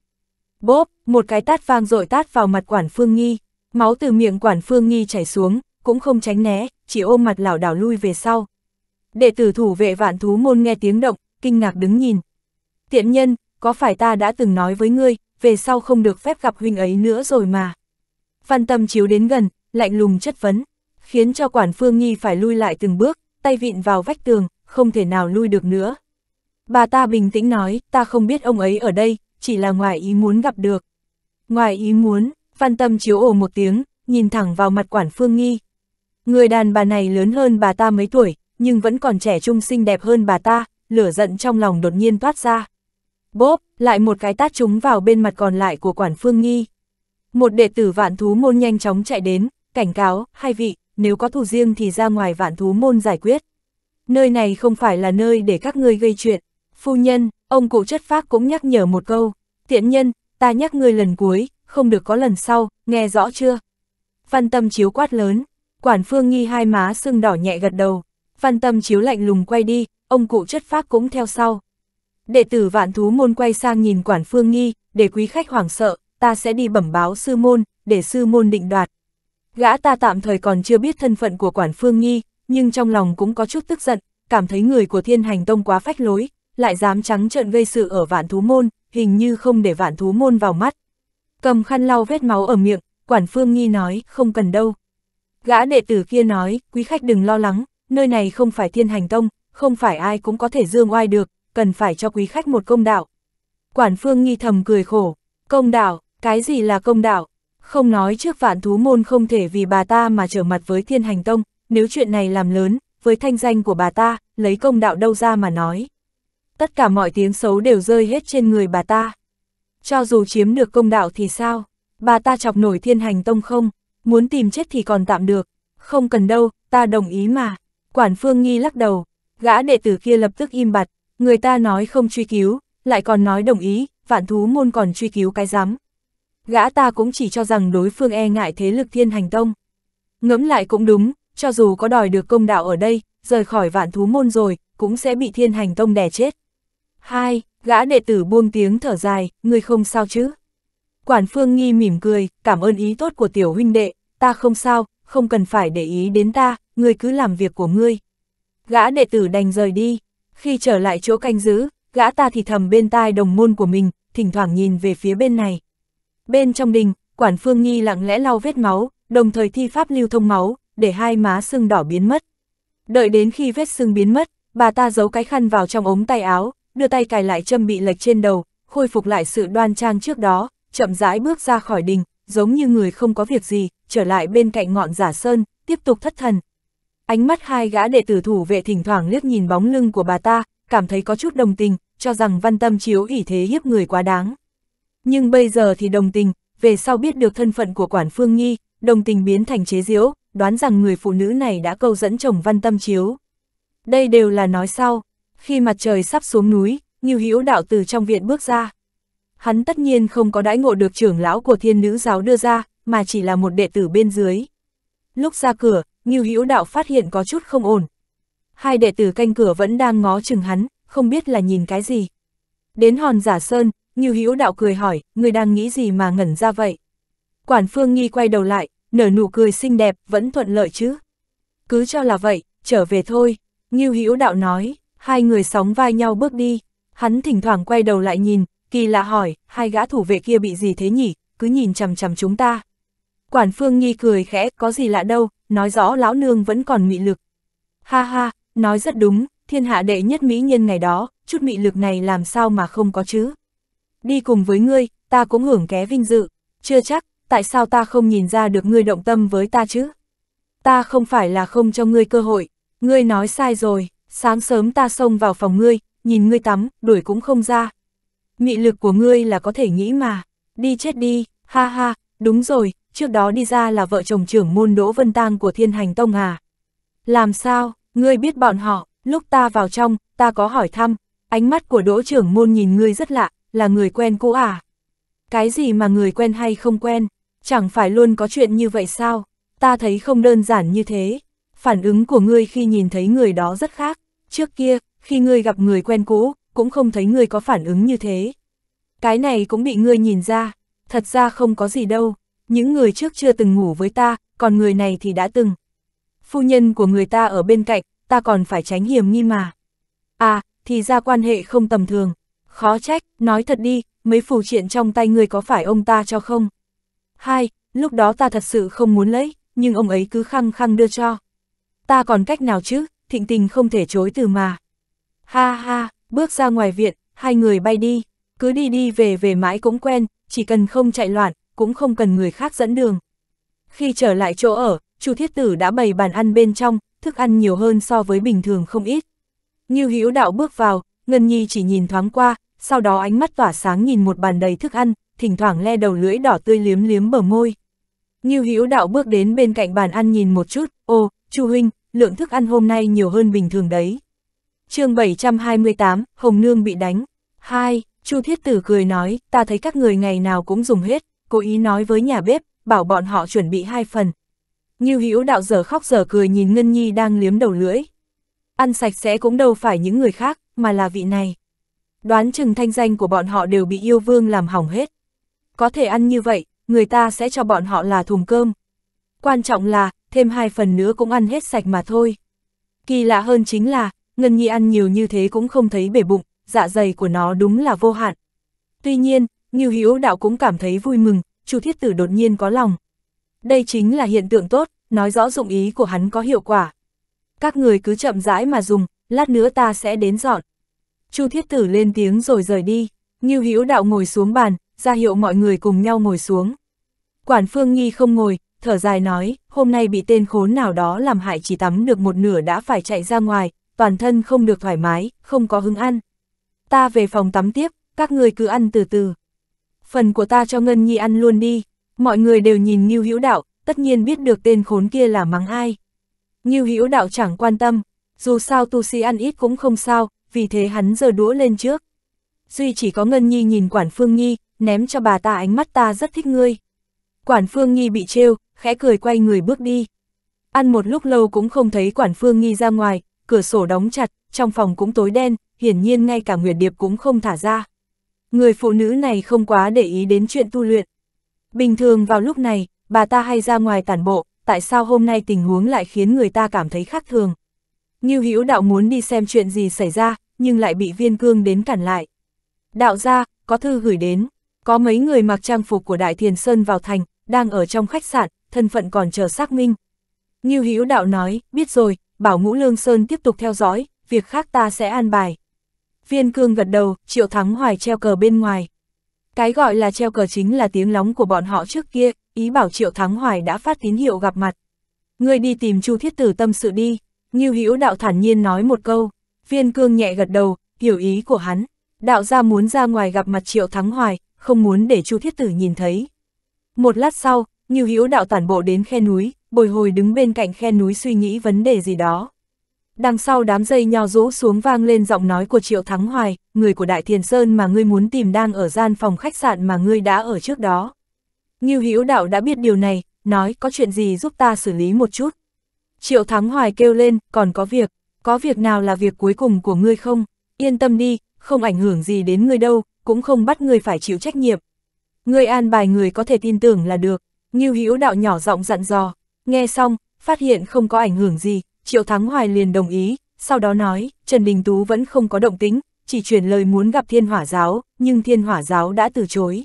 Bốp, một cái tát vang dội tát vào mặt Quản Phương Nghi, máu từ miệng Quản Phương Nghi chảy xuống, cũng không tránh né, chỉ ôm mặt lảo đảo lui về sau. Đệ tử thủ vệ vạn thú môn nghe tiếng động, kinh ngạc đứng nhìn. Tiện nhân, có phải ta đã từng nói với ngươi, về sau không được phép gặp huynh ấy nữa rồi mà. Văn tâm chiếu đến gần, lạnh lùng chất vấn, khiến cho quản phương nghi phải lui lại từng bước, tay vịn vào vách tường, không thể nào lui được nữa. Bà ta bình tĩnh nói, ta không biết ông ấy ở đây, chỉ là ngoài ý muốn gặp được. Ngoài ý muốn, văn tâm chiếu ồ một tiếng, nhìn thẳng vào mặt quản phương nghi. Người đàn bà này lớn hơn bà ta mấy tuổi, nhưng vẫn còn trẻ trung xinh đẹp hơn bà ta, lửa giận trong lòng đột nhiên toát ra. Bốp, lại một cái tát trúng vào bên mặt còn lại của quản phương nghi. Một đệ tử vạn thú môn nhanh chóng chạy đến, cảnh cáo, hai vị, nếu có thù riêng thì ra ngoài vạn thú môn giải quyết. Nơi này không phải là nơi để các ngươi gây chuyện. Phu nhân, ông cụ chất phác cũng nhắc nhở một câu. Tiện nhân, ta nhắc ngươi lần cuối, không được có lần sau, nghe rõ chưa? Văn tâm chiếu quát lớn, quản phương nghi hai má sưng đỏ nhẹ gật đầu. Văn tâm chiếu lạnh lùng quay đi, ông cụ chất phác cũng theo sau đệ tử vạn thú môn quay sang nhìn quản phương nghi, để quý khách hoảng sợ, ta sẽ đi bẩm báo sư môn, để sư môn định đoạt. Gã ta tạm thời còn chưa biết thân phận của quản phương nghi, nhưng trong lòng cũng có chút tức giận, cảm thấy người của thiên hành tông quá phách lối, lại dám trắng trợn gây sự ở vạn thú môn, hình như không để vạn thú môn vào mắt. Cầm khăn lau vết máu ở miệng, quản phương nghi nói, không cần đâu. Gã đệ tử kia nói, quý khách đừng lo lắng, nơi này không phải thiên hành tông, không phải ai cũng có thể dương oai được, cần phải cho quý khách một công đạo. Quản phương nghi thầm cười khổ, công đạo, cái gì là công đạo? Không nói trước vạn thú môn không thể vì bà ta mà trở mặt với thiên hành tông, nếu chuyện này làm lớn, với thanh danh của bà ta, lấy công đạo đâu ra mà nói. Tất cả mọi tiếng xấu đều rơi hết trên người bà ta. Cho dù chiếm được công đạo thì sao? Bà ta chọc nổi thiên hành tông không? Muốn tìm chết thì còn tạm được. Không cần đâu, ta đồng ý mà. Quản phương nghi lắc đầu. Gã đệ tử kia lập tức im bặt, Người ta nói không truy cứu, lại còn nói đồng ý, vạn thú môn còn truy cứu cái giám. Gã ta cũng chỉ cho rằng đối phương e ngại thế lực thiên hành tông. Ngẫm lại cũng đúng, cho dù có đòi được công đạo ở đây, rời khỏi vạn thú môn rồi, cũng sẽ bị thiên hành tông đè chết. Hai, gã đệ tử buông tiếng thở dài, người không sao chứ? Quản phương nghi mỉm cười, cảm ơn ý tốt của tiểu huynh đệ, ta không sao, không cần phải để ý đến ta, người cứ làm việc của ngươi. Gã đệ tử đành rời đi, khi trở lại chỗ canh giữ, gã ta thì thầm bên tai đồng môn của mình, thỉnh thoảng nhìn về phía bên này. Bên trong đình, quản phương nghi lặng lẽ lau vết máu, đồng thời thi pháp lưu thông máu, để hai má sưng đỏ biến mất. Đợi đến khi vết sưng biến mất, bà ta giấu cái khăn vào trong ống tay áo, đưa tay cài lại châm bị lệch trên đầu, khôi phục lại sự đoan trang trước đó, chậm rãi bước ra khỏi đình, giống như người không có việc gì, trở lại bên cạnh ngọn giả sơn, tiếp tục thất thần, Ánh mắt hai gã đệ tử thủ vệ thỉnh thoảng liếc nhìn bóng lưng của bà ta, cảm thấy có chút đồng tình, cho rằng văn tâm chiếu ỷ thế hiếp người quá đáng. Nhưng bây giờ thì đồng tình, về sau biết được thân phận của quản phương nghi, đồng tình biến thành chế diễu, đoán rằng người phụ nữ này đã câu dẫn chồng văn tâm chiếu. Đây đều là nói sau, khi mặt trời sắp xuống núi, Nghiêu Hữu đạo từ trong viện bước ra. Hắn tất nhiên không có đãi ngộ được trưởng lão của thiên nữ giáo đưa ra, mà chỉ là một đệ tử bên dưới. Lúc ra cửa, Ngưu Hữu Đạo phát hiện có chút không ổn. Hai đệ tử canh cửa vẫn đang ngó chừng hắn, không biết là nhìn cái gì. Đến hòn giả sơn, Ngưu Hữu Đạo cười hỏi, người đang nghĩ gì mà ngẩn ra vậy? Quản Phương Nghi quay đầu lại, nở nụ cười xinh đẹp, vẫn thuận lợi chứ. Cứ cho là vậy, trở về thôi, Ngưu Hữu Đạo nói, hai người sóng vai nhau bước đi, hắn thỉnh thoảng quay đầu lại nhìn, kỳ lạ hỏi, hai gã thủ vệ kia bị gì thế nhỉ, cứ nhìn chằm chằm chúng ta. Quản Phương Nghi cười khẽ, có gì lạ đâu, nói rõ lão nương vẫn còn mị lực. Ha ha, nói rất đúng, thiên hạ đệ nhất mỹ nhân ngày đó, chút mị lực này làm sao mà không có chứ. Đi cùng với ngươi, ta cũng hưởng ké vinh dự, chưa chắc, tại sao ta không nhìn ra được ngươi động tâm với ta chứ? Ta không phải là không cho ngươi cơ hội, ngươi nói sai rồi, sáng sớm ta xông vào phòng ngươi, nhìn ngươi tắm, đuổi cũng không ra. Mị lực của ngươi là có thể nghĩ mà, đi chết đi, ha ha, đúng rồi, trước đó đi ra là vợ chồng trưởng môn Đỗ Vân Tang của Thiên Hành Tông à? Làm sao, ngươi biết bọn họ, lúc ta vào trong, ta có hỏi thăm, ánh mắt của Đỗ trưởng môn nhìn ngươi rất lạ, là người quen cũ à? Cái gì mà người quen hay không quen, chẳng phải luôn có chuyện như vậy sao? Ta thấy không đơn giản như thế. Phản ứng của ngươi khi nhìn thấy người đó rất khác. Trước kia, khi ngươi gặp người quen cũ, cũng không thấy ngươi có phản ứng như thế. Cái này cũng bị ngươi nhìn ra, thật ra không có gì đâu, những người trước chưa từng ngủ với ta, còn người này thì đã từng. Phu nhân của người ta ở bên cạnh, ta còn phải tránh hiểm nghi mà. À, thì ra quan hệ không tầm thường. Khó trách, nói thật đi, mấy phù triện trong tay người có phải ông ta cho không? Hai, lúc đó ta thật sự không muốn lấy, nhưng ông ấy cứ khăng khăng đưa cho. Ta còn cách nào chứ, thịnh tình không thể chối từ mà. Ha ha, bước ra ngoài viện, hai người bay đi, cứ đi đi về về mãi cũng quen, chỉ cần không chạy loạn, cũng không cần người khác dẫn đường. Khi trở lại chỗ ở, Chu Thiết Tử đã bày bàn ăn bên trong, thức ăn nhiều hơn so với bình thường không ít. Như Hữu Đạo bước vào, Ngân Nhi chỉ nhìn thoáng qua, sau đó ánh mắt tỏa sáng nhìn một bàn đầy thức ăn, thỉnh thoảng le đầu lưỡi đỏ tươi liếm liếm bờ môi. Như Hữu Đạo bước đến bên cạnh bàn ăn nhìn một chút, "Ô, Chu huynh, lượng thức ăn hôm nay nhiều hơn bình thường đấy." Chương 728, Hồng Nương bị đánh. 2, Chu Thiết Tử cười nói, "Ta thấy các người ngày nào cũng dùng hết." cố ý nói với nhà bếp, bảo bọn họ chuẩn bị hai phần. Như Hữu đạo giờ khóc giờ cười nhìn Ngân Nhi đang liếm đầu lưỡi. Ăn sạch sẽ cũng đâu phải những người khác, mà là vị này. Đoán chừng thanh danh của bọn họ đều bị yêu vương làm hỏng hết. Có thể ăn như vậy, người ta sẽ cho bọn họ là thùng cơm. Quan trọng là, thêm hai phần nữa cũng ăn hết sạch mà thôi. Kỳ lạ hơn chính là, Ngân Nhi ăn nhiều như thế cũng không thấy bể bụng, dạ dày của nó đúng là vô hạn. Tuy nhiên, Ngưu Hữu Đạo cũng cảm thấy vui mừng, Chu Thiết Tử đột nhiên có lòng. Đây chính là hiện tượng tốt, nói rõ dụng ý của hắn có hiệu quả. Các người cứ chậm rãi mà dùng, lát nữa ta sẽ đến dọn. Chu Thiết Tử lên tiếng rồi rời đi, Ngưu Hữu Đạo ngồi xuống bàn, ra hiệu mọi người cùng nhau ngồi xuống. Quản Phương Nghi không ngồi, thở dài nói, hôm nay bị tên khốn nào đó làm hại chỉ tắm được một nửa đã phải chạy ra ngoài, toàn thân không được thoải mái, không có hứng ăn. Ta về phòng tắm tiếp, các người cứ ăn từ từ phần của ta cho Ngân Nhi ăn luôn đi, mọi người đều nhìn Ngưu Hữu Đạo, tất nhiên biết được tên khốn kia là mắng ai. Ngưu Hữu Đạo chẳng quan tâm, dù sao tu sĩ ăn ít cũng không sao, vì thế hắn giờ đũa lên trước. Duy chỉ có Ngân Nhi nhìn Quản Phương Nhi, ném cho bà ta ánh mắt ta rất thích ngươi. Quản Phương Nhi bị trêu, khẽ cười quay người bước đi. Ăn một lúc lâu cũng không thấy Quản Phương Nhi ra ngoài, cửa sổ đóng chặt, trong phòng cũng tối đen, hiển nhiên ngay cả Nguyệt Điệp cũng không thả ra. Người phụ nữ này không quá để ý đến chuyện tu luyện. Bình thường vào lúc này, bà ta hay ra ngoài tản bộ, tại sao hôm nay tình huống lại khiến người ta cảm thấy khác thường. Như Hữu đạo muốn đi xem chuyện gì xảy ra, nhưng lại bị viên cương đến cản lại. Đạo ra, có thư gửi đến, có mấy người mặc trang phục của Đại Thiền Sơn vào thành, đang ở trong khách sạn, thân phận còn chờ xác minh. Như Hữu đạo nói, biết rồi, bảo Ngũ Lương Sơn tiếp tục theo dõi, việc khác ta sẽ an bài. Viên cương gật đầu, triệu thắng hoài treo cờ bên ngoài. Cái gọi là treo cờ chính là tiếng lóng của bọn họ trước kia, ý bảo triệu thắng hoài đã phát tín hiệu gặp mặt. Ngươi đi tìm chu thiết tử tâm sự đi, Ngưu Hữu đạo thản nhiên nói một câu, viên cương nhẹ gật đầu, hiểu ý của hắn. Đạo gia muốn ra ngoài gặp mặt triệu thắng hoài, không muốn để chu thiết tử nhìn thấy. Một lát sau, Ngưu Hữu đạo tản bộ đến khe núi, bồi hồi đứng bên cạnh khe núi suy nghĩ vấn đề gì đó. Đằng sau đám dây nho rũ xuống vang lên giọng nói của Triệu Thắng Hoài, người của Đại Thiền Sơn mà ngươi muốn tìm đang ở gian phòng khách sạn mà ngươi đã ở trước đó. Ngưu Hữu Đạo đã biết điều này, nói có chuyện gì giúp ta xử lý một chút. Triệu Thắng Hoài kêu lên, còn có việc, có việc nào là việc cuối cùng của ngươi không? Yên tâm đi, không ảnh hưởng gì đến ngươi đâu, cũng không bắt ngươi phải chịu trách nhiệm. Ngươi an bài người có thể tin tưởng là được, Ngưu Hữu Đạo nhỏ giọng dặn dò, nghe xong, phát hiện không có ảnh hưởng gì, Triệu Thắng Hoài liền đồng ý, sau đó nói, Trần Đình Tú vẫn không có động tính, chỉ chuyển lời muốn gặp Thiên Hỏa Giáo, nhưng Thiên Hỏa Giáo đã từ chối.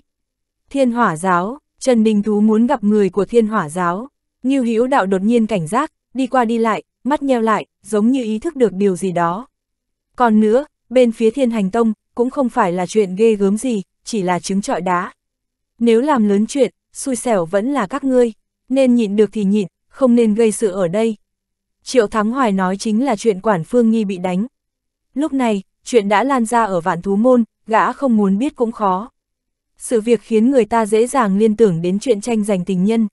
Thiên Hỏa Giáo, Trần Đình Tú muốn gặp người của Thiên Hỏa Giáo. Ngưu Hữu Đạo đột nhiên cảnh giác, đi qua đi lại, mắt nheo lại, giống như ý thức được điều gì đó. Còn nữa, bên phía Thiên Hành Tông, cũng không phải là chuyện ghê gớm gì, chỉ là trứng trọi đá. Nếu làm lớn chuyện, xui xẻo vẫn là các ngươi, nên nhịn được thì nhịn, không nên gây sự ở đây, Triệu Thắng Hoài nói chính là chuyện Quản Phương Nhi bị đánh. Lúc này, chuyện đã lan ra ở vạn thú môn, gã không muốn biết cũng khó. Sự việc khiến người ta dễ dàng liên tưởng đến chuyện tranh giành tình nhân.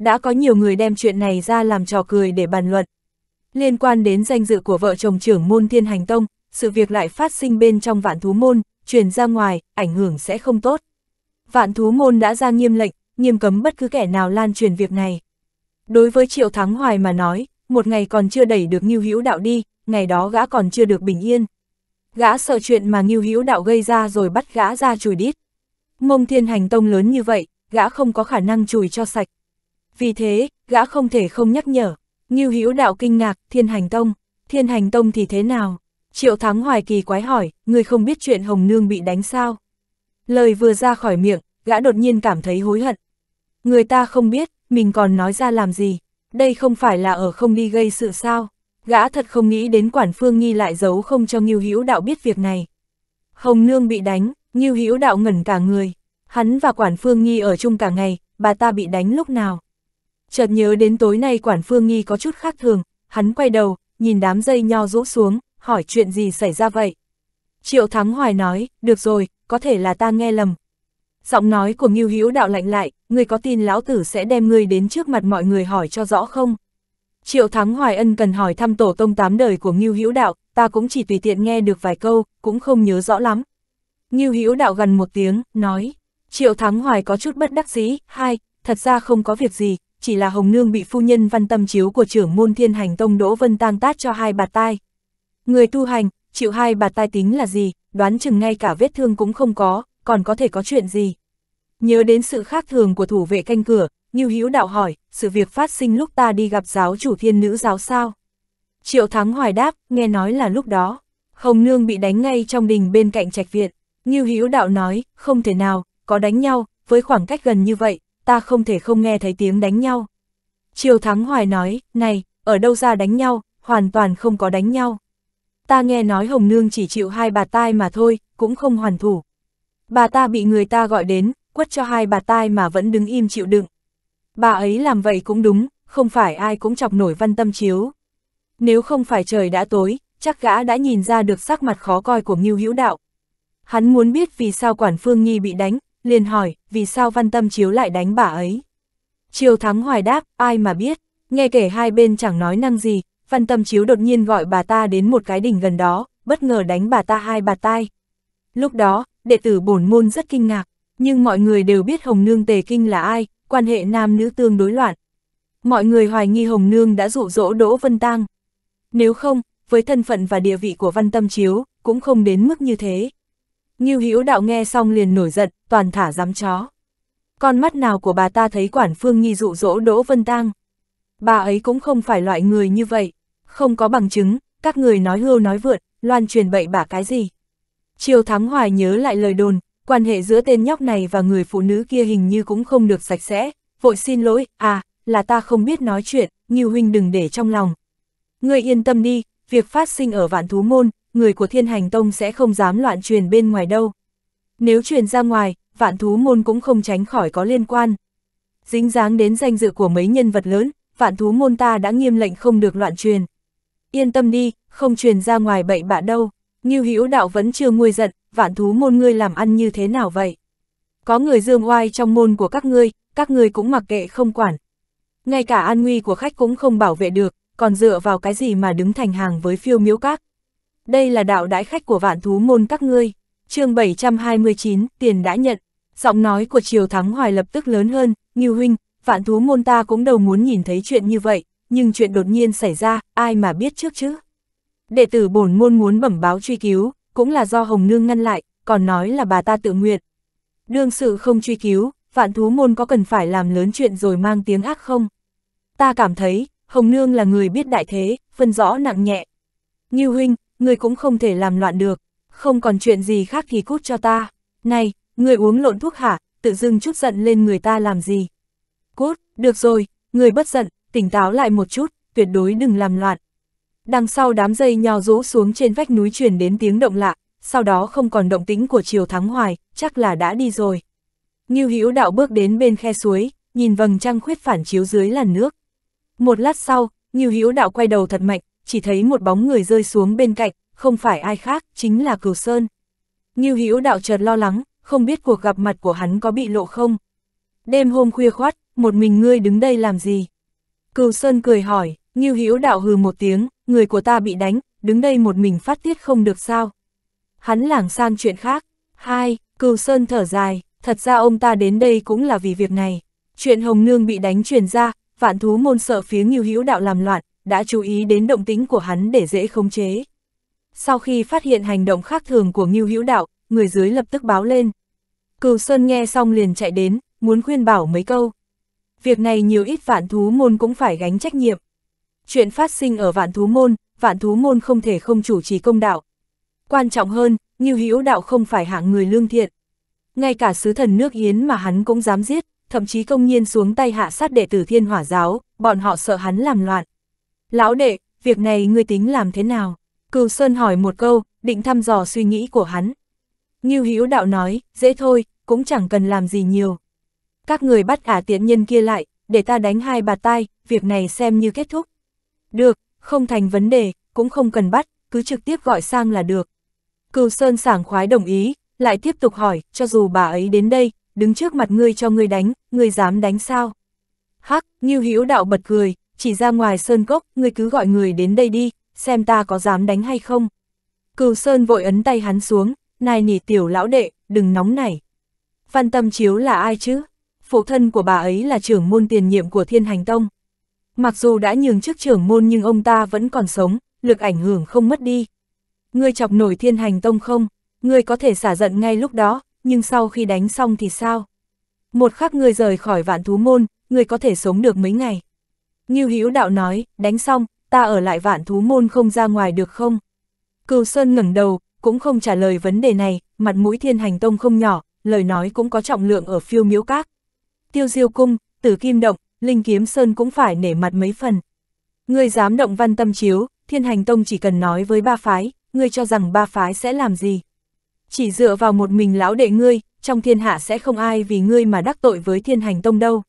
Đã có nhiều người đem chuyện này ra làm trò cười để bàn luận. Liên quan đến danh dự của vợ chồng trưởng môn Thiên Hành Tông, sự việc lại phát sinh bên trong vạn thú môn, truyền ra ngoài, ảnh hưởng sẽ không tốt. Vạn thú môn đã ra nghiêm lệnh, nghiêm cấm bất cứ kẻ nào lan truyền việc này. Đối với Triệu Thắng Hoài mà nói, một ngày còn chưa đẩy được Ngưu Hữu Đạo đi, ngày đó gã còn chưa được bình yên. Gã sợ chuyện mà Ngưu Hữu Đạo gây ra rồi bắt gã ra chùi đít. Mông Thiên Hành Tông lớn như vậy, gã không có khả năng chùi cho sạch. Vì thế, gã không thể không nhắc nhở. Ngưu Hữu Đạo kinh ngạc, Thiên Hành Tông, Thiên Hành Tông thì thế nào? Triệu Thắng Hoài Kỳ quái hỏi, người không biết chuyện Hồng Nương bị đánh sao? Lời vừa ra khỏi miệng, gã đột nhiên cảm thấy hối hận. Người ta không biết, mình còn nói ra làm gì? đây không phải là ở không đi gây sự sao, gã thật không nghĩ đến quản phương nghi lại giấu không cho Ngưu Hữu Đạo biết việc này. Hồng Nương bị đánh, Ngưu Hữu Đạo ngẩn cả người, hắn và quản phương nghi ở chung cả ngày, bà ta bị đánh lúc nào. Chợt nhớ đến tối nay quản phương nghi có chút khác thường, hắn quay đầu, nhìn đám dây nho rũ xuống, hỏi chuyện gì xảy ra vậy. Triệu Thắng Hoài nói, được rồi, có thể là ta nghe lầm, Giọng nói của Ngưu Hữu đạo lạnh lại, ngươi có tin lão tử sẽ đem ngươi đến trước mặt mọi người hỏi cho rõ không? Triệu Thắng Hoài Ân cần hỏi thăm tổ tông tám đời của Ngưu Hữu đạo, ta cũng chỉ tùy tiện nghe được vài câu, cũng không nhớ rõ lắm. Ngưu Hữu đạo gần một tiếng, nói, Triệu Thắng Hoài có chút bất đắc dĩ, hai, thật ra không có việc gì, chỉ là Hồng Nương bị phu nhân văn tâm chiếu của trưởng môn thiên hành tông Đỗ Vân tang tát cho hai bà tai. Người tu hành, chịu hai bà tai tính là gì, đoán chừng ngay cả vết thương cũng không có, còn có thể có chuyện gì? Nhớ đến sự khác thường của thủ vệ canh cửa, như Hữu đạo hỏi, sự việc phát sinh lúc ta đi gặp giáo chủ thiên nữ giáo sao? Triệu Thắng hoài đáp, nghe nói là lúc đó, Hồng Nương bị đánh ngay trong đình bên cạnh trạch viện. như Hữu đạo nói, không thể nào, có đánh nhau, với khoảng cách gần như vậy, ta không thể không nghe thấy tiếng đánh nhau. Triệu Thắng hoài nói, này, ở đâu ra đánh nhau, hoàn toàn không có đánh nhau. Ta nghe nói Hồng Nương chỉ chịu hai bà tai mà thôi, cũng không hoàn thủ. Bà ta bị người ta gọi đến, quất cho hai bà tai mà vẫn đứng im chịu đựng. Bà ấy làm vậy cũng đúng, không phải ai cũng chọc nổi văn tâm chiếu. Nếu không phải trời đã tối, chắc gã đã nhìn ra được sắc mặt khó coi của Ngưu Hữu Đạo. Hắn muốn biết vì sao Quản Phương Nhi bị đánh, liền hỏi, vì sao văn tâm chiếu lại đánh bà ấy. Triều Thắng Hoài đáp, ai mà biết, nghe kể hai bên chẳng nói năng gì, văn tâm chiếu đột nhiên gọi bà ta đến một cái đỉnh gần đó, bất ngờ đánh bà ta hai bà tai. Lúc đó, đệ tử bổn môn rất kinh ngạc, nhưng mọi người đều biết Hồng Nương Tề Kinh là ai, quan hệ nam nữ tương đối loạn. Mọi người hoài nghi Hồng Nương đã dụ dỗ Đỗ Vân Tăng. Nếu không, với thân phận và địa vị của Văn Tâm Chiếu, cũng không đến mức như thế. Ngưu Hữu Đạo nghe xong liền nổi giận, toàn thả dám chó. Con mắt nào của bà ta thấy Quản Phương nghi dụ dỗ Đỗ Vân Tăng. Bà ấy cũng không phải loại người như vậy, không có bằng chứng, các người nói hưu nói vượt, loan truyền bậy bạ cái gì. Triều Thắng Hoài nhớ lại lời đồn, quan hệ giữa tên nhóc này và người phụ nữ kia hình như cũng không được sạch sẽ, vội xin lỗi, à, là ta không biết nói chuyện, Ngưu Huynh đừng để trong lòng. Người yên tâm đi, việc phát sinh ở Vạn Thú Môn, người của Thiên Hành Tông sẽ không dám loạn truyền bên ngoài đâu. Nếu truyền ra ngoài, Vạn Thú Môn cũng không tránh khỏi có liên quan. Dính dáng đến danh dự của mấy nhân vật lớn, Vạn Thú Môn ta đã nghiêm lệnh không được loạn truyền. Yên tâm đi, không truyền ra ngoài bậy bạ đâu. Ngưu Hữu Đạo vẫn chưa nguôi giận, vạn thú môn ngươi làm ăn như thế nào vậy? Có người dương oai trong môn của các ngươi, các ngươi cũng mặc kệ không quản. Ngay cả an nguy của khách cũng không bảo vệ được, còn dựa vào cái gì mà đứng thành hàng với phiêu miếu các. Đây là đạo đãi khách của vạn thú môn các ngươi. chương 729, tiền đã nhận. Giọng nói của Triều Thắng Hoài lập tức lớn hơn, Ngưu Huynh, vạn thú môn ta cũng đâu muốn nhìn thấy chuyện như vậy, nhưng chuyện đột nhiên xảy ra, ai mà biết trước chứ? đệ tử bổn môn muốn bẩm báo truy cứu, cũng là do Hồng Nương ngăn lại, còn nói là bà ta tự nguyện. Đương sự không truy cứu, vạn thú môn có cần phải làm lớn chuyện rồi mang tiếng ác không? Ta cảm thấy, Hồng Nương là người biết đại thế, phân rõ nặng nhẹ. Như huynh, người cũng không thể làm loạn được, không còn chuyện gì khác thì cút cho ta. Này, người uống lộn thuốc hả, tự dưng chút giận lên người ta làm gì? Cút, được rồi, người bất giận, tỉnh táo lại một chút, tuyệt đối đừng làm loạn. Đằng sau đám dây nhò rũ xuống trên vách núi truyền đến tiếng động lạ, sau đó không còn động tĩnh của chiều thắng hoài, chắc là đã đi rồi. Ngưu Hữu đạo bước đến bên khe suối, nhìn vầng trăng khuyết phản chiếu dưới làn nước. Một lát sau, Ngưu Hữu đạo quay đầu thật mạnh, chỉ thấy một bóng người rơi xuống bên cạnh, không phải ai khác, chính là Cửu Sơn. Ngưu Hữu đạo chợt lo lắng, không biết cuộc gặp mặt của hắn có bị lộ không. Đêm hôm khuya khoát, một mình ngươi đứng đây làm gì? Cửu Sơn cười hỏi, Ngưu Hữu đạo hừ một tiếng, người của ta bị đánh, đứng đây một mình phát tiết không được sao. Hắn lảng sang chuyện khác. Hai, Cừu Sơn thở dài, thật ra ông ta đến đây cũng là vì việc này. Chuyện Hồng Nương bị đánh truyền ra, vạn thú môn sợ phía Ngưu Hữu đạo làm loạn, đã chú ý đến động tính của hắn để dễ khống chế. Sau khi phát hiện hành động khác thường của Ngưu Hữu đạo, người dưới lập tức báo lên. Cừu Sơn nghe xong liền chạy đến, muốn khuyên bảo mấy câu. Việc này nhiều ít vạn thú môn cũng phải gánh trách nhiệm chuyện phát sinh ở vạn thú môn, vạn thú môn không thể không chủ trì công đạo. Quan trọng hơn, Ngưu Hữu Đạo không phải hạng người lương thiện. Ngay cả sứ thần nước Yến mà hắn cũng dám giết, thậm chí công nhiên xuống tay hạ sát đệ tử thiên hỏa giáo, bọn họ sợ hắn làm loạn. Lão đệ, việc này ngươi tính làm thế nào? Cừu Sơn hỏi một câu, định thăm dò suy nghĩ của hắn. Ngưu Hữu Đạo nói, dễ thôi, cũng chẳng cần làm gì nhiều. Các người bắt ả tiện nhân kia lại, để ta đánh hai bà tai, việc này xem như kết thúc. Được, không thành vấn đề, cũng không cần bắt, cứ trực tiếp gọi sang là được. Cừu Sơn sảng khoái đồng ý, lại tiếp tục hỏi, cho dù bà ấy đến đây, đứng trước mặt ngươi cho ngươi đánh, ngươi dám đánh sao? Hắc, Ngưu Hữu Đạo bật cười, chỉ ra ngoài sơn cốc, ngươi cứ gọi người đến đây đi, xem ta có dám đánh hay không. Cừu Sơn vội ấn tay hắn xuống, nài nỉ tiểu lão đệ, đừng nóng nảy. Văn Tâm Chiếu là ai chứ? Phụ thân của bà ấy là trưởng môn tiền nhiệm của Thiên Hành Tông. Mặc dù đã nhường chức trưởng môn nhưng ông ta vẫn còn sống, lực ảnh hưởng không mất đi. Ngươi chọc nổi thiên hành tông không, ngươi có thể xả giận ngay lúc đó, nhưng sau khi đánh xong thì sao? Một khắc ngươi rời khỏi vạn thú môn, ngươi có thể sống được mấy ngày. như Hữu Đạo nói, đánh xong, ta ở lại vạn thú môn không ra ngoài được không? Cừu Sơn ngẩng đầu, cũng không trả lời vấn đề này, mặt mũi thiên hành tông không nhỏ, lời nói cũng có trọng lượng ở phiêu miếu các. Tiêu diêu cung, tử kim động, Linh Kiếm Sơn cũng phải nể mặt mấy phần. Ngươi dám động văn tâm chiếu, thiên hành tông chỉ cần nói với ba phái, ngươi cho rằng ba phái sẽ làm gì. Chỉ dựa vào một mình lão đệ ngươi, trong thiên hạ sẽ không ai vì ngươi mà đắc tội với thiên hành tông đâu.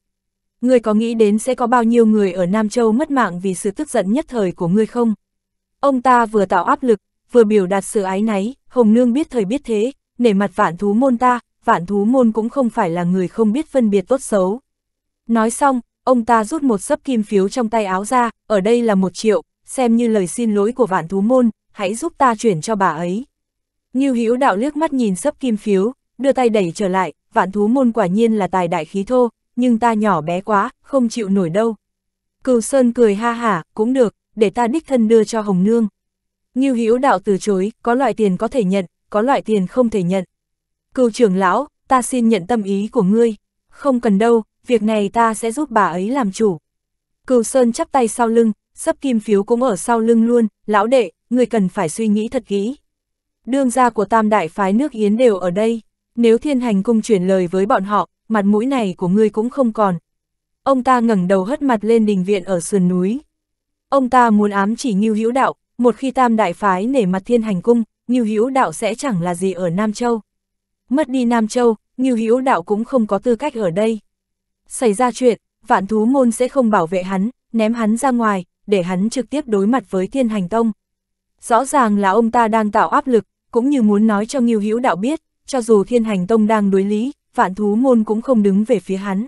Ngươi có nghĩ đến sẽ có bao nhiêu người ở Nam Châu mất mạng vì sự tức giận nhất thời của ngươi không? Ông ta vừa tạo áp lực, vừa biểu đạt sự ái náy, Hồng Nương biết thời biết thế, nể mặt vạn thú môn ta, vạn thú môn cũng không phải là người không biết phân biệt tốt xấu. Nói xong, ông ta rút một sấp kim phiếu trong tay áo ra, ở đây là một triệu, xem như lời xin lỗi của vạn thú môn, hãy giúp ta chuyển cho bà ấy. như Hữu đạo liếc mắt nhìn sấp kim phiếu, đưa tay đẩy trở lại, vạn thú môn quả nhiên là tài đại khí thô, nhưng ta nhỏ bé quá, không chịu nổi đâu. Cừu Sơn cười ha hả, cũng được, để ta đích thân đưa cho Hồng Nương. như Hữu đạo từ chối, có loại tiền có thể nhận, có loại tiền không thể nhận. Cừu trưởng lão, ta xin nhận tâm ý của ngươi. Không cần đâu, việc này ta sẽ giúp bà ấy làm chủ. Cừu Sơn chắp tay sau lưng, sấp kim phiếu cũng ở sau lưng luôn, lão đệ, người cần phải suy nghĩ thật kỹ. Đương gia của tam đại phái nước Yến đều ở đây, nếu thiên hành cung chuyển lời với bọn họ, mặt mũi này của ngươi cũng không còn. Ông ta ngẩng đầu hất mặt lên đình viện ở sườn núi. Ông ta muốn ám chỉ Ngưu Hữu Đạo, một khi tam đại phái nể mặt thiên hành cung, Ngưu Hữu Đạo sẽ chẳng là gì ở Nam Châu. Mất đi Nam Châu, Ngưu Hữu Đạo cũng không có tư cách ở đây xảy ra chuyện, vạn thú môn sẽ không bảo vệ hắn, ném hắn ra ngoài, để hắn trực tiếp đối mặt với thiên hành tông. Rõ ràng là ông ta đang tạo áp lực, cũng như muốn nói cho Ngưu Hữu Đạo biết, cho dù thiên hành tông đang đối lý, vạn thú môn cũng không đứng về phía hắn.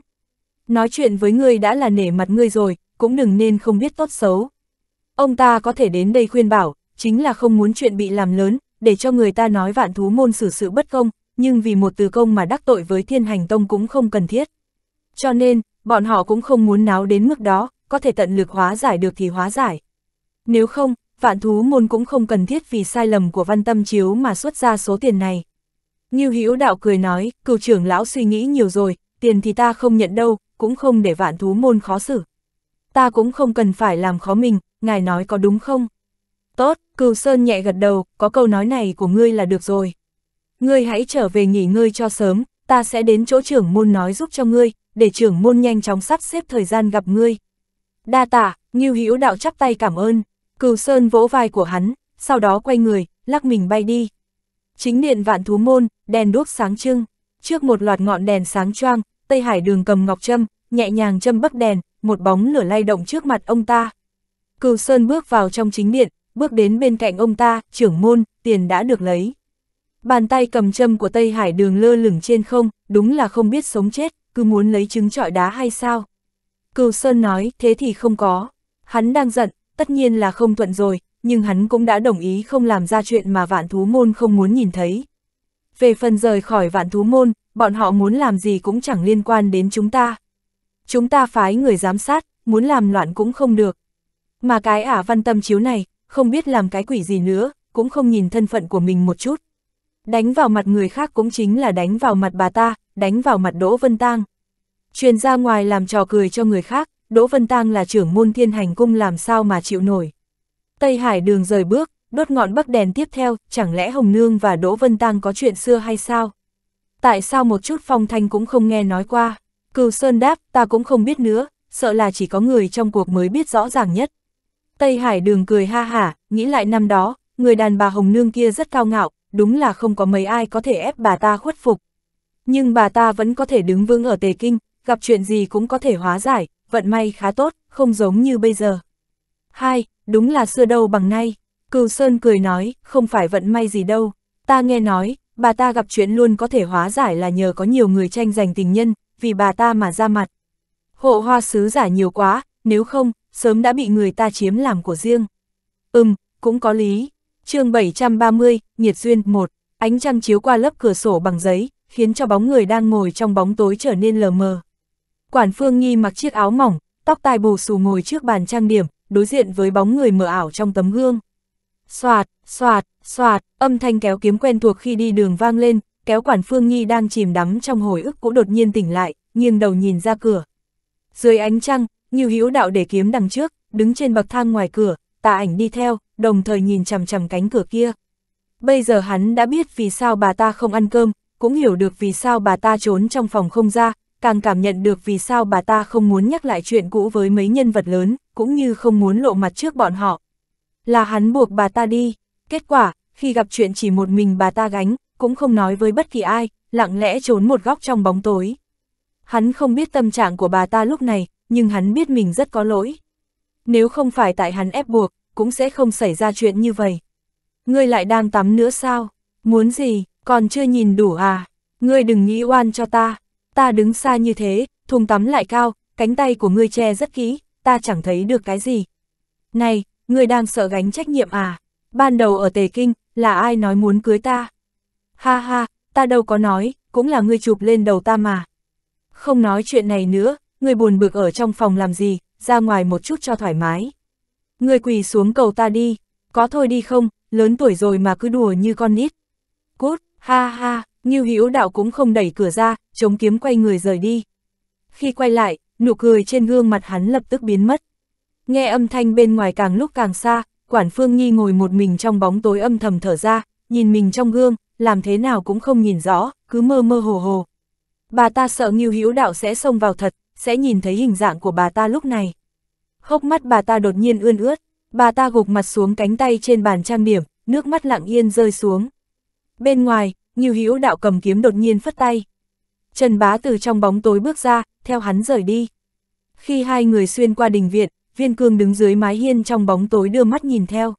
Nói chuyện với ngươi đã là nể mặt ngươi rồi, cũng đừng nên không biết tốt xấu. Ông ta có thể đến đây khuyên bảo, chính là không muốn chuyện bị làm lớn, để cho người ta nói vạn thú môn xử sự bất công, nhưng vì một từ công mà đắc tội với thiên hành tông cũng không cần thiết. Cho nên, bọn họ cũng không muốn náo đến mức đó, có thể tận lực hóa giải được thì hóa giải. Nếu không, vạn thú môn cũng không cần thiết vì sai lầm của văn tâm chiếu mà xuất ra số tiền này. Như Hữu đạo cười nói, cựu trưởng lão suy nghĩ nhiều rồi, tiền thì ta không nhận đâu, cũng không để vạn thú môn khó xử. Ta cũng không cần phải làm khó mình, ngài nói có đúng không? Tốt, cựu sơn nhẹ gật đầu, có câu nói này của ngươi là được rồi. Ngươi hãy trở về nghỉ ngơi cho sớm, ta sẽ đến chỗ trưởng môn nói giúp cho ngươi, để trưởng môn nhanh chóng sắp xếp thời gian gặp ngươi. Đa tạ, Ngưu Hữu đạo chắp tay cảm ơn, Cửu Sơn vỗ vai của hắn, sau đó quay người, lắc mình bay đi. Chính điện vạn thú môn, đèn đuốc sáng trưng, trước một loạt ngọn đèn sáng choang, Tây Hải Đường cầm ngọc châm, nhẹ nhàng châm bấc đèn, một bóng lửa lay động trước mặt ông ta. Cửu Sơn bước vào trong chính điện, bước đến bên cạnh ông ta, trưởng môn, tiền đã được lấy. Bàn tay cầm châm của Tây Hải Đường lơ lửng trên không, đúng là không biết sống chết cứ muốn lấy trứng trọi đá hay sao? Cừu Sơn nói, thế thì không có. Hắn đang giận, tất nhiên là không thuận rồi, nhưng hắn cũng đã đồng ý không làm ra chuyện mà vạn thú môn không muốn nhìn thấy. Về phần rời khỏi vạn thú môn, bọn họ muốn làm gì cũng chẳng liên quan đến chúng ta. Chúng ta phái người giám sát, muốn làm loạn cũng không được. Mà cái ả văn tâm chiếu này, không biết làm cái quỷ gì nữa, cũng không nhìn thân phận của mình một chút. Đánh vào mặt người khác cũng chính là đánh vào mặt bà ta, đánh vào mặt Đỗ Vân Tang. Truyền ra ngoài làm trò cười cho người khác, Đỗ Vân Tang là trưởng môn thiên hành cung làm sao mà chịu nổi. Tây Hải đường rời bước, đốt ngọn bắc đèn tiếp theo, chẳng lẽ Hồng Nương và Đỗ Vân Tang có chuyện xưa hay sao? Tại sao một chút phong thanh cũng không nghe nói qua? Cừu Sơn đáp, ta cũng không biết nữa, sợ là chỉ có người trong cuộc mới biết rõ ràng nhất. Tây Hải đường cười ha hả, nghĩ lại năm đó, người đàn bà Hồng Nương kia rất cao ngạo, đúng là không có mấy ai có thể ép bà ta khuất phục. Nhưng bà ta vẫn có thể đứng vững ở Tề Kinh, gặp chuyện gì cũng có thể hóa giải, vận may khá tốt, không giống như bây giờ. Hai, đúng là xưa đâu bằng nay, Cừu Sơn cười nói, không phải vận may gì đâu, ta nghe nói, bà ta gặp chuyện luôn có thể hóa giải là nhờ có nhiều người tranh giành tình nhân, vì bà ta mà ra mặt. Hộ hoa sứ giả nhiều quá, nếu không, sớm đã bị người ta chiếm làm của riêng. Ừm, cũng có lý, chương 730, Nhiệt Duyên 1, ánh trăng chiếu qua lớp cửa sổ bằng giấy, khiến cho bóng người đang ngồi trong bóng tối trở nên lờ mờ. Quản Phương Nghi mặc chiếc áo mỏng, tóc tai bù xù ngồi trước bàn trang điểm, đối diện với bóng người mờ ảo trong tấm gương. Xoạt, xoạt, xoạt, âm thanh kéo kiếm quen thuộc khi đi đường vang lên, kéo Quản Phương Nghi đang chìm đắm trong hồi ức cũng đột nhiên tỉnh lại, nghiêng đầu nhìn ra cửa. Dưới ánh trăng, Nhiêu Hữu Đạo để kiếm đằng trước, đứng trên bậc thang ngoài cửa, Tạ Ảnh đi theo, đồng thời nhìn chằm chằm cánh cửa kia. Bây giờ hắn đã biết vì sao bà ta không ăn cơm, cũng hiểu được vì sao bà ta trốn trong phòng không ra, càng cảm nhận được vì sao bà ta không muốn nhắc lại chuyện cũ với mấy nhân vật lớn, cũng như không muốn lộ mặt trước bọn họ. Là hắn buộc bà ta đi, kết quả, khi gặp chuyện chỉ một mình bà ta gánh, cũng không nói với bất kỳ ai, lặng lẽ trốn một góc trong bóng tối. Hắn không biết tâm trạng của bà ta lúc này, nhưng hắn biết mình rất có lỗi. Nếu không phải tại hắn ép buộc, cũng sẽ không xảy ra chuyện như vậy. Ngươi lại đang tắm nữa sao? Muốn gì, còn chưa nhìn đủ à? Ngươi đừng nghĩ oan cho ta. Ta đứng xa như thế, thùng tắm lại cao, cánh tay của ngươi che rất kỹ, ta chẳng thấy được cái gì. Này, ngươi đang sợ gánh trách nhiệm à? Ban đầu ở Tề Kinh, là ai nói muốn cưới ta? Ha ha, ta đâu có nói, cũng là ngươi chụp lên đầu ta mà. Không nói chuyện này nữa, ngươi buồn bực ở trong phòng làm gì, ra ngoài một chút cho thoải mái. Người quỳ xuống cầu ta đi, có thôi đi không, lớn tuổi rồi mà cứ đùa như con nít. Cút, ha ha, Ngưu Hữu Đạo cũng không đẩy cửa ra, chống kiếm quay người rời đi. Khi quay lại, nụ cười trên gương mặt hắn lập tức biến mất. Nghe âm thanh bên ngoài càng lúc càng xa, quản phương nhi ngồi một mình trong bóng tối âm thầm thở ra, nhìn mình trong gương, làm thế nào cũng không nhìn rõ, cứ mơ mơ hồ hồ. Bà ta sợ Ngưu Hữu Đạo sẽ xông vào thật, sẽ nhìn thấy hình dạng của bà ta lúc này. Hốc mắt bà ta đột nhiên ươn ướt, bà ta gục mặt xuống cánh tay trên bàn trang điểm, nước mắt lặng yên rơi xuống. Bên ngoài, Nghiêu Hữu đạo cầm kiếm đột nhiên phất tay. Trần Bá từ trong bóng tối bước ra, theo hắn rời đi. Khi hai người xuyên qua đình viện, Viên Cương đứng dưới mái hiên trong bóng tối đưa mắt nhìn theo.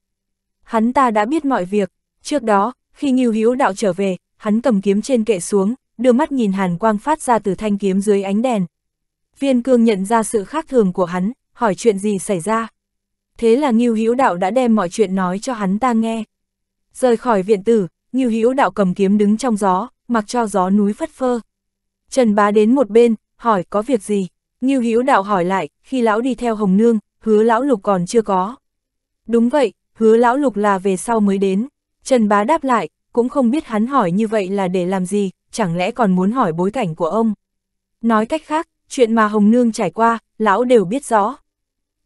Hắn ta đã biết mọi việc, trước đó, khi Nghiêu Hữu đạo trở về, hắn cầm kiếm trên kệ xuống, đưa mắt nhìn hàn quang phát ra từ thanh kiếm dưới ánh đèn. Viên Cương nhận ra sự khác thường của hắn, hỏi chuyện gì xảy ra. Thế là Ngưu Hữu Đạo đã đem mọi chuyện nói cho hắn ta nghe. Rời khỏi viện tử, Ngưu Hữu Đạo cầm kiếm đứng trong gió, mặc cho gió núi phất phơ. Trần Bá đến một bên, hỏi có việc gì? Ngưu Hữu Đạo hỏi lại, khi lão đi theo Hồng Nương, hứa lão lục còn chưa có. Đúng vậy, hứa lão lục là về sau mới đến. Trần Bá đáp lại, cũng không biết hắn hỏi như vậy là để làm gì, chẳng lẽ còn muốn hỏi bối cảnh của ông. Nói cách khác, chuyện mà Hồng Nương trải qua, lão đều biết rõ.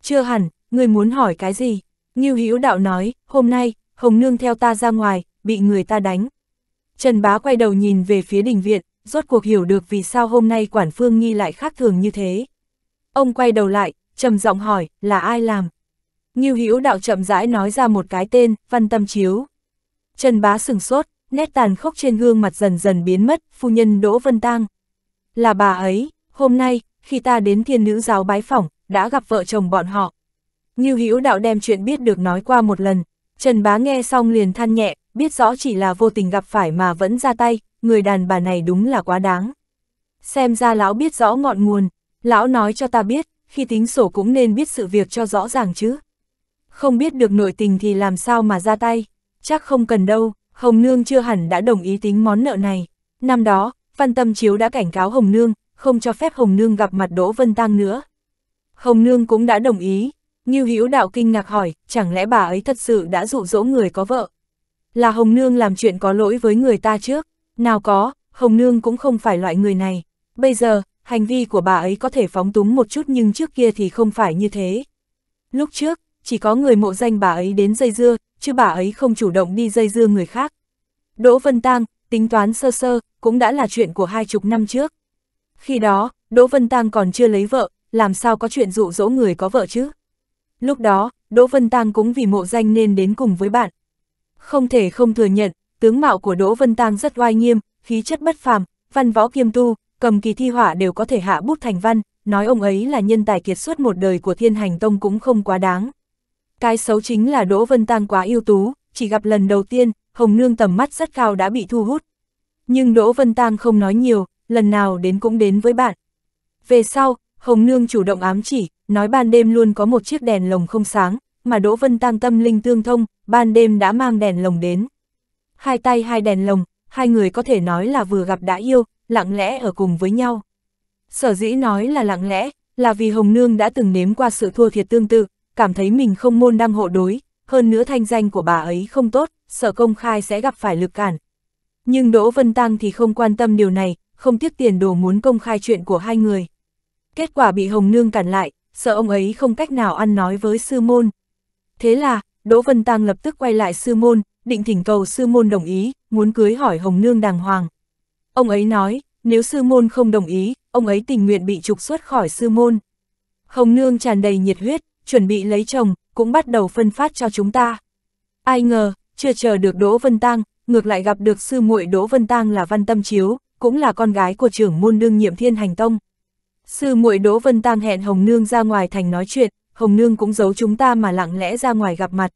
Chưa hẳn, người muốn hỏi cái gì? Ngưu Hữu Đạo nói, hôm nay, Hồng Nương theo ta ra ngoài, bị người ta đánh. Trần Bá quay đầu nhìn về phía đình viện, rốt cuộc hiểu được vì sao hôm nay Quản Phương Nghi lại khác thường như thế. Ông quay đầu lại, trầm giọng hỏi, là ai làm? Ngưu Hữu Đạo chậm rãi nói ra một cái tên, Văn Tâm Chiếu. Trần Bá sừng sốt, nét tàn khốc trên gương mặt dần dần biến mất, phu nhân Đỗ Vân Tang. Là bà ấy, hôm nay, khi ta đến thiên nữ giáo bái phỏng, đã gặp vợ chồng bọn họ. Như Hữu đạo đem chuyện biết được nói qua một lần, Trần Bá nghe xong liền than nhẹ, biết rõ chỉ là vô tình gặp phải mà vẫn ra tay, người đàn bà này đúng là quá đáng. Xem ra lão biết rõ ngọn nguồn, lão nói cho ta biết, khi tính sổ cũng nên biết sự việc cho rõ ràng chứ. Không biết được nội tình thì làm sao mà ra tay, chắc không cần đâu, Hồng Nương chưa hẳn đã đồng ý tính món nợ này. Năm đó, Văn Tâm Chiếu đã cảnh cáo Hồng Nương, không cho phép Hồng Nương gặp mặt Đỗ Vân Tăng nữa. Hồng Nương cũng đã đồng ý. Ngưu Hữu Đạo kinh ngạc hỏi, chẳng lẽ bà ấy thật sự đã dụ dỗ người có vợ? Là Hồng Nương làm chuyện có lỗi với người ta trước? Nào có, Hồng Nương cũng không phải loại người này. Bây giờ, hành vi của bà ấy có thể phóng túng một chút nhưng trước kia thì không phải như thế. Lúc trước, chỉ có người mộ danh bà ấy đến dây dưa, chứ bà ấy không chủ động đi dây dưa người khác. Đỗ Vân Tăng, tính toán sơ sơ, cũng đã là chuyện của hai chục năm trước. Khi đó, Đỗ Vân Tăng còn chưa lấy vợ, làm sao có chuyện dụ dỗ người có vợ chứ? Lúc đó, Đỗ Vân Tăng cũng vì mộ danh nên đến cùng với bạn. Không thể không thừa nhận, tướng mạo của Đỗ Vân Tăng rất oai nghiêm, khí chất bất phàm, văn võ kiêm tu, cầm kỳ thi họa đều có thể hạ bút thành văn, nói ông ấy là nhân tài kiệt xuất một đời của thiên hành tông cũng không quá đáng. Cái xấu chính là Đỗ Vân Tăng quá ưu tú, chỉ gặp lần đầu tiên, Hồng Nương tầm mắt rất cao đã bị thu hút. Nhưng Đỗ Vân Tăng không nói nhiều, lần nào đến cũng đến với bạn. Về sau, Hồng Nương chủ động ám chỉ, nói ban đêm luôn có một chiếc đèn lồng không sáng, mà Đỗ Vân Tăng tâm linh tương thông, ban đêm đã mang đèn lồng đến. Hai tay hai đèn lồng, hai người có thể nói là vừa gặp đã yêu, lặng lẽ ở cùng với nhau. Sở dĩ nói là lặng lẽ, là vì Hồng Nương đã từng nếm qua sự thua thiệt tương tự, cảm thấy mình không môn đăng hộ đối, hơn nữa thanh danh của bà ấy không tốt, sợ công khai sẽ gặp phải lực cản. Nhưng Đỗ Vân Tăng thì không quan tâm điều này, không tiếc tiền đồ muốn công khai chuyện của hai người kết quả bị Hồng Nương cản lại, sợ ông ấy không cách nào ăn nói với sư môn. Thế là, Đỗ Vân Tăng lập tức quay lại sư môn, định thỉnh cầu sư môn đồng ý, muốn cưới hỏi Hồng Nương đàng hoàng. Ông ấy nói, nếu sư môn không đồng ý, ông ấy tình nguyện bị trục xuất khỏi sư môn. Hồng Nương tràn đầy nhiệt huyết, chuẩn bị lấy chồng, cũng bắt đầu phân phát cho chúng ta. Ai ngờ, chưa chờ được Đỗ Vân Tăng, ngược lại gặp được sư muội Đỗ Vân Tăng là Văn Tâm Chiếu, cũng là con gái của trưởng môn đương nhiệm Thiên Hành Tông. Sư muội Đỗ Vân Tam hẹn Hồng Nương ra ngoài thành nói chuyện, Hồng Nương cũng giấu chúng ta mà lặng lẽ ra ngoài gặp mặt.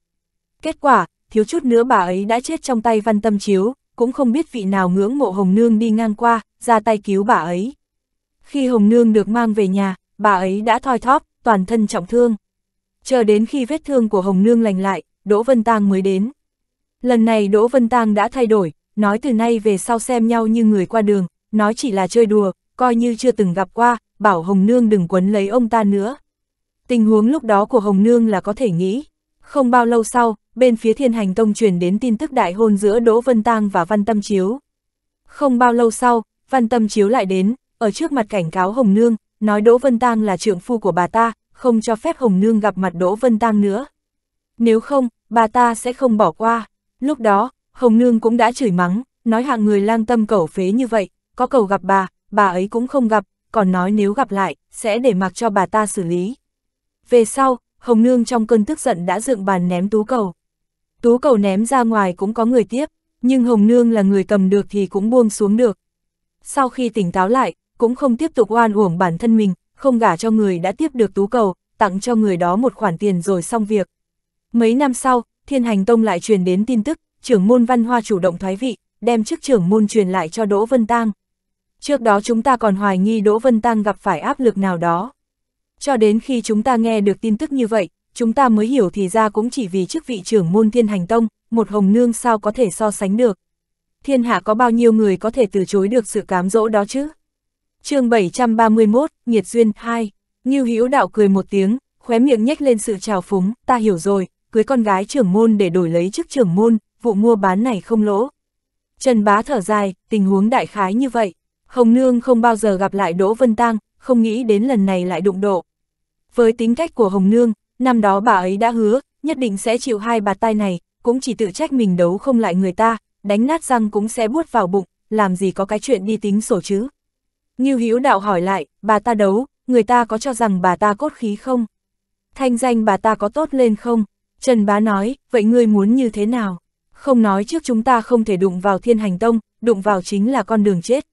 Kết quả, thiếu chút nữa bà ấy đã chết trong tay văn tâm chiếu, cũng không biết vị nào ngưỡng mộ Hồng Nương đi ngang qua, ra tay cứu bà ấy. Khi Hồng Nương được mang về nhà, bà ấy đã thoi thóp, toàn thân trọng thương. Chờ đến khi vết thương của Hồng Nương lành lại, Đỗ Vân Tang mới đến. Lần này Đỗ Vân Tang đã thay đổi, nói từ nay về sau xem nhau như người qua đường, nói chỉ là chơi đùa, coi như chưa từng gặp qua, bảo Hồng Nương đừng quấn lấy ông ta nữa. Tình huống lúc đó của Hồng Nương là có thể nghĩ. Không bao lâu sau, bên phía thiên hành tông truyền đến tin tức đại hôn giữa Đỗ Vân Tăng và Văn Tâm Chiếu. Không bao lâu sau, Văn Tâm Chiếu lại đến, ở trước mặt cảnh cáo Hồng Nương, nói Đỗ Vân Tăng là trưởng phu của bà ta, không cho phép Hồng Nương gặp mặt Đỗ Vân Tăng nữa. Nếu không, bà ta sẽ không bỏ qua. Lúc đó, Hồng Nương cũng đã chửi mắng, nói hạng người lang tâm cẩu phế như vậy, có cầu gặp bà, bà ấy cũng không gặp, còn nói nếu gặp lại, sẽ để mặc cho bà ta xử lý. Về sau, Hồng Nương trong cơn tức giận đã dựng bàn ném tú cầu. Tú cầu ném ra ngoài cũng có người tiếp, nhưng Hồng Nương là người cầm được thì cũng buông xuống được. Sau khi tỉnh táo lại, cũng không tiếp tục oan uổng bản thân mình, không gả cho người đã tiếp được tú cầu, tặng cho người đó một khoản tiền rồi xong việc. Mấy năm sau, Thiên Hành Tông lại truyền đến tin tức, trưởng môn văn hoa chủ động thoái vị, đem chức trưởng môn truyền lại cho Đỗ Vân Tang. Trước đó chúng ta còn hoài nghi Đỗ Vân Tăng gặp phải áp lực nào đó. Cho đến khi chúng ta nghe được tin tức như vậy, chúng ta mới hiểu thì ra cũng chỉ vì chức vị trưởng môn thiên hành tông, một hồng nương sao có thể so sánh được. Thiên hạ có bao nhiêu người có thể từ chối được sự cám dỗ đó chứ? chương 731, Nhiệt Duyên 2, Như Hữu Đạo cười một tiếng, khóe miệng nhếch lên sự trào phúng, ta hiểu rồi, cưới con gái trưởng môn để đổi lấy chức trưởng môn, vụ mua bán này không lỗ. Trần Bá thở dài, tình huống đại khái như vậy. Hồng Nương không bao giờ gặp lại Đỗ Vân Tăng, không nghĩ đến lần này lại đụng độ. Với tính cách của Hồng Nương, năm đó bà ấy đã hứa, nhất định sẽ chịu hai bạt tai này, cũng chỉ tự trách mình đấu không lại người ta, đánh nát răng cũng sẽ buốt vào bụng, làm gì có cái chuyện đi tính sổ chứ. Ngưu Hữu Đạo hỏi lại, bà ta đấu, người ta có cho rằng bà ta cốt khí không? Thanh danh bà ta có tốt lên không? Trần Bá nói, vậy ngươi muốn như thế nào? Không nói trước chúng ta không thể đụng vào thiên hành tông, đụng vào chính là con đường chết.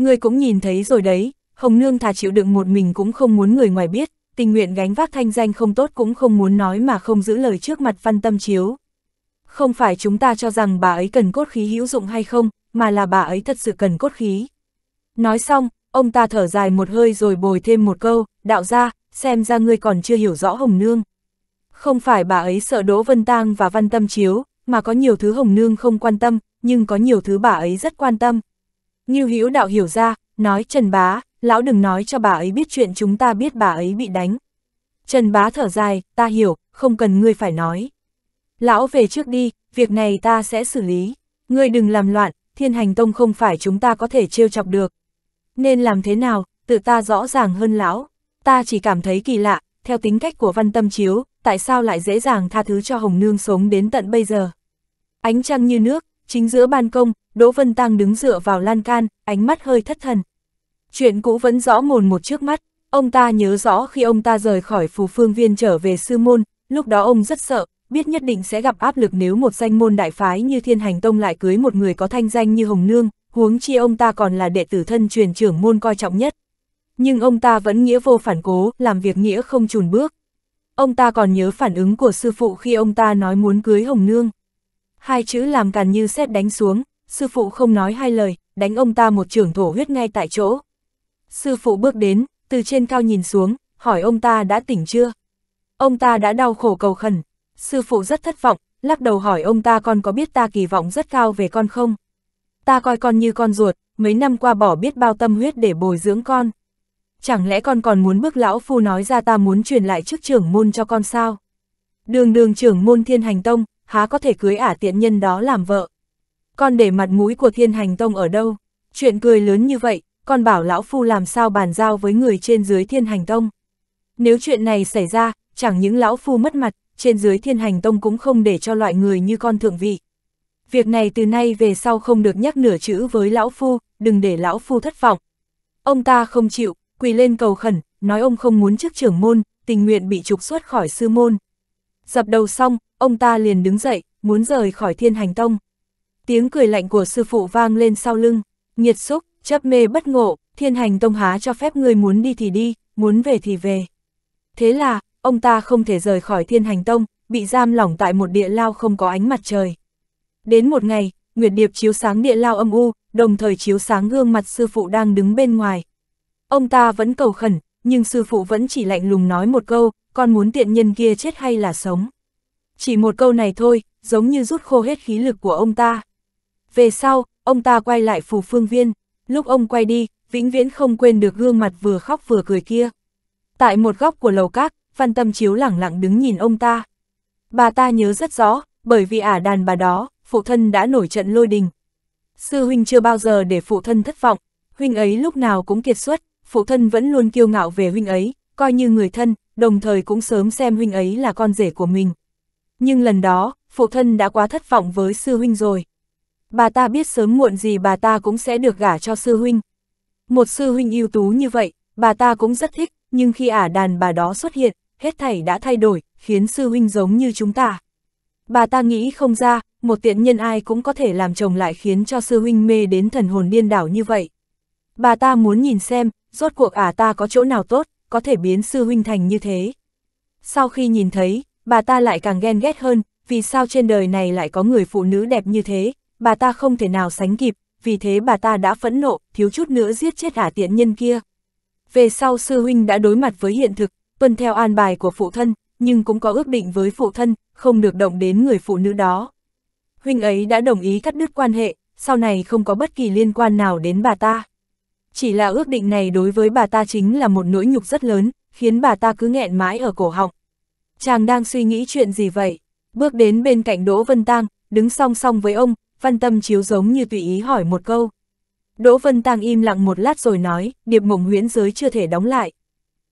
Ngươi cũng nhìn thấy rồi đấy, Hồng Nương thà chịu đựng một mình cũng không muốn người ngoài biết, tình nguyện gánh vác thanh danh không tốt cũng không muốn nói mà không giữ lời trước mặt văn tâm chiếu. Không phải chúng ta cho rằng bà ấy cần cốt khí hữu dụng hay không, mà là bà ấy thật sự cần cốt khí. Nói xong, ông ta thở dài một hơi rồi bồi thêm một câu, đạo ra, xem ra ngươi còn chưa hiểu rõ Hồng Nương. Không phải bà ấy sợ Đỗ Vân Tang và Văn Tâm Chiếu, mà có nhiều thứ Hồng Nương không quan tâm, nhưng có nhiều thứ bà ấy rất quan tâm. Ngưu Hữu đạo hiểu ra, nói Trần Bá, lão đừng nói cho bà ấy biết chuyện chúng ta biết bà ấy bị đánh. Trần Bá thở dài, ta hiểu, không cần ngươi phải nói. Lão về trước đi, việc này ta sẽ xử lý. Ngươi đừng làm loạn, thiên hành tông không phải chúng ta có thể trêu chọc được. Nên làm thế nào, tự ta rõ ràng hơn lão. Ta chỉ cảm thấy kỳ lạ, theo tính cách của văn tâm chiếu, tại sao lại dễ dàng tha thứ cho Hồng Nương sống đến tận bây giờ. Ánh trăng như nước, Chính giữa ban công, Đỗ Vân Tăng đứng dựa vào lan can, ánh mắt hơi thất thần. Chuyện cũ vẫn rõ mồn một trước mắt, ông ta nhớ rõ khi ông ta rời khỏi phù phương viên trở về sư môn, lúc đó ông rất sợ, biết nhất định sẽ gặp áp lực nếu một danh môn đại phái như Thiên Hành Tông lại cưới một người có thanh danh như Hồng Nương, huống chi ông ta còn là đệ tử thân truyền trưởng môn coi trọng nhất. Nhưng ông ta vẫn nghĩa vô phản cố, làm việc nghĩa không chùn bước. Ông ta còn nhớ phản ứng của sư phụ khi ông ta nói muốn cưới Hồng Nương hai chữ làm càn như xét đánh xuống, sư phụ không nói hai lời, đánh ông ta một trưởng thổ huyết ngay tại chỗ. Sư phụ bước đến, từ trên cao nhìn xuống, hỏi ông ta đã tỉnh chưa? Ông ta đã đau khổ cầu khẩn, sư phụ rất thất vọng, lắc đầu hỏi ông ta con có biết ta kỳ vọng rất cao về con không? Ta coi con như con ruột, mấy năm qua bỏ biết bao tâm huyết để bồi dưỡng con. Chẳng lẽ con còn muốn bước lão phu nói ra ta muốn truyền lại chức trưởng môn cho con sao? Đường đường trưởng môn thiên hành tông, há có thể cưới ả tiện nhân đó làm vợ. Con để mặt mũi của thiên hành tông ở đâu? Chuyện cười lớn như vậy, con bảo lão phu làm sao bàn giao với người trên dưới thiên hành tông. Nếu chuyện này xảy ra, chẳng những lão phu mất mặt, trên dưới thiên hành tông cũng không để cho loại người như con thượng vị. Việc này từ nay về sau không được nhắc nửa chữ với lão phu, đừng để lão phu thất vọng. Ông ta không chịu, quỳ lên cầu khẩn, nói ông không muốn chức trưởng môn, tình nguyện bị trục xuất khỏi sư môn. Dập đầu xong, ông ta liền đứng dậy, muốn rời khỏi thiên hành tông. Tiếng cười lạnh của sư phụ vang lên sau lưng, nhiệt xúc, chấp mê bất ngộ, thiên hành tông há cho phép người muốn đi thì đi, muốn về thì về. Thế là, ông ta không thể rời khỏi thiên hành tông, bị giam lỏng tại một địa lao không có ánh mặt trời. Đến một ngày, Nguyệt Điệp chiếu sáng địa lao âm u, đồng thời chiếu sáng gương mặt sư phụ đang đứng bên ngoài. Ông ta vẫn cầu khẩn, nhưng sư phụ vẫn chỉ lạnh lùng nói một câu, con muốn tiện nhân kia chết hay là sống. Chỉ một câu này thôi, giống như rút khô hết khí lực của ông ta. Về sau, ông ta quay lại phù phương viên, lúc ông quay đi, vĩnh viễn không quên được gương mặt vừa khóc vừa cười kia. Tại một góc của lầu các, Phan Tâm Chiếu lẳng lặng đứng nhìn ông ta. Bà ta nhớ rất rõ, bởi vì ả đàn bà đó, phụ thân đã nổi trận lôi đình. Sư huynh chưa bao giờ để phụ thân thất vọng, huynh ấy lúc nào cũng kiệt xuất, phụ thân vẫn luôn kiêu ngạo về huynh ấy, coi như người thân, đồng thời cũng sớm xem huynh ấy là con rể của mình. Nhưng lần đó, phụ thân đã quá thất vọng với sư huynh rồi. Bà ta biết sớm muộn gì bà ta cũng sẽ được gả cho sư huynh. Một sư huynh ưu tú như vậy, bà ta cũng rất thích, nhưng khi ả đàn bà đó xuất hiện, hết thảy đã thay đổi, khiến sư huynh giống như chúng ta. Bà ta nghĩ không ra, một tiện nhân ai cũng có thể làm chồng lại khiến cho sư huynh mê đến thần hồn điên đảo như vậy. Bà ta muốn nhìn xem, rốt cuộc ả ta có chỗ nào tốt, có thể biến sư huynh thành như thế. Sau khi nhìn thấy, bà ta lại càng ghen ghét hơn, vì sao trên đời này lại có người phụ nữ đẹp như thế, bà ta không thể nào sánh kịp, vì thế bà ta đã phẫn nộ, thiếu chút nữa giết chết hả tiện nhân kia. Về sau sư huynh đã đối mặt với hiện thực, tuân theo an bài của phụ thân, nhưng cũng có ước định với phụ thân, không được động đến người phụ nữ đó. Huynh ấy đã đồng ý cắt đứt quan hệ, sau này không có bất kỳ liên quan nào đến bà ta. Chỉ là ước định này đối với bà ta chính là một nỗi nhục rất lớn, khiến bà ta cứ nghẹn mãi ở cổ họng. Chàng đang suy nghĩ chuyện gì vậy? Bước đến bên cạnh Đỗ Vân Tăng, đứng song song với ông, văn tâm chiếu giống như tùy ý hỏi một câu. Đỗ Vân Tăng im lặng một lát rồi nói, điệp mộng huyễn giới chưa thể đóng lại.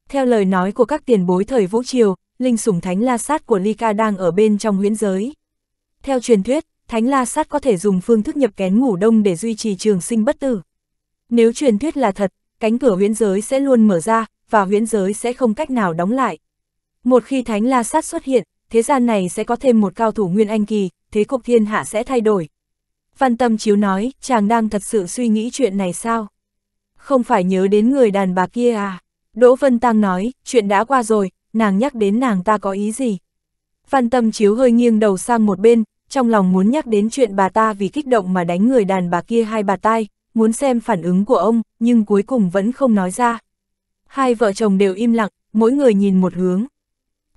Theo lời nói của các tiền bối thời Vũ Triều, linh sủng thánh la sát của Ly Ca đang ở bên trong huyễn giới. Theo truyền thuyết, thánh la sát có thể dùng phương thức nhập kén ngủ đông để duy trì trường sinh bất tử. Nếu truyền thuyết là thật, cánh cửa huyễn giới sẽ luôn mở ra, và huyễn giới sẽ không cách nào đóng lại. Một khi Thánh La Sát xuất hiện, thế gian này sẽ có thêm một cao thủ Nguyên Anh Kỳ, thế cục thiên hạ sẽ thay đổi. Văn Tâm Chiếu nói, chàng đang thật sự suy nghĩ chuyện này sao? Không phải nhớ đến người đàn bà kia à? Đỗ Vân Tăng nói, chuyện đã qua rồi, nàng nhắc đến nàng ta có ý gì? Văn Tâm Chiếu hơi nghiêng đầu sang một bên, trong lòng muốn nhắc đến chuyện bà ta vì kích động mà đánh người đàn bà kia hai bà tai, muốn xem phản ứng của ông, nhưng cuối cùng vẫn không nói ra. Hai vợ chồng đều im lặng, mỗi người nhìn một hướng.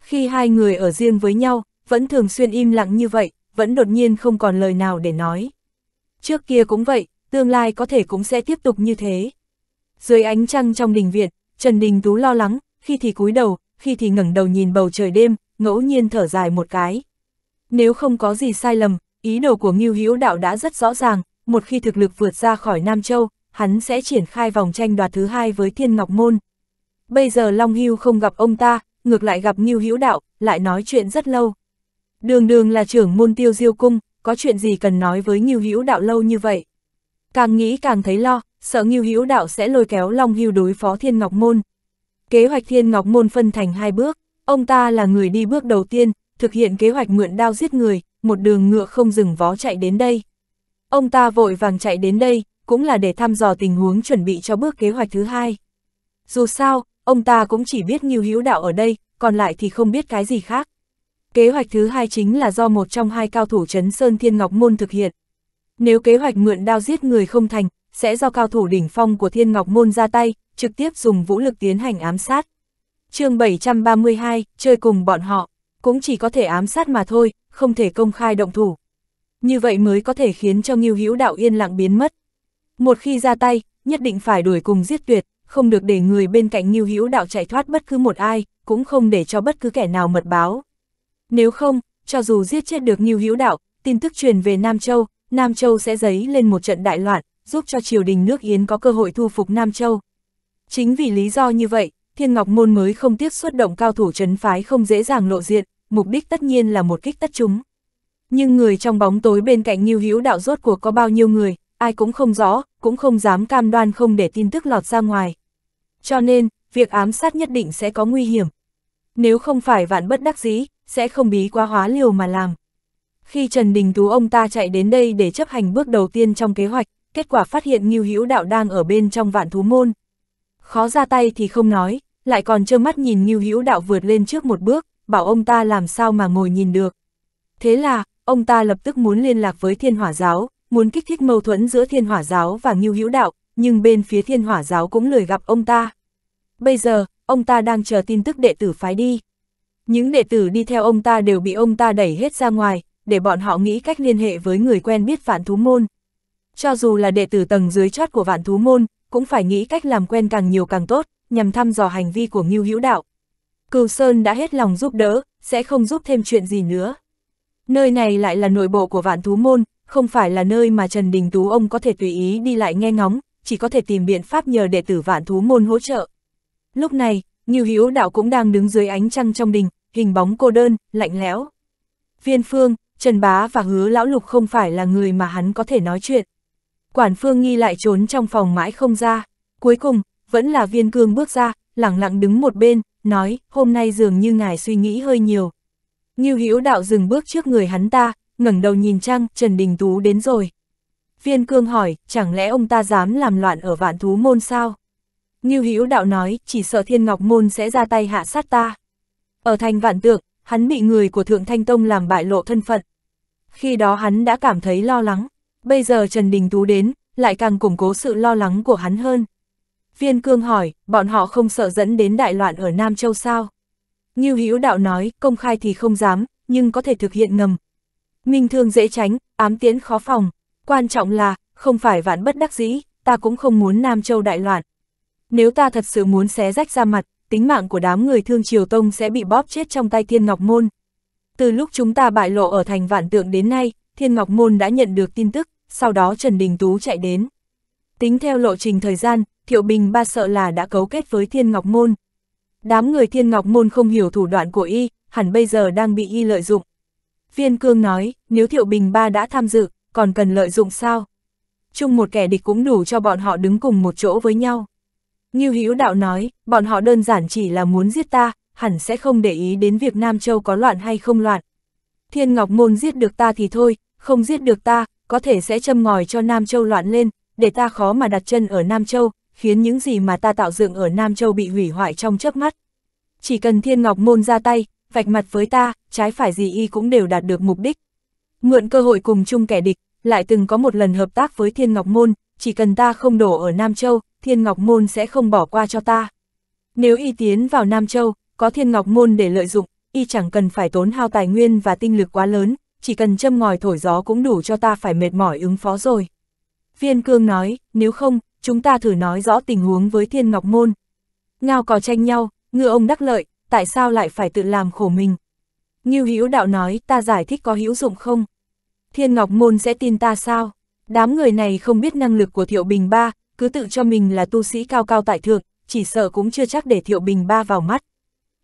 Khi hai người ở riêng với nhau, vẫn thường xuyên im lặng như vậy, vẫn đột nhiên không còn lời nào để nói. Trước kia cũng vậy, tương lai có thể cũng sẽ tiếp tục như thế. Dưới ánh trăng trong đình viện, Trần Đình Tú lo lắng, khi thì cúi đầu, khi thì ngẩng đầu nhìn bầu trời đêm, ngẫu nhiên thở dài một cái. Nếu không có gì sai lầm, ý đồ của Ngưu Hữu Đạo đã rất rõ ràng, một khi thực lực vượt ra khỏi Nam Châu, hắn sẽ triển khai vòng tranh đoạt thứ hai với Thiên Ngọc Môn. Bây giờ Long Hưu không gặp ông ta, ngược lại gặp Ngưu Hữu Đạo, lại nói chuyện rất lâu. Đường đường là trưởng môn tiêu diêu cung, có chuyện gì cần nói với Ngưu Hữu Đạo lâu như vậy. Càng nghĩ càng thấy lo, sợ Ngưu Hữu Đạo sẽ lôi kéo Long Hưu đối phó Thiên Ngọc Môn. Kế hoạch Thiên Ngọc Môn phân thành hai bước, ông ta là người đi bước đầu tiên, thực hiện kế hoạch mượn đao giết người, một đường ngựa không dừng vó chạy đến đây. Ông ta vội vàng chạy đến đây, cũng là để thăm dò tình huống chuẩn bị cho bước kế hoạch thứ hai. Dù sao, ông ta cũng chỉ biết Ngưu Hữu Đạo ở đây, còn lại thì không biết cái gì khác. Kế hoạch thứ hai chính là do một trong hai cao thủ Trấn Sơn Thiên Ngọc Môn thực hiện. Nếu kế hoạch mượn đao giết người không thành, sẽ do cao thủ đỉnh phong của Thiên Ngọc Môn ra tay, trực tiếp dùng vũ lực tiến hành ám sát. chương 732, chơi cùng bọn họ, cũng chỉ có thể ám sát mà thôi, không thể công khai động thủ. Như vậy mới có thể khiến cho Ngưu Hữu Đạo yên lặng biến mất. Một khi ra tay, nhất định phải đuổi cùng giết tuyệt, không được để người bên cạnh Ngưu Hữu Đạo chạy thoát bất cứ một ai, cũng không để cho bất cứ kẻ nào mật báo. Nếu không, cho dù giết chết được Ngưu Hữu Đạo, tin tức truyền về Nam Châu, Nam Châu sẽ giấy lên một trận đại loạn, giúp cho triều đình nước Yến có cơ hội thu phục Nam Châu. Chính vì lý do như vậy, Thiên Ngọc Môn mới không tiếc xuất động cao thủ trấn phái không dễ dàng lộ diện, mục đích tất nhiên là một kích tất chúng. Nhưng người trong bóng tối bên cạnh Ngưu Hữu Đạo rốt cuộc có bao nhiêu người, ai cũng không rõ, cũng không dám cam đoan không để tin tức lọt ra ngoài. Cho nên, việc ám sát nhất định sẽ có nguy hiểm. Nếu không phải vạn bất đắc dĩ, sẽ không bí quá hóa liều mà làm. Khi Trần Đình Tú ông ta chạy đến đây để chấp hành bước đầu tiên trong kế hoạch, kết quả phát hiện Ngưu Hữu Đạo đang ở bên trong vạn thú môn. Khó ra tay thì không nói, lại còn trơ mắt nhìn Ngưu Hữu Đạo vượt lên trước một bước, bảo ông ta làm sao mà ngồi nhìn được. Thế là, ông ta lập tức muốn liên lạc với Thiên Hỏa Giáo, muốn kích thích mâu thuẫn giữa Thiên Hỏa Giáo và Ngưu Hữu Đạo, nhưng bên phía thiên hỏa giáo cũng lười gặp ông ta. Bây giờ, ông ta đang chờ tin tức đệ tử phái đi. Những đệ tử đi theo ông ta đều bị ông ta đẩy hết ra ngoài, để bọn họ nghĩ cách liên hệ với người quen biết vạn thú môn. Cho dù là đệ tử tầng dưới chót của vạn thú môn, cũng phải nghĩ cách làm quen càng nhiều càng tốt, nhằm thăm dò hành vi của Ngưu Hữu Đạo. Cừu Sơn đã hết lòng giúp đỡ, sẽ không giúp thêm chuyện gì nữa. Nơi này lại là nội bộ của vạn thú môn, không phải là nơi mà Trần Đình Tú ông có thể tùy ý đi lại nghe ngóng, chỉ có thể tìm biện pháp nhờ đệ tử vạn thú môn hỗ trợ. Lúc này, Như Hữu Đạo cũng đang đứng dưới ánh trăng trong đình, hình bóng cô đơn, lạnh lẽo. Viên Phương, Trần Bá và Hứa Lão Lục không phải là người mà hắn có thể nói chuyện. Quản Phương Nghi lại trốn trong phòng mãi không ra, cuối cùng, vẫn là Viên Cương bước ra, lặng lặng đứng một bên, nói, hôm nay dường như ngài suy nghĩ hơi nhiều. Như Hữu Đạo dừng bước trước người hắn ta, ngẩng đầu nhìn trăng, Trần Đình Tú đến rồi. Viên cương hỏi, chẳng lẽ ông ta dám làm loạn ở vạn thú môn sao? Như Hữu đạo nói, chỉ sợ thiên ngọc môn sẽ ra tay hạ sát ta. Ở thành vạn tượng, hắn bị người của Thượng Thanh Tông làm bại lộ thân phận. Khi đó hắn đã cảm thấy lo lắng, bây giờ Trần Đình Tú đến, lại càng củng cố sự lo lắng của hắn hơn. Viên cương hỏi, bọn họ không sợ dẫn đến đại loạn ở Nam Châu sao? Như Hữu đạo nói, công khai thì không dám, nhưng có thể thực hiện ngầm. Minh thương dễ tránh, ám tiễn khó phòng, Quan trọng là, không phải vạn bất đắc dĩ, ta cũng không muốn Nam Châu đại loạn. Nếu ta thật sự muốn xé rách ra mặt, tính mạng của đám người thương Triều Tông sẽ bị bóp chết trong tay Thiên Ngọc Môn. Từ lúc chúng ta bại lộ ở thành vạn tượng đến nay, Thiên Ngọc Môn đã nhận được tin tức, sau đó Trần Đình Tú chạy đến. Tính theo lộ trình thời gian, Thiệu Bình ba sợ là đã cấu kết với Thiên Ngọc Môn. Đám người Thiên Ngọc Môn không hiểu thủ đoạn của y, hẳn bây giờ đang bị y lợi dụng. Viên Cương nói, nếu Thiệu Bình ba đã tham dự, còn cần lợi dụng sao? Chung một kẻ địch cũng đủ cho bọn họ đứng cùng một chỗ với nhau. Như hữu đạo nói, bọn họ đơn giản chỉ là muốn giết ta, hẳn sẽ không để ý đến việc Nam Châu có loạn hay không loạn. Thiên Ngọc Môn giết được ta thì thôi, không giết được ta, có thể sẽ châm ngòi cho Nam Châu loạn lên, để ta khó mà đặt chân ở Nam Châu, khiến những gì mà ta tạo dựng ở Nam Châu bị hủy hoại trong chớp mắt. Chỉ cần Thiên Ngọc Môn ra tay, vạch mặt với ta, trái phải gì y cũng đều đạt được mục đích, Mượn cơ hội cùng chung kẻ địch, lại từng có một lần hợp tác với Thiên Ngọc Môn, chỉ cần ta không đổ ở Nam Châu, Thiên Ngọc Môn sẽ không bỏ qua cho ta. Nếu y tiến vào Nam Châu, có Thiên Ngọc Môn để lợi dụng, y chẳng cần phải tốn hao tài nguyên và tinh lực quá lớn, chỉ cần châm ngòi thổi gió cũng đủ cho ta phải mệt mỏi ứng phó rồi. Viên Cương nói, nếu không, chúng ta thử nói rõ tình huống với Thiên Ngọc Môn. Ngao cò tranh nhau, ngựa ông đắc lợi, tại sao lại phải tự làm khổ mình? Ngưu Hữu Đạo nói, ta giải thích có hữu dụng không? Thiên Ngọc Môn sẽ tin ta sao? Đám người này không biết năng lực của Thiệu Bình Ba, cứ tự cho mình là tu sĩ cao cao tại thượng, chỉ sợ cũng chưa chắc để Thiệu Bình Ba vào mắt.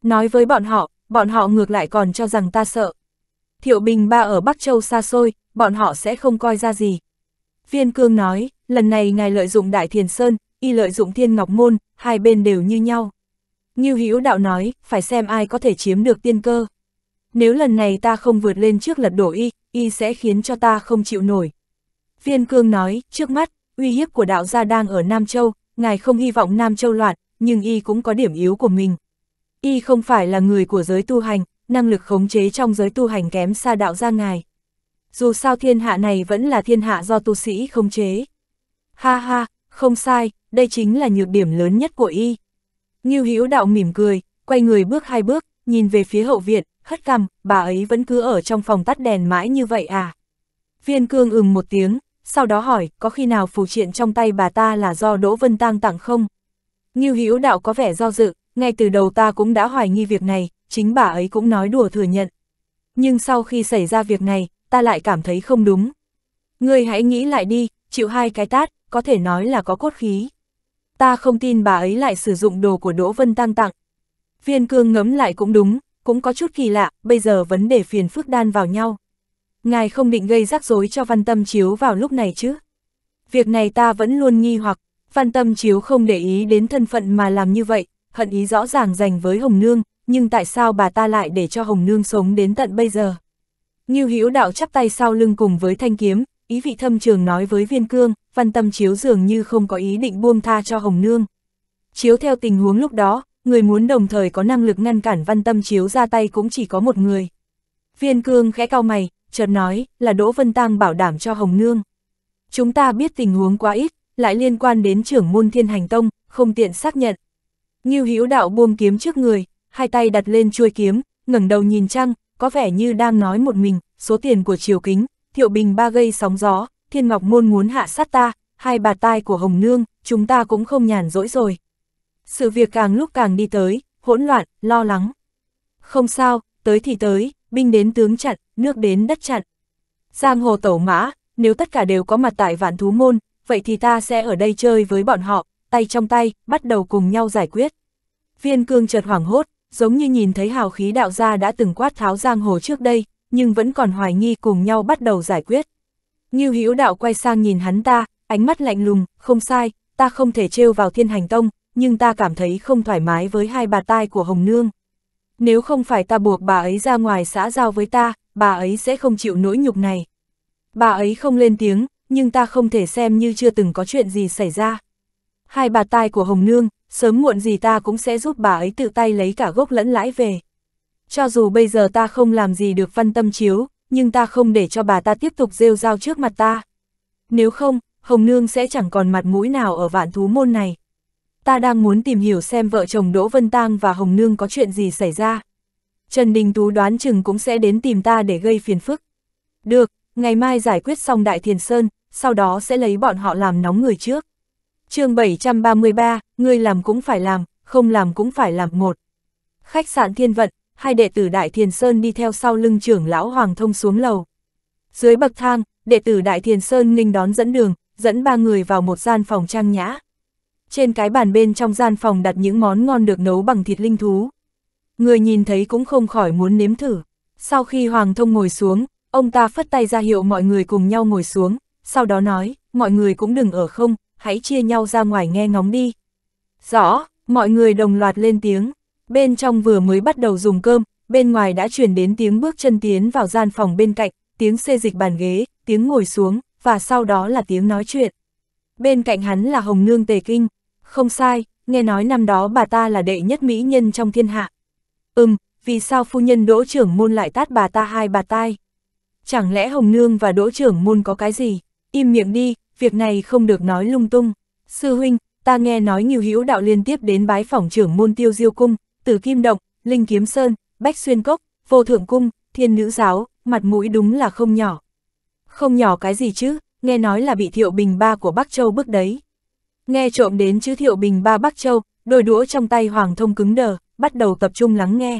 Nói với bọn họ, bọn họ ngược lại còn cho rằng ta sợ. Thiệu Bình Ba ở Bắc Châu xa xôi, bọn họ sẽ không coi ra gì. Viên Cương nói, lần này ngài lợi dụng Đại Thiền Sơn, y lợi dụng Thiên Ngọc Môn, hai bên đều như nhau. Ngưu Hữu Đạo nói, phải xem ai có thể chiếm được tiên cơ. Nếu lần này ta không vượt lên trước lật đổ y, y sẽ khiến cho ta không chịu nổi. Viên cương nói, trước mắt, uy hiếp của đạo gia đang ở Nam Châu, ngài không hy vọng Nam Châu loạn, nhưng y cũng có điểm yếu của mình. Y không phải là người của giới tu hành, năng lực khống chế trong giới tu hành kém xa đạo gia ngài. Dù sao thiên hạ này vẫn là thiên hạ do tu sĩ khống chế. Ha ha, không sai, đây chính là nhược điểm lớn nhất của y. Ngưu Hữu đạo mỉm cười, quay người bước hai bước, nhìn về phía hậu viện, hất cằm, bà ấy vẫn cứ ở trong phòng tắt đèn mãi như vậy à? Viên cương ừm một tiếng, sau đó hỏi, có khi nào phù triện trong tay bà ta là do Đỗ Vân Tăng tặng không? như Hữu Đạo có vẻ do dự, ngay từ đầu ta cũng đã hoài nghi việc này, chính bà ấy cũng nói đùa thừa nhận. Nhưng sau khi xảy ra việc này, ta lại cảm thấy không đúng. Ngươi hãy nghĩ lại đi, chịu hai cái tát, có thể nói là có cốt khí. Ta không tin bà ấy lại sử dụng đồ của Đỗ Vân Tăng tặng. Viên cương ngấm lại cũng đúng, cũng có chút kỳ lạ, bây giờ vấn đề phiền phức đan vào nhau. Ngài không định gây rắc rối cho văn tâm chiếu vào lúc này chứ? Việc này ta vẫn luôn nghi hoặc, văn tâm chiếu không để ý đến thân phận mà làm như vậy, hận ý rõ ràng dành với Hồng Nương, nhưng tại sao bà ta lại để cho Hồng Nương sống đến tận bây giờ? Như Hữu Đạo chắp tay sau lưng cùng với thanh kiếm, ý vị thâm trường nói với Viên Cương, Văn Tâm Chiếu dường như không có ý định buông tha cho Hồng Nương. Chiếu theo tình huống lúc đó, người muốn đồng thời có năng lực ngăn cản văn tâm chiếu ra tay cũng chỉ có một người. Viên cương khẽ cao mày, chợt nói, là Đỗ Vân Tăng bảo đảm cho Hồng Nương. Chúng ta biết tình huống quá ít, lại liên quan đến trưởng môn thiên hành tông, không tiện xác nhận. Nghiêu Hữu đạo buông kiếm trước người, hai tay đặt lên chuôi kiếm, ngẩng đầu nhìn trăng, có vẻ như đang nói một mình, số tiền của triều kính, thiệu bình ba gây sóng gió, thiên ngọc môn muốn hạ sát ta, hai bà tai của Hồng Nương, chúng ta cũng không nhàn rỗi rồi. Sự việc càng lúc càng đi tới, hỗn loạn, lo lắng. Không sao, tới thì tới, binh đến tướng chặn, nước đến đất chặn. Giang hồ tẩu mã, nếu tất cả đều có mặt tại vạn thú môn, vậy thì ta sẽ ở đây chơi với bọn họ, tay trong tay, bắt đầu cùng nhau giải quyết. Viên cương chợt hoảng hốt, giống như nhìn thấy hào khí đạo gia đã từng quát tháo giang hồ trước đây, nhưng vẫn còn hoài nghi cùng nhau bắt đầu giải quyết. Như hữu đạo quay sang nhìn hắn ta, ánh mắt lạnh lùng, không sai, ta không thể trêu vào thiên hành tông, nhưng ta cảm thấy không thoải mái với hai bà tai của Hồng Nương. Nếu không phải ta buộc bà ấy ra ngoài xã giao với ta, bà ấy sẽ không chịu nỗi nhục này. Bà ấy không lên tiếng, nhưng ta không thể xem như chưa từng có chuyện gì xảy ra. Hai bà tai của Hồng Nương, sớm muộn gì ta cũng sẽ giúp bà ấy tự tay lấy cả gốc lẫn lãi về. Cho dù bây giờ ta không làm gì được văn tâm chiếu, nhưng ta không để cho bà ta tiếp tục rêu rao trước mặt ta. Nếu không, Hồng Nương sẽ chẳng còn mặt mũi nào ở vạn thú môn này ta đang muốn tìm hiểu xem vợ chồng Đỗ Vân Tang và Hồng Nương có chuyện gì xảy ra. Trần Đình Tú đoán chừng cũng sẽ đến tìm ta để gây phiền phức. Được, ngày mai giải quyết xong Đại Thiền Sơn, sau đó sẽ lấy bọn họ làm nóng người trước. chương 733, ngươi làm cũng phải làm, không làm cũng phải làm một. Khách sạn Thiên Vận, hai đệ tử Đại Thiền Sơn đi theo sau lưng trưởng lão Hoàng Thông xuống lầu. Dưới bậc thang, đệ tử Đại Thiền Sơn nghênh đón dẫn đường, dẫn ba người vào một gian phòng trang nhã trên cái bàn bên trong gian phòng đặt những món ngon được nấu bằng thịt linh thú. Người nhìn thấy cũng không khỏi muốn nếm thử. Sau khi Hoàng Thông ngồi xuống, ông ta phất tay ra hiệu mọi người cùng nhau ngồi xuống, sau đó nói, mọi người cũng đừng ở không, hãy chia nhau ra ngoài nghe ngóng đi. Rõ, mọi người đồng loạt lên tiếng, bên trong vừa mới bắt đầu dùng cơm, bên ngoài đã chuyển đến tiếng bước chân tiến vào gian phòng bên cạnh, tiếng xê dịch bàn ghế, tiếng ngồi xuống, và sau đó là tiếng nói chuyện. Bên cạnh hắn là Hồng Nương Tề Kinh, không sai, nghe nói năm đó bà ta là đệ nhất mỹ nhân trong thiên hạ. Ừm, vì sao phu nhân đỗ trưởng môn lại tát bà ta hai bà tai? Chẳng lẽ Hồng Nương và đỗ trưởng môn có cái gì? Im miệng đi, việc này không được nói lung tung. Sư huynh, ta nghe nói nhiều hữu đạo liên tiếp đến bái phỏng trưởng môn tiêu diêu cung, tử kim động, linh kiếm sơn, bách xuyên cốc, vô thượng cung, thiên nữ giáo, mặt mũi đúng là không nhỏ. Không nhỏ cái gì chứ, nghe nói là bị thiệu bình ba của Bắc Châu bức đấy. Nghe trộm đến chữ Thiệu Bình ba Bắc Châu, đôi đũa trong tay Hoàng Thông cứng đờ, bắt đầu tập trung lắng nghe.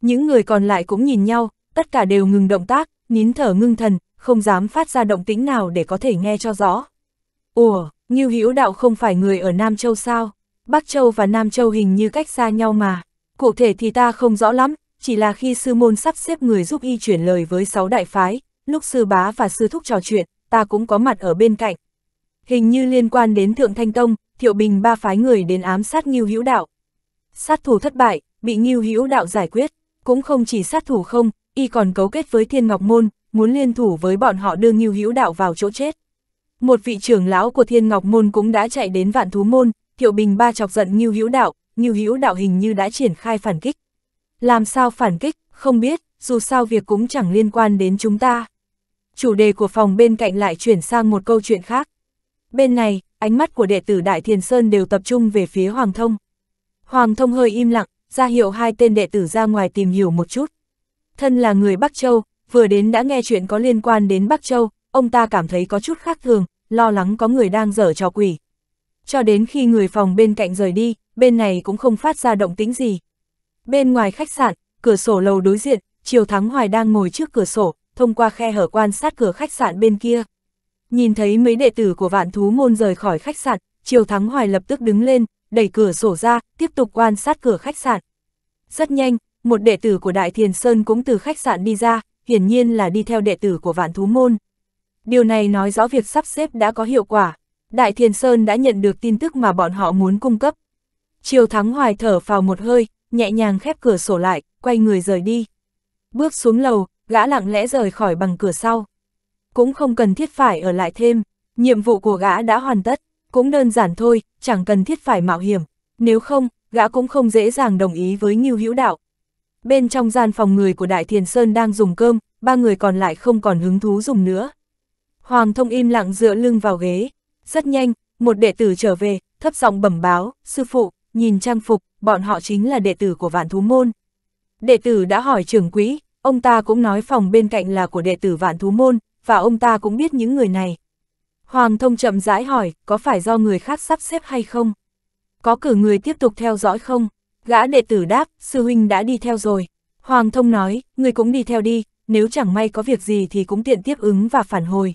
Những người còn lại cũng nhìn nhau, tất cả đều ngừng động tác, nín thở ngưng thần, không dám phát ra động tĩnh nào để có thể nghe cho rõ. Ủa, Ngưu Hữu Đạo không phải người ở Nam Châu sao? Bắc Châu và Nam Châu hình như cách xa nhau mà. Cụ thể thì ta không rõ lắm, chỉ là khi sư môn sắp xếp người giúp y chuyển lời với sáu đại phái, lúc sư bá và sư thúc trò chuyện, ta cũng có mặt ở bên cạnh, Hình như liên quan đến Thượng Thanh Tông, Thiệu Bình ba phái người đến ám sát Ngưu Hữu Đạo. Sát thủ thất bại, bị Ngưu Hữu Đạo giải quyết, cũng không chỉ sát thủ không, y còn cấu kết với Thiên Ngọc Môn, muốn liên thủ với bọn họ đưa Ngưu Hữu Đạo vào chỗ chết. Một vị trưởng lão của Thiên Ngọc Môn cũng đã chạy đến Vạn Thú Môn, Thiệu Bình ba chọc giận Ngưu Hữu Đạo, Ngưu Hữu Đạo hình như đã triển khai phản kích. Làm sao phản kích, không biết, dù sao việc cũng chẳng liên quan đến chúng ta. Chủ đề của phòng bên cạnh lại chuyển sang một câu chuyện khác, Bên này, ánh mắt của đệ tử Đại Thiền Sơn đều tập trung về phía Hoàng Thông. Hoàng Thông hơi im lặng, ra hiệu hai tên đệ tử ra ngoài tìm hiểu một chút. Thân là người Bắc Châu, vừa đến đã nghe chuyện có liên quan đến Bắc Châu, ông ta cảm thấy có chút khác thường, lo lắng có người đang dở trò quỷ. Cho đến khi người phòng bên cạnh rời đi, bên này cũng không phát ra động tĩnh gì. Bên ngoài khách sạn, cửa sổ lầu đối diện, Triều Thắng Hoài đang ngồi trước cửa sổ, thông qua khe hở quan sát cửa khách sạn bên kia. Nhìn thấy mấy đệ tử của vạn thú môn rời khỏi khách sạn, Triều Thắng Hoài lập tức đứng lên, đẩy cửa sổ ra, tiếp tục quan sát cửa khách sạn. Rất nhanh, một đệ tử của Đại Thiền Sơn cũng từ khách sạn đi ra, hiển nhiên là đi theo đệ tử của vạn thú môn. Điều này nói rõ việc sắp xếp đã có hiệu quả. Đại Thiền Sơn đã nhận được tin tức mà bọn họ muốn cung cấp. Triều Thắng Hoài thở vào một hơi, nhẹ nhàng khép cửa sổ lại, quay người rời đi. Bước xuống lầu, gã lặng lẽ rời khỏi bằng cửa sau cũng không cần thiết phải ở lại thêm, nhiệm vụ của gã đã hoàn tất, cũng đơn giản thôi, chẳng cần thiết phải mạo hiểm, nếu không, gã cũng không dễ dàng đồng ý với Ngưu Hữu Đạo. Bên trong gian phòng người của Đại Thiền Sơn đang dùng cơm, ba người còn lại không còn hứng thú dùng nữa. Hoàng thông im lặng dựa lưng vào ghế, rất nhanh, một đệ tử trở về, thấp giọng bẩm báo, sư phụ, nhìn trang phục, bọn họ chính là đệ tử của vạn thú môn. Đệ tử đã hỏi trưởng quỹ, ông ta cũng nói phòng bên cạnh là của đệ tử vạn thú môn, và ông ta cũng biết những người này. Hoàng thông chậm rãi hỏi, có phải do người khác sắp xếp hay không? Có cử người tiếp tục theo dõi không? Gã đệ tử đáp, sư huynh đã đi theo rồi. Hoàng thông nói, người cũng đi theo đi, nếu chẳng may có việc gì thì cũng tiện tiếp ứng và phản hồi.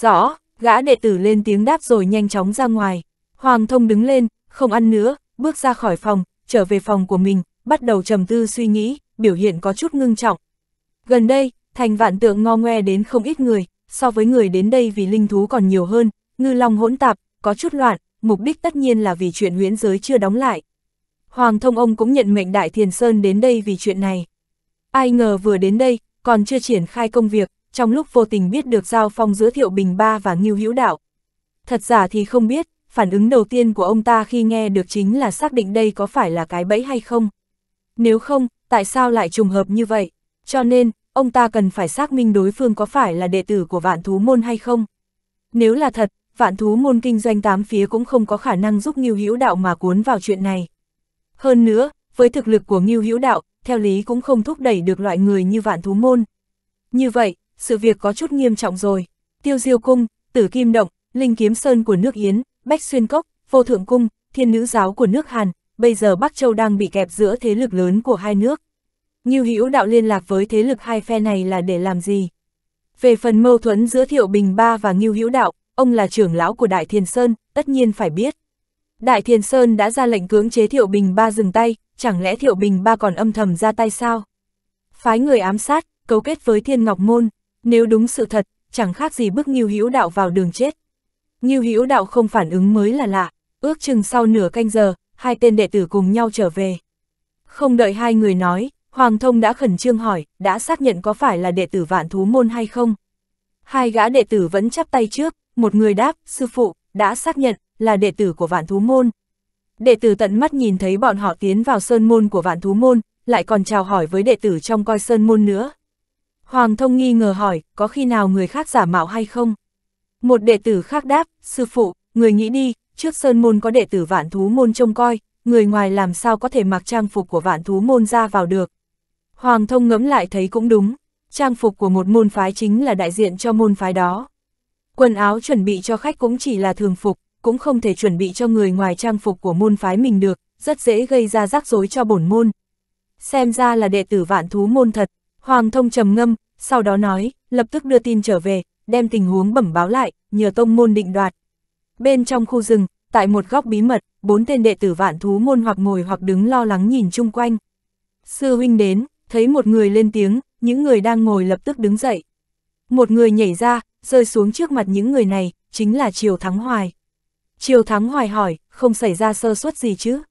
Rõ, gã đệ tử lên tiếng đáp rồi nhanh chóng ra ngoài. Hoàng thông đứng lên, không ăn nữa, bước ra khỏi phòng, trở về phòng của mình, bắt đầu trầm tư suy nghĩ, biểu hiện có chút ngưng trọng. Gần đây, Thành vạn tượng ngo ngoe đến không ít người, so với người đến đây vì linh thú còn nhiều hơn, ngư long hỗn tạp, có chút loạn, mục đích tất nhiên là vì chuyện huyễn giới chưa đóng lại. Hoàng thông ông cũng nhận mệnh Đại Thiền Sơn đến đây vì chuyện này. Ai ngờ vừa đến đây, còn chưa triển khai công việc, trong lúc vô tình biết được giao phong giữa Thiệu Bình Ba và Ngưu Hữu Đạo. Thật giả thì không biết, phản ứng đầu tiên của ông ta khi nghe được chính là xác định đây có phải là cái bẫy hay không. Nếu không, tại sao lại trùng hợp như vậy? Cho nên, ông ta cần phải xác minh đối phương có phải là đệ tử của vạn thú môn hay không. Nếu là thật, vạn thú môn kinh doanh tám phía cũng không có khả năng giúp Ngưu Hữu Đạo mà cuốn vào chuyện này. Hơn nữa, với thực lực của Ngưu Hữu Đạo, theo lý cũng không thúc đẩy được loại người như vạn thú môn. Như vậy, sự việc có chút nghiêm trọng rồi. Tiêu Diêu Cung, Tử Kim Động, Linh Kiếm Sơn của nước Yến, Bách Xuyên Cốc, Vô Thượng Cung, Thiên Nữ Giáo của nước Hàn, bây giờ Bắc Châu đang bị kẹp giữa thế lực lớn của hai nước. Ngưu Hữu Đạo liên lạc với thế lực hai phe này là để làm gì? Về phần mâu thuẫn giữa Thiệu Bình Ba và Ngưu Hữu Đạo, ông là trưởng lão của Đại Thiên Sơn, tất nhiên phải biết. Đại Thiên Sơn đã ra lệnh cưỡng chế Thiệu Bình Ba dừng tay, chẳng lẽ Thiệu Bình Ba còn âm thầm ra tay sao? Phái người ám sát, cấu kết với Thiên Ngọc Môn, nếu đúng sự thật, chẳng khác gì bức Ngưu Hữu Đạo vào đường chết. Ngưu Hữu Đạo không phản ứng mới là lạ, ước chừng sau nửa canh giờ, hai tên đệ tử cùng nhau trở về. Không đợi hai người nói, Hoàng thông đã khẩn trương hỏi, đã xác nhận có phải là đệ tử vạn thú môn hay không? Hai gã đệ tử vẫn chắp tay trước, một người đáp, sư phụ, đã xác nhận, là đệ tử của vạn thú môn. Đệ tử tận mắt nhìn thấy bọn họ tiến vào sơn môn của vạn thú môn, lại còn chào hỏi với đệ tử trong coi sơn môn nữa. Hoàng thông nghi ngờ hỏi, có khi nào người khác giả mạo hay không? Một đệ tử khác đáp, sư phụ, người nghĩ đi, trước sơn môn có đệ tử vạn thú môn trông coi, người ngoài làm sao có thể mặc trang phục của vạn thú môn ra vào được. Hoàng thông ngẫm lại thấy cũng đúng, trang phục của một môn phái chính là đại diện cho môn phái đó. Quần áo chuẩn bị cho khách cũng chỉ là thường phục, cũng không thể chuẩn bị cho người ngoài trang phục của môn phái mình được, rất dễ gây ra rắc rối cho bổn môn. Xem ra là đệ tử vạn thú môn thật, Hoàng thông trầm ngâm, sau đó nói, lập tức đưa tin trở về, đem tình huống bẩm báo lại, nhờ tông môn định đoạt. Bên trong khu rừng, tại một góc bí mật, bốn tên đệ tử vạn thú môn hoặc ngồi hoặc đứng lo lắng nhìn chung quanh. Sư huynh đến, thấy một người lên tiếng, những người đang ngồi lập tức đứng dậy. Một người nhảy ra, rơi xuống trước mặt những người này, chính là Triều Thắng Hoài. Triều Thắng Hoài hỏi, không xảy ra sơ suất gì chứ?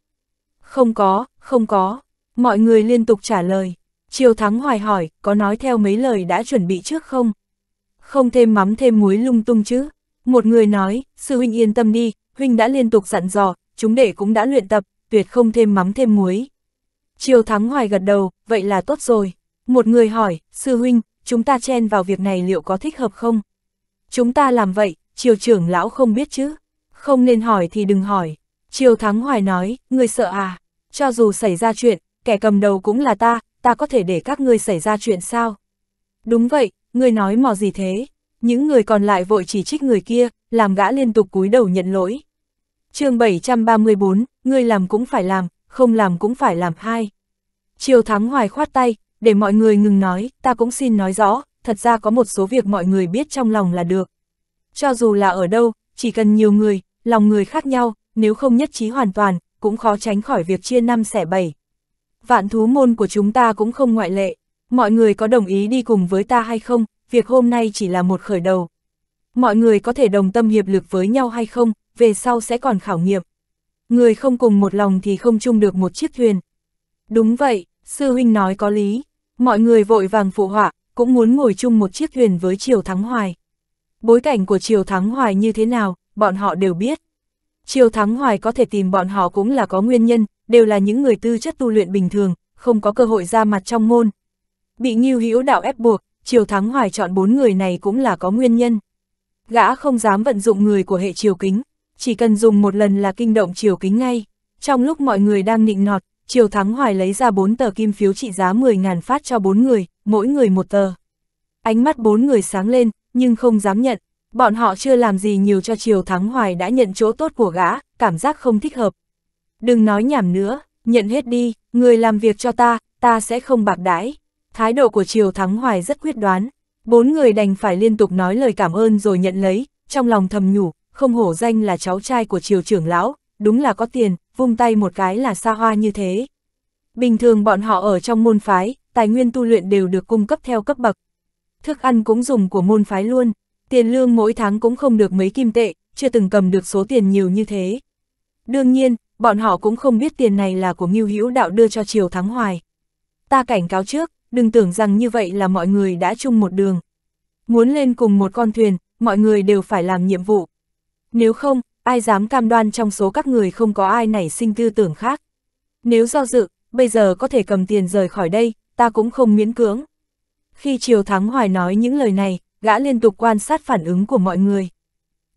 Không có, không có. Mọi người liên tục trả lời. Triều Thắng Hoài hỏi, có nói theo mấy lời đã chuẩn bị trước không? Không thêm mắm thêm muối lung tung chứ? Một người nói, sư huynh yên tâm đi, huynh đã liên tục dặn dò, chúng đệ cũng đã luyện tập, tuyệt không thêm mắm thêm muối, Triều Thắng Hoài gật đầu, vậy là tốt rồi. Một người hỏi, sư huynh, chúng ta chen vào việc này liệu có thích hợp không? Chúng ta làm vậy, triều trưởng lão không biết chứ. Không nên hỏi thì đừng hỏi. Triều Thắng Hoài nói, ngươi sợ à? Cho dù xảy ra chuyện, kẻ cầm đầu cũng là ta, ta có thể để các ngươi xảy ra chuyện sao? Đúng vậy, ngươi nói mò gì thế? Những người còn lại vội chỉ trích người kia, làm gã liên tục cúi đầu nhận lỗi. chương 734, ngươi làm cũng phải làm, không làm cũng phải làm hai. Triều Thắng hoài khoát tay, để mọi người ngừng nói, ta cũng xin nói rõ, thật ra có một số việc mọi người biết trong lòng là được. Cho dù là ở đâu, chỉ cần nhiều người, lòng người khác nhau, nếu không nhất trí hoàn toàn, cũng khó tránh khỏi việc chia năm xẻ bảy. Vạn thú môn của chúng ta cũng không ngoại lệ, mọi người có đồng ý đi cùng với ta hay không, việc hôm nay chỉ là một khởi đầu. Mọi người có thể đồng tâm hiệp lực với nhau hay không, về sau sẽ còn khảo nghiệm người không cùng một lòng thì không chung được một chiếc thuyền. Đúng vậy, sư huynh nói có lý, mọi người vội vàng phụ họa, cũng muốn ngồi chung một chiếc thuyền với Triều Thắng Hoài. Bối cảnh của Triều Thắng Hoài như thế nào, bọn họ đều biết. Triều Thắng Hoài có thể tìm bọn họ cũng là có nguyên nhân, đều là những người tư chất tu luyện bình thường, không có cơ hội ra mặt trong môn. Bị Ngưu Hữu đạo ép buộc, Triều Thắng Hoài chọn bốn người này cũng là có nguyên nhân. Gã không dám vận dụng người của hệ triều kính, chỉ cần dùng một lần là kinh động triều kính ngay. Trong lúc mọi người đang nịnh nọt, Triều Thắng Hoài lấy ra bốn tờ kim phiếu trị giá 10.000 phát cho bốn người, mỗi người một tờ. Ánh mắt bốn người sáng lên, nhưng không dám nhận. Bọn họ chưa làm gì nhiều cho Triều Thắng Hoài đã nhận chỗ tốt của gã, cảm giác không thích hợp. Đừng nói nhảm nữa, nhận hết đi, người làm việc cho ta, ta sẽ không bạc đãi. Thái độ của Triều Thắng Hoài rất quyết đoán. Bốn người đành phải liên tục nói lời cảm ơn rồi nhận lấy, trong lòng thầm nhủ, không hổ danh là cháu trai của triều trưởng lão, đúng là có tiền, vung tay một cái là xa hoa như thế. Bình thường bọn họ ở trong môn phái, tài nguyên tu luyện đều được cung cấp theo cấp bậc. Thức ăn cũng dùng của môn phái luôn, tiền lương mỗi tháng cũng không được mấy kim tệ, chưa từng cầm được số tiền nhiều như thế. Đương nhiên, bọn họ cũng không biết tiền này là của Ngưu Hữu Đạo đưa cho Triều Thắng Hoài. Ta cảnh cáo trước, đừng tưởng rằng như vậy là mọi người đã chung một đường. Muốn lên cùng một con thuyền, mọi người đều phải làm nhiệm vụ, nếu không, ai dám cam đoan trong số các người không có ai nảy sinh tư tưởng khác. Nếu do dự, bây giờ có thể cầm tiền rời khỏi đây, ta cũng không miễn cưỡng. Khi Triều Thắng Hoài nói những lời này, gã liên tục quan sát phản ứng của mọi người.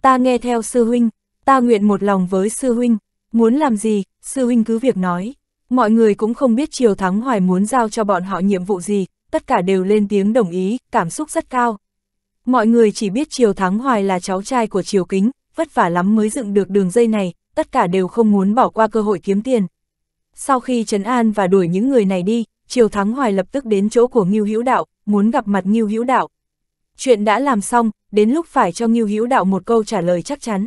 Ta nghe theo sư huynh, ta nguyện một lòng với sư huynh, muốn làm gì, sư huynh cứ việc nói. Mọi người cũng không biết Triều Thắng Hoài muốn giao cho bọn họ nhiệm vụ gì, tất cả đều lên tiếng đồng ý, cảm xúc rất cao. Mọi người chỉ biết Triều Thắng Hoài là cháu trai của Triều Kính, vất vả lắm mới dựng được đường dây này, tất cả đều không muốn bỏ qua cơ hội kiếm tiền. Sau khi Trấn An và đuổi những người này đi, Triều Thắng Hoài lập tức đến chỗ của Ngưu Hữu Đạo, muốn gặp mặt Ngưu Hữu Đạo. Chuyện đã làm xong, đến lúc phải cho Ngưu Hữu Đạo một câu trả lời chắc chắn.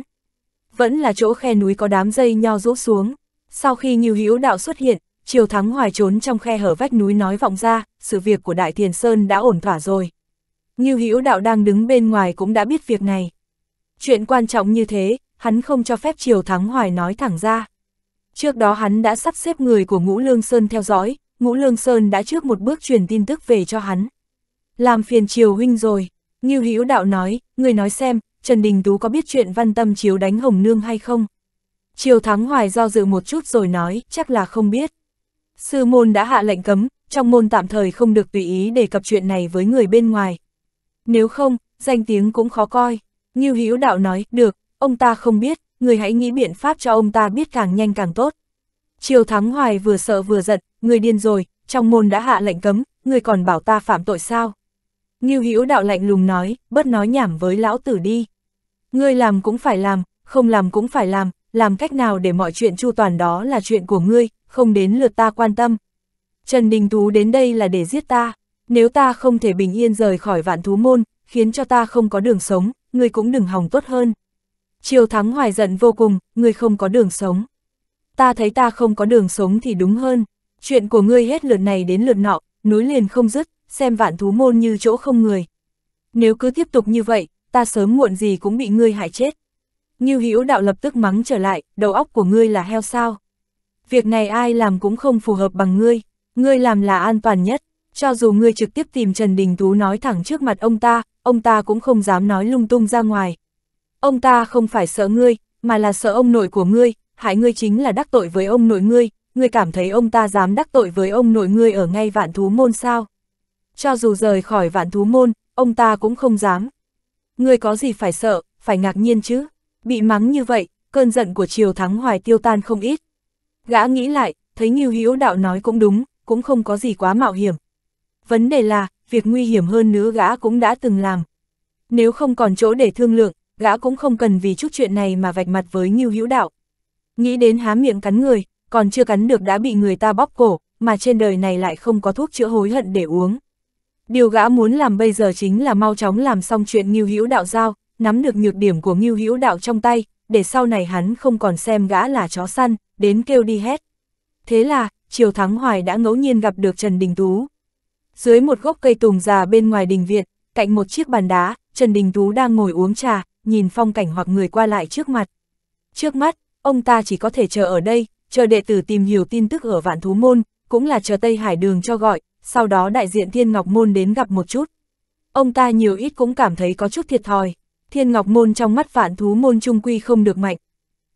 Vẫn là chỗ khe núi có đám dây nho rũ xuống. Sau khi Ngưu Hữu Đạo xuất hiện, Triều Thắng Hoài trốn trong khe hở vách núi nói vọng ra, sự việc của Đại Thiền Sơn đã ổn thỏa rồi. Ngưu Hữu Đạo đang đứng bên ngoài cũng đã biết việc này. Chuyện quan trọng như thế, hắn không cho phép Triều Thắng Hoài nói thẳng ra. Trước đó hắn đã sắp xếp người của Ngũ Lương Sơn theo dõi, Ngũ Lương Sơn đã trước một bước truyền tin tức về cho hắn. Làm phiền Triều Huynh rồi, Ngưu Hữu Đạo nói, người nói xem, Trần Đình Tú có biết chuyện văn tâm chiếu đánh Hồng Nương hay không? Triều Thắng Hoài do dự một chút rồi nói, chắc là không biết. Sư môn đã hạ lệnh cấm, trong môn tạm thời không được tùy ý đề cập chuyện này với người bên ngoài. Nếu không, danh tiếng cũng khó coi. Ngưu Hữu Đạo nói, được, ông ta không biết, người hãy nghĩ biện pháp cho ông ta biết càng nhanh càng tốt. Triều Thắng Hoài vừa sợ vừa giận, người điên rồi, trong môn đã hạ lệnh cấm, người còn bảo ta phạm tội sao? Ngưu Hữu Đạo lạnh lùng nói, bớt nói nhảm với lão tử đi. Ngươi làm cũng phải làm, không làm cũng phải làm, làm cách nào để mọi chuyện chu toàn đó là chuyện của ngươi, không đến lượt ta quan tâm. Trần Đình Tú đến đây là để giết ta, nếu ta không thể bình yên rời khỏi vạn thú môn, khiến cho ta không có đường sống, ngươi cũng đừng hòng tốt hơn. Triều Thắng hoài giận vô cùng, ngươi không có đường sống. Ta thấy ta không có đường sống thì đúng hơn, chuyện của ngươi hết lượt này đến lượt nọ, núi liền không dứt, xem vạn thú môn như chỗ không người. Nếu cứ tiếp tục như vậy, ta sớm muộn gì cũng bị ngươi hại chết. Như Hữu đạo lập tức mắng trở lại, đầu óc của ngươi là heo sao? Việc này ai làm cũng không phù hợp bằng ngươi, ngươi làm là an toàn nhất, cho dù ngươi trực tiếp tìm Trần Đình Tú nói thẳng trước mặt ông ta, ông ta cũng không dám nói lung tung ra ngoài. Ông ta không phải sợ ngươi, mà là sợ ông nội của ngươi, hại ngươi chính là đắc tội với ông nội ngươi, ngươi cảm thấy ông ta dám đắc tội với ông nội ngươi ở ngay vạn thú môn sao? Cho dù rời khỏi vạn thú môn, ông ta cũng không dám. Ngươi có gì phải sợ, phải ngạc nhiên chứ? Bị mắng như vậy, cơn giận của Triều Thắng Hoài tiêu tan không ít. Gã nghĩ lại, thấy Nghiêu Hữu Đạo nói cũng đúng, cũng không có gì quá mạo hiểm, vấn đề là, việc nguy hiểm hơn nữa gã cũng đã từng làm. Nếu không còn chỗ để thương lượng, gã cũng không cần vì chút chuyện này mà vạch mặt với Ngưu Hữu Đạo. Nghĩ đến há miệng cắn người, còn chưa cắn được đã bị người ta bóp cổ, mà trên đời này lại không có thuốc chữa hối hận để uống. Điều gã muốn làm bây giờ chính là mau chóng làm xong chuyện Ngưu Hữu Đạo giao, nắm được nhược điểm của Ngưu Hữu Đạo trong tay, để sau này hắn không còn xem gã là chó săn, đến kêu đi hết. Thế là, Triều Thắng Hoài đã ngẫu nhiên gặp được Trần Đình Tú. Dưới một gốc cây tùng già bên ngoài đình viện, cạnh một chiếc bàn đá, Trần Đình Tú đang ngồi uống trà, nhìn phong cảnh hoặc người qua lại trước mặt. Trước mắt, ông ta chỉ có thể chờ ở đây, chờ đệ tử tìm hiểu tin tức ở Vạn Thú Môn, cũng là chờ Tây Hải Đường cho gọi, sau đó đại diện Thiên Ngọc Môn đến gặp một chút. Ông ta nhiều ít cũng cảm thấy có chút thiệt thòi, Thiên Ngọc Môn trong mắt Vạn Thú Môn trung quy không được mạnh.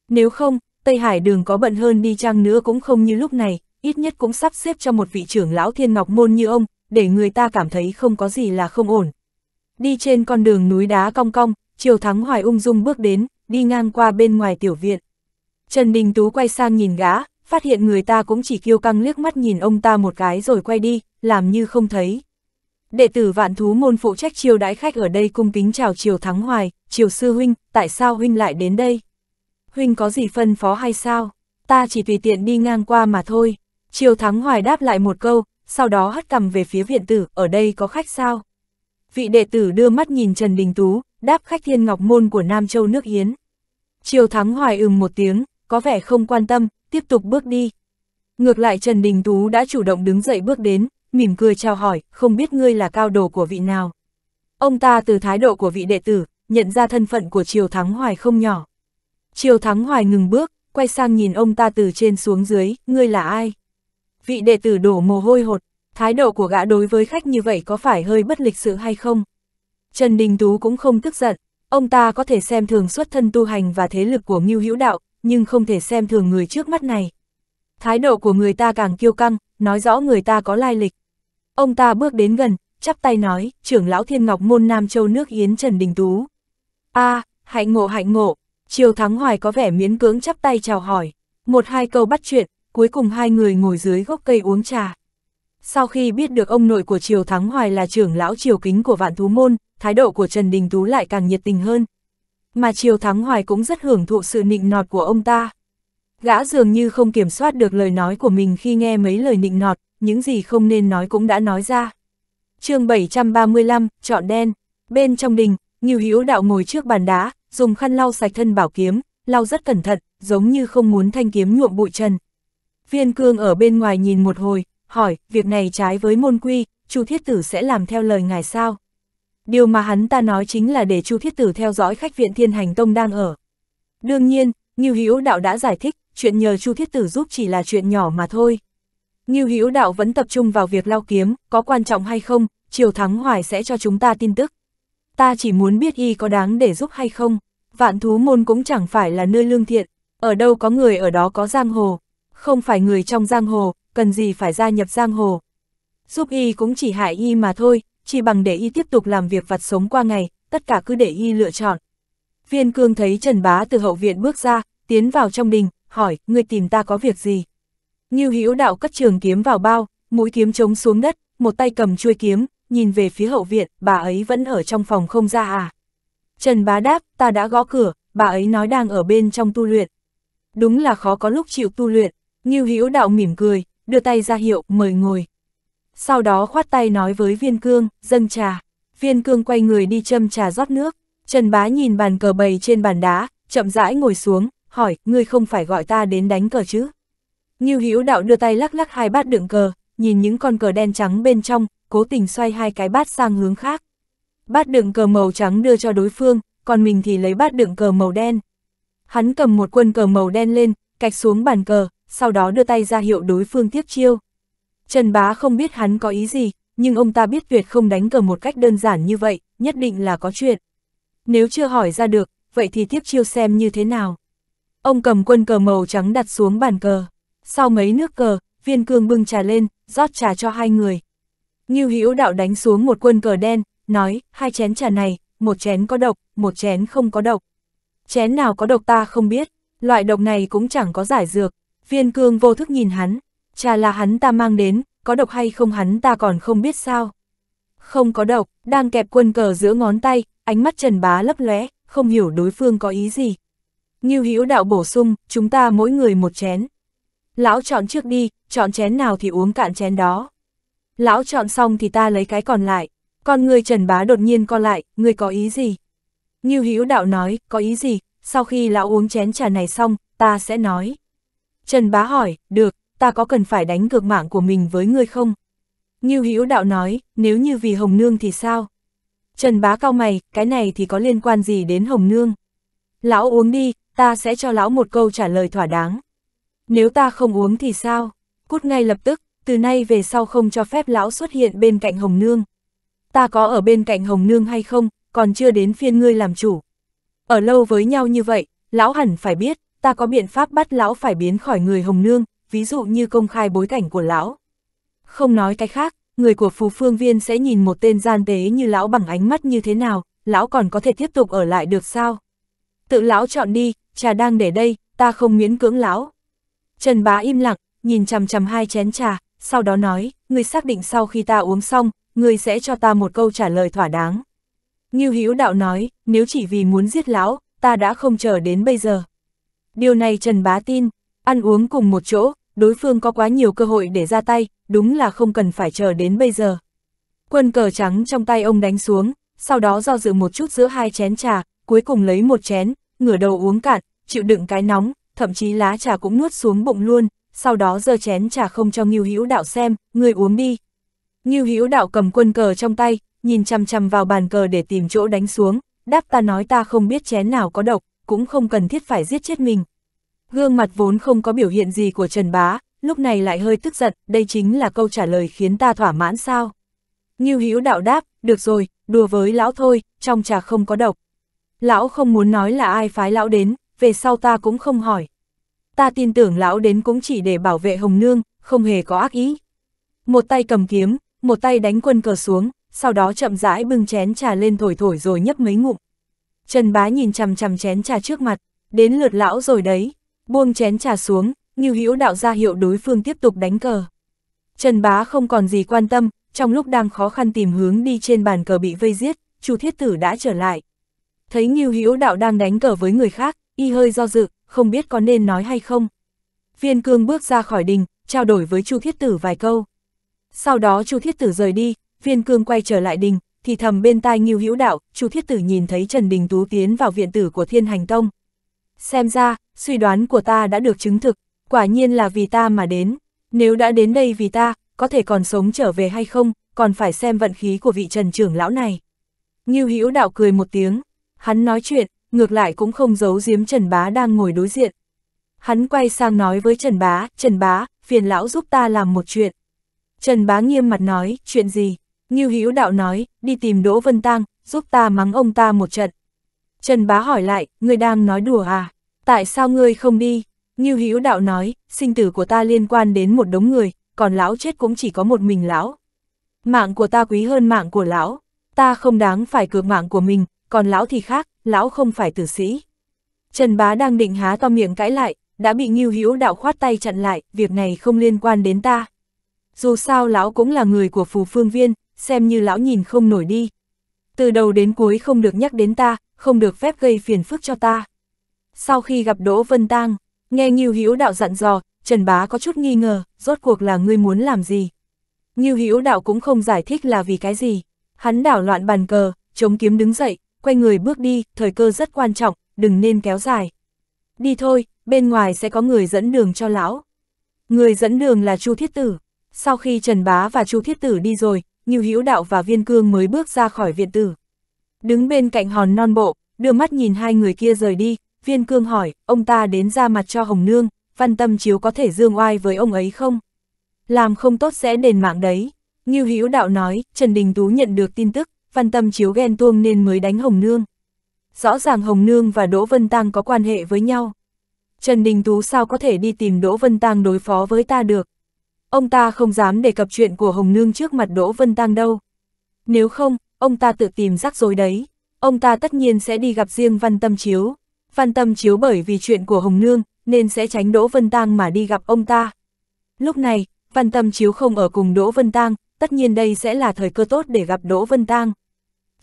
Nếu không, Tây Hải Đường có bận hơn đi chăng nữa cũng không như lúc này, ít nhất cũng sắp xếp cho một vị trưởng lão Thiên Ngọc Môn như ông, để người ta cảm thấy không có gì là không ổn. Đi trên con đường núi đá cong cong, Triều Thắng Hoài ung dung bước đến, đi ngang qua bên ngoài tiểu viện. Trần Đình Tú quay sang nhìn gã, phát hiện người ta cũng chỉ kiêu căng liếc mắt nhìn ông ta một cái rồi quay đi, làm như không thấy. Đệ tử vạn thú môn phụ trách triều đãi khách ở đây cung kính chào Triều Thắng Hoài, Triều Sư Huynh, tại sao Huynh lại đến đây? Huynh có gì phân phó hay sao? Ta chỉ tùy tiện đi ngang qua mà thôi. Triều Thắng Hoài đáp lại một câu, sau đó hất cầm về phía viện tử, ở đây có khách sao? Vị đệ tử đưa mắt nhìn Trần Đình Tú, đáp khách thiên ngọc môn của Nam Châu nước Yến. Triều Thắng hoài ừm một tiếng, có vẻ không quan tâm, tiếp tục bước đi. Ngược lại Trần Đình Tú đã chủ động đứng dậy bước đến, mỉm cười chào hỏi, không biết ngươi là cao đồ của vị nào. Ông ta từ thái độ của vị đệ tử, nhận ra thân phận của Triều Thắng Hoài không nhỏ. Triều Thắng Hoài ngừng bước, quay sang nhìn ông ta từ trên xuống dưới, ngươi là ai? vị đệ tử đổ mồ hôi hột, thái độ của gã đối với khách như vậy có phải hơi bất lịch sự hay không? Trần Đình Tú cũng không tức giận, ông ta có thể xem thường xuất thân tu hành và thế lực của Ngưu Hữu Đạo, nhưng không thể xem thường người trước mắt này. Thái độ của người ta càng kiêu căng, nói rõ người ta có lai lịch. Ông ta bước đến gần, chắp tay nói, trưởng lão Thiên Ngọc Môn Nam Châu nước Yến Trần Đình Tú. a à, hạnh ngộ hạnh ngộ, Triều Thắng Hoài có vẻ miễn cưỡng chắp tay chào hỏi. Một hai câu bắt chuyện, cuối cùng hai người ngồi dưới gốc cây uống trà. Sau khi biết được ông nội của Triều Thắng Hoài là trưởng lão triều kính của vạn thú môn, thái độ của Trần Đình Tú lại càng nhiệt tình hơn. Mà Triều Thắng Hoài cũng rất hưởng thụ sự nịnh nọt của ông ta. Gã dường như không kiểm soát được lời nói của mình khi nghe mấy lời nịnh nọt, những gì không nên nói cũng đã nói ra. chương 735, chọn đen. Bên trong đình, Nghiêu Hữu Đạo ngồi trước bàn đá, dùng khăn lau sạch thân bảo kiếm, lau rất cẩn thận, giống như không muốn thanh kiếm nhuộm bụi trần. Viên cương ở bên ngoài nhìn một hồi, hỏi, việc này trái với môn quy, Chu Thiết Tử sẽ làm theo lời ngài sao? Điều mà hắn ta nói chính là để Chu Thiết Tử theo dõi khách viện Thiên Hành Tông đang ở. Đương nhiên, Ngưu Hữu Đạo đã giải thích, chuyện nhờ Chu Thiết Tử giúp chỉ là chuyện nhỏ mà thôi. Ngưu Hữu Đạo vẫn tập trung vào việc lao kiếm, có quan trọng hay không, Triều Thắng Hoài sẽ cho chúng ta tin tức. Ta chỉ muốn biết y có đáng để giúp hay không, vạn thú môn cũng chẳng phải là nơi lương thiện, ở đâu có người ở đó có giang hồ, không phải người trong giang hồ, cần gì phải gia nhập giang hồ. Giúp y cũng chỉ hại y mà thôi, chỉ bằng để y tiếp tục làm việc vặt sống qua ngày, tất cả cứ để y lựa chọn. Viên cương thấy Trần Bá từ hậu viện bước ra, tiến vào trong đình, hỏi, người tìm ta có việc gì? Ngưu Hữu đạo cất trường kiếm vào bao, mũi kiếm chống xuống đất, một tay cầm chuôi kiếm, nhìn về phía hậu viện, bà ấy vẫn ở trong phòng không ra à? Trần Bá đáp, ta đã gõ cửa, bà ấy nói đang ở bên trong tu luyện. Đúng là khó có lúc chịu tu luyện. Ngưu Hữu Đạo mỉm cười, đưa tay ra hiệu, mời ngồi. Sau đó khoát tay nói với viên cương, dâng trà. Viên cương quay người đi châm trà rót nước. Trần Bá nhìn bàn cờ bày trên bàn đá, chậm rãi ngồi xuống, hỏi, ngươi không phải gọi ta đến đánh cờ chứ? Ngưu Hữu Đạo đưa tay lắc lắc hai bát đựng cờ, nhìn những con cờ đen trắng bên trong, cố tình xoay hai cái bát sang hướng khác. Bát đựng cờ màu trắng đưa cho đối phương, còn mình thì lấy bát đựng cờ màu đen. Hắn cầm một quân cờ màu đen lên, cạch xuống bàn cờ, sau đó đưa tay ra hiệu đối phương tiếp chiêu. Trần Bá không biết hắn có ý gì, nhưng ông ta biết tuyệt không đánh cờ một cách đơn giản như vậy, nhất định là có chuyện. Nếu chưa hỏi ra được, vậy thì tiếp chiêu xem như thế nào. Ông cầm quân cờ màu trắng đặt xuống bàn cờ. Sau mấy nước cờ, viên cương bưng trà lên, rót trà cho hai người. Ngưu Hữu đạo đánh xuống một quân cờ đen, nói, hai chén trà này, một chén có độc, một chén không có độc. Chén nào có độc ta không biết, loại độc này cũng chẳng có giải dược, Viên cương vô thức nhìn hắn, trà là hắn ta mang đến, có độc hay không hắn ta còn không biết sao. Không có độc, đang kẹp quân cờ giữa ngón tay, ánh mắt trần bá lấp lóe, không hiểu đối phương có ý gì. Ngưu Hữu đạo bổ sung, chúng ta mỗi người một chén. Lão chọn trước đi, chọn chén nào thì uống cạn chén đó. Lão chọn xong thì ta lấy cái còn lại. Con người Trần Bá đột nhiên co lại, người có ý gì? Ngưu Hữu đạo nói, có ý gì? Sau khi lão uống chén trà này xong, ta sẽ nói. Trần Bá hỏi, được, ta có cần phải đánh cược mạng của mình với ngươi không? Ngưu Hữu Đạo nói, nếu như vì Hồng Nương thì sao? Trần Bá cao mày, cái này thì có liên quan gì đến Hồng Nương? Lão uống đi, ta sẽ cho lão một câu trả lời thỏa đáng. Nếu ta không uống thì sao? Cút ngay lập tức, từ nay về sau không cho phép lão xuất hiện bên cạnh Hồng Nương. Ta có ở bên cạnh Hồng Nương hay không, còn chưa đến phiên ngươi làm chủ. Ở lâu với nhau như vậy, lão hẳn phải biết, ta có biện pháp bắt lão phải biến khỏi người Hồng Nương, ví dụ như công khai bối cảnh của lão. Không nói cái khác, người của Phù Phương Viên sẽ nhìn một tên gian tế như lão bằng ánh mắt như thế nào, lão còn có thể tiếp tục ở lại được sao? Tự lão chọn đi, trà đang để đây, ta không miễn cưỡng lão. Trần Bá im lặng, nhìn chằm chằm hai chén trà, sau đó nói, ngươi xác định sau khi ta uống xong, ngươi sẽ cho ta một câu trả lời thỏa đáng. Ngưu Hữu Đạo nói, nếu chỉ vì muốn giết lão, ta đã không chờ đến bây giờ. Điều này Trần Bá tin, ăn uống cùng một chỗ, đối phương có quá nhiều cơ hội để ra tay, đúng là không cần phải chờ đến bây giờ. Quân cờ trắng trong tay ông đánh xuống, sau đó do dự một chút giữa hai chén trà, cuối cùng lấy một chén, ngửa đầu uống cạn, chịu đựng cái nóng, thậm chí lá trà cũng nuốt xuống bụng luôn, sau đó giơ chén trà không cho Ngưu Hữu Đạo xem, người uống đi. Ngưu Hữu Đạo cầm quân cờ trong tay, nhìn chằm chằm vào bàn cờ để tìm chỗ đánh xuống, đáp ta nói ta không biết chén nào có độc cũng không cần thiết phải giết chết mình. Gương mặt vốn không có biểu hiện gì của Trần Bá, lúc này lại hơi tức giận, đây chính là câu trả lời khiến ta thỏa mãn sao. Nghiêu Hữu đạo đáp, được rồi, đùa với lão thôi, trong trà không có độc. Lão không muốn nói là ai phái lão đến, về sau ta cũng không hỏi. Ta tin tưởng lão đến cũng chỉ để bảo vệ Hồng Nương, không hề có ác ý. Một tay cầm kiếm, một tay đánh quân cờ xuống, sau đó chậm rãi bưng chén trà lên thổi thổi rồi nhấp mấy ngụm. Trần Bá nhìn chằm chằm chén trà trước mặt, đến lượt lão rồi đấy, buông chén trà xuống, như hữu đạo ra hiệu đối phương tiếp tục đánh cờ. Trần Bá không còn gì quan tâm, trong lúc đang khó khăn tìm hướng đi trên bàn cờ bị vây giết, Chu Thiết Tử đã trở lại. Thấy Nhiêu Hữu Đạo đang đánh cờ với người khác, y hơi do dự, không biết có nên nói hay không. Viên Cương bước ra khỏi đình, trao đổi với Chu Thiết Tử vài câu. Sau đó Chu Thiết Tử rời đi, Viên Cương quay trở lại đình, thì thầm bên tai Ngưu Hữu Đạo, Chu Thiết Tử nhìn thấy Trần Đình Tú tiến vào viện tử của Thiên Hành Tông. Xem ra, suy đoán của ta đã được chứng thực, quả nhiên là vì ta mà đến. Nếu đã đến đây vì ta, có thể còn sống trở về hay không, còn phải xem vận khí của vị Trần trưởng lão này. Ngưu Hữu Đạo cười một tiếng, hắn nói chuyện, ngược lại cũng không giấu giếm Trần Bá đang ngồi đối diện. Hắn quay sang nói với Trần Bá, Trần Bá, phiền lão giúp ta làm một chuyện. Trần Bá nghiêm mặt nói, chuyện gì? Ngưu Hữu Đạo nói, đi tìm Đỗ Vân Tăng, giúp ta mắng ông ta một trận. Trần Bá hỏi lại, ngươi đang nói đùa à? Tại sao ngươi không đi? Ngưu Hữu Đạo nói, sinh tử của ta liên quan đến một đống người, còn lão chết cũng chỉ có một mình lão. Mạng của ta quý hơn mạng của lão, ta không đáng phải cược mạng của mình, còn lão thì khác, lão không phải tử sĩ. Trần Bá đang định há to miệng cãi lại, đã bị Ngưu Hữu Đạo khoát tay chặn lại, việc này không liên quan đến ta. Dù sao lão cũng là người của phù phương viên, xem như lão nhìn không nổi đi. Từ đầu đến cuối không được nhắc đến ta, không được phép gây phiền phức cho ta. Sau khi gặp Đỗ Vân Tang, nghe Ngưu Hữu Đạo dặn dò, Trần Bá có chút nghi ngờ, rốt cuộc là ngươi muốn làm gì. Ngưu Hữu Đạo cũng không giải thích là vì cái gì. Hắn đảo loạn bàn cờ, chống kiếm đứng dậy, quay người bước đi, thời cơ rất quan trọng, đừng nên kéo dài. Đi thôi, bên ngoài sẽ có người dẫn đường cho lão. Người dẫn đường là Chu Thiết Tử. Sau khi Trần Bá và Chu Thiết Tử đi rồi, như Hữu Đạo và Viên Cương mới bước ra khỏi viện tử. Đứng bên cạnh hòn non bộ, đưa mắt nhìn hai người kia rời đi, Viên Cương hỏi, ông ta đến ra mặt cho Hồng Nương, văn tâm chiếu có thể dương oai với ông ấy không? Làm không tốt sẽ đền mạng đấy. Như Hữu Đạo nói, Trần Đình Tú nhận được tin tức, văn tâm chiếu ghen tuông nên mới đánh Hồng Nương. Rõ ràng Hồng Nương và Đỗ Vân Tăng có quan hệ với nhau. Trần Đình Tú sao có thể đi tìm Đỗ Vân Tăng đối phó với ta được? ông ta không dám đề cập chuyện của Hồng Nương trước mặt Đỗ Vân Tăng đâu. Nếu không, ông ta tự tìm rắc rối đấy. Ông ta tất nhiên sẽ đi gặp riêng Văn Tâm Chiếu. Văn Tâm Chiếu bởi vì chuyện của Hồng Nương, nên sẽ tránh Đỗ Vân Tăng mà đi gặp ông ta. Lúc này, Văn Tâm Chiếu không ở cùng Đỗ Vân Tăng, tất nhiên đây sẽ là thời cơ tốt để gặp Đỗ Vân Tăng.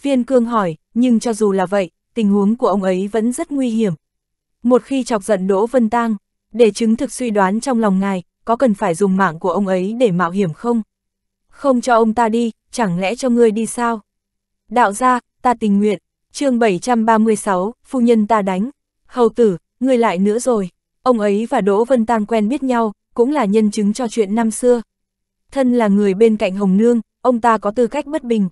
Viên Cương hỏi, nhưng cho dù là vậy, tình huống của ông ấy vẫn rất nguy hiểm. Một khi chọc giận Đỗ Vân Tăng, để chứng thực suy đoán trong lòng ngài, có cần phải dùng mạng của ông ấy để mạo hiểm không? Không cho ông ta đi, chẳng lẽ cho ngươi đi sao? Đạo gia, ta tình nguyện, chương 736, phu nhân ta đánh. Hầu tử, ngươi lại nữa rồi. Ông ấy và Đỗ Vân Tăng quen biết nhau, cũng là nhân chứng cho chuyện năm xưa. Thân là người bên cạnh Hồng Nương, ông ta có tư cách bất bình.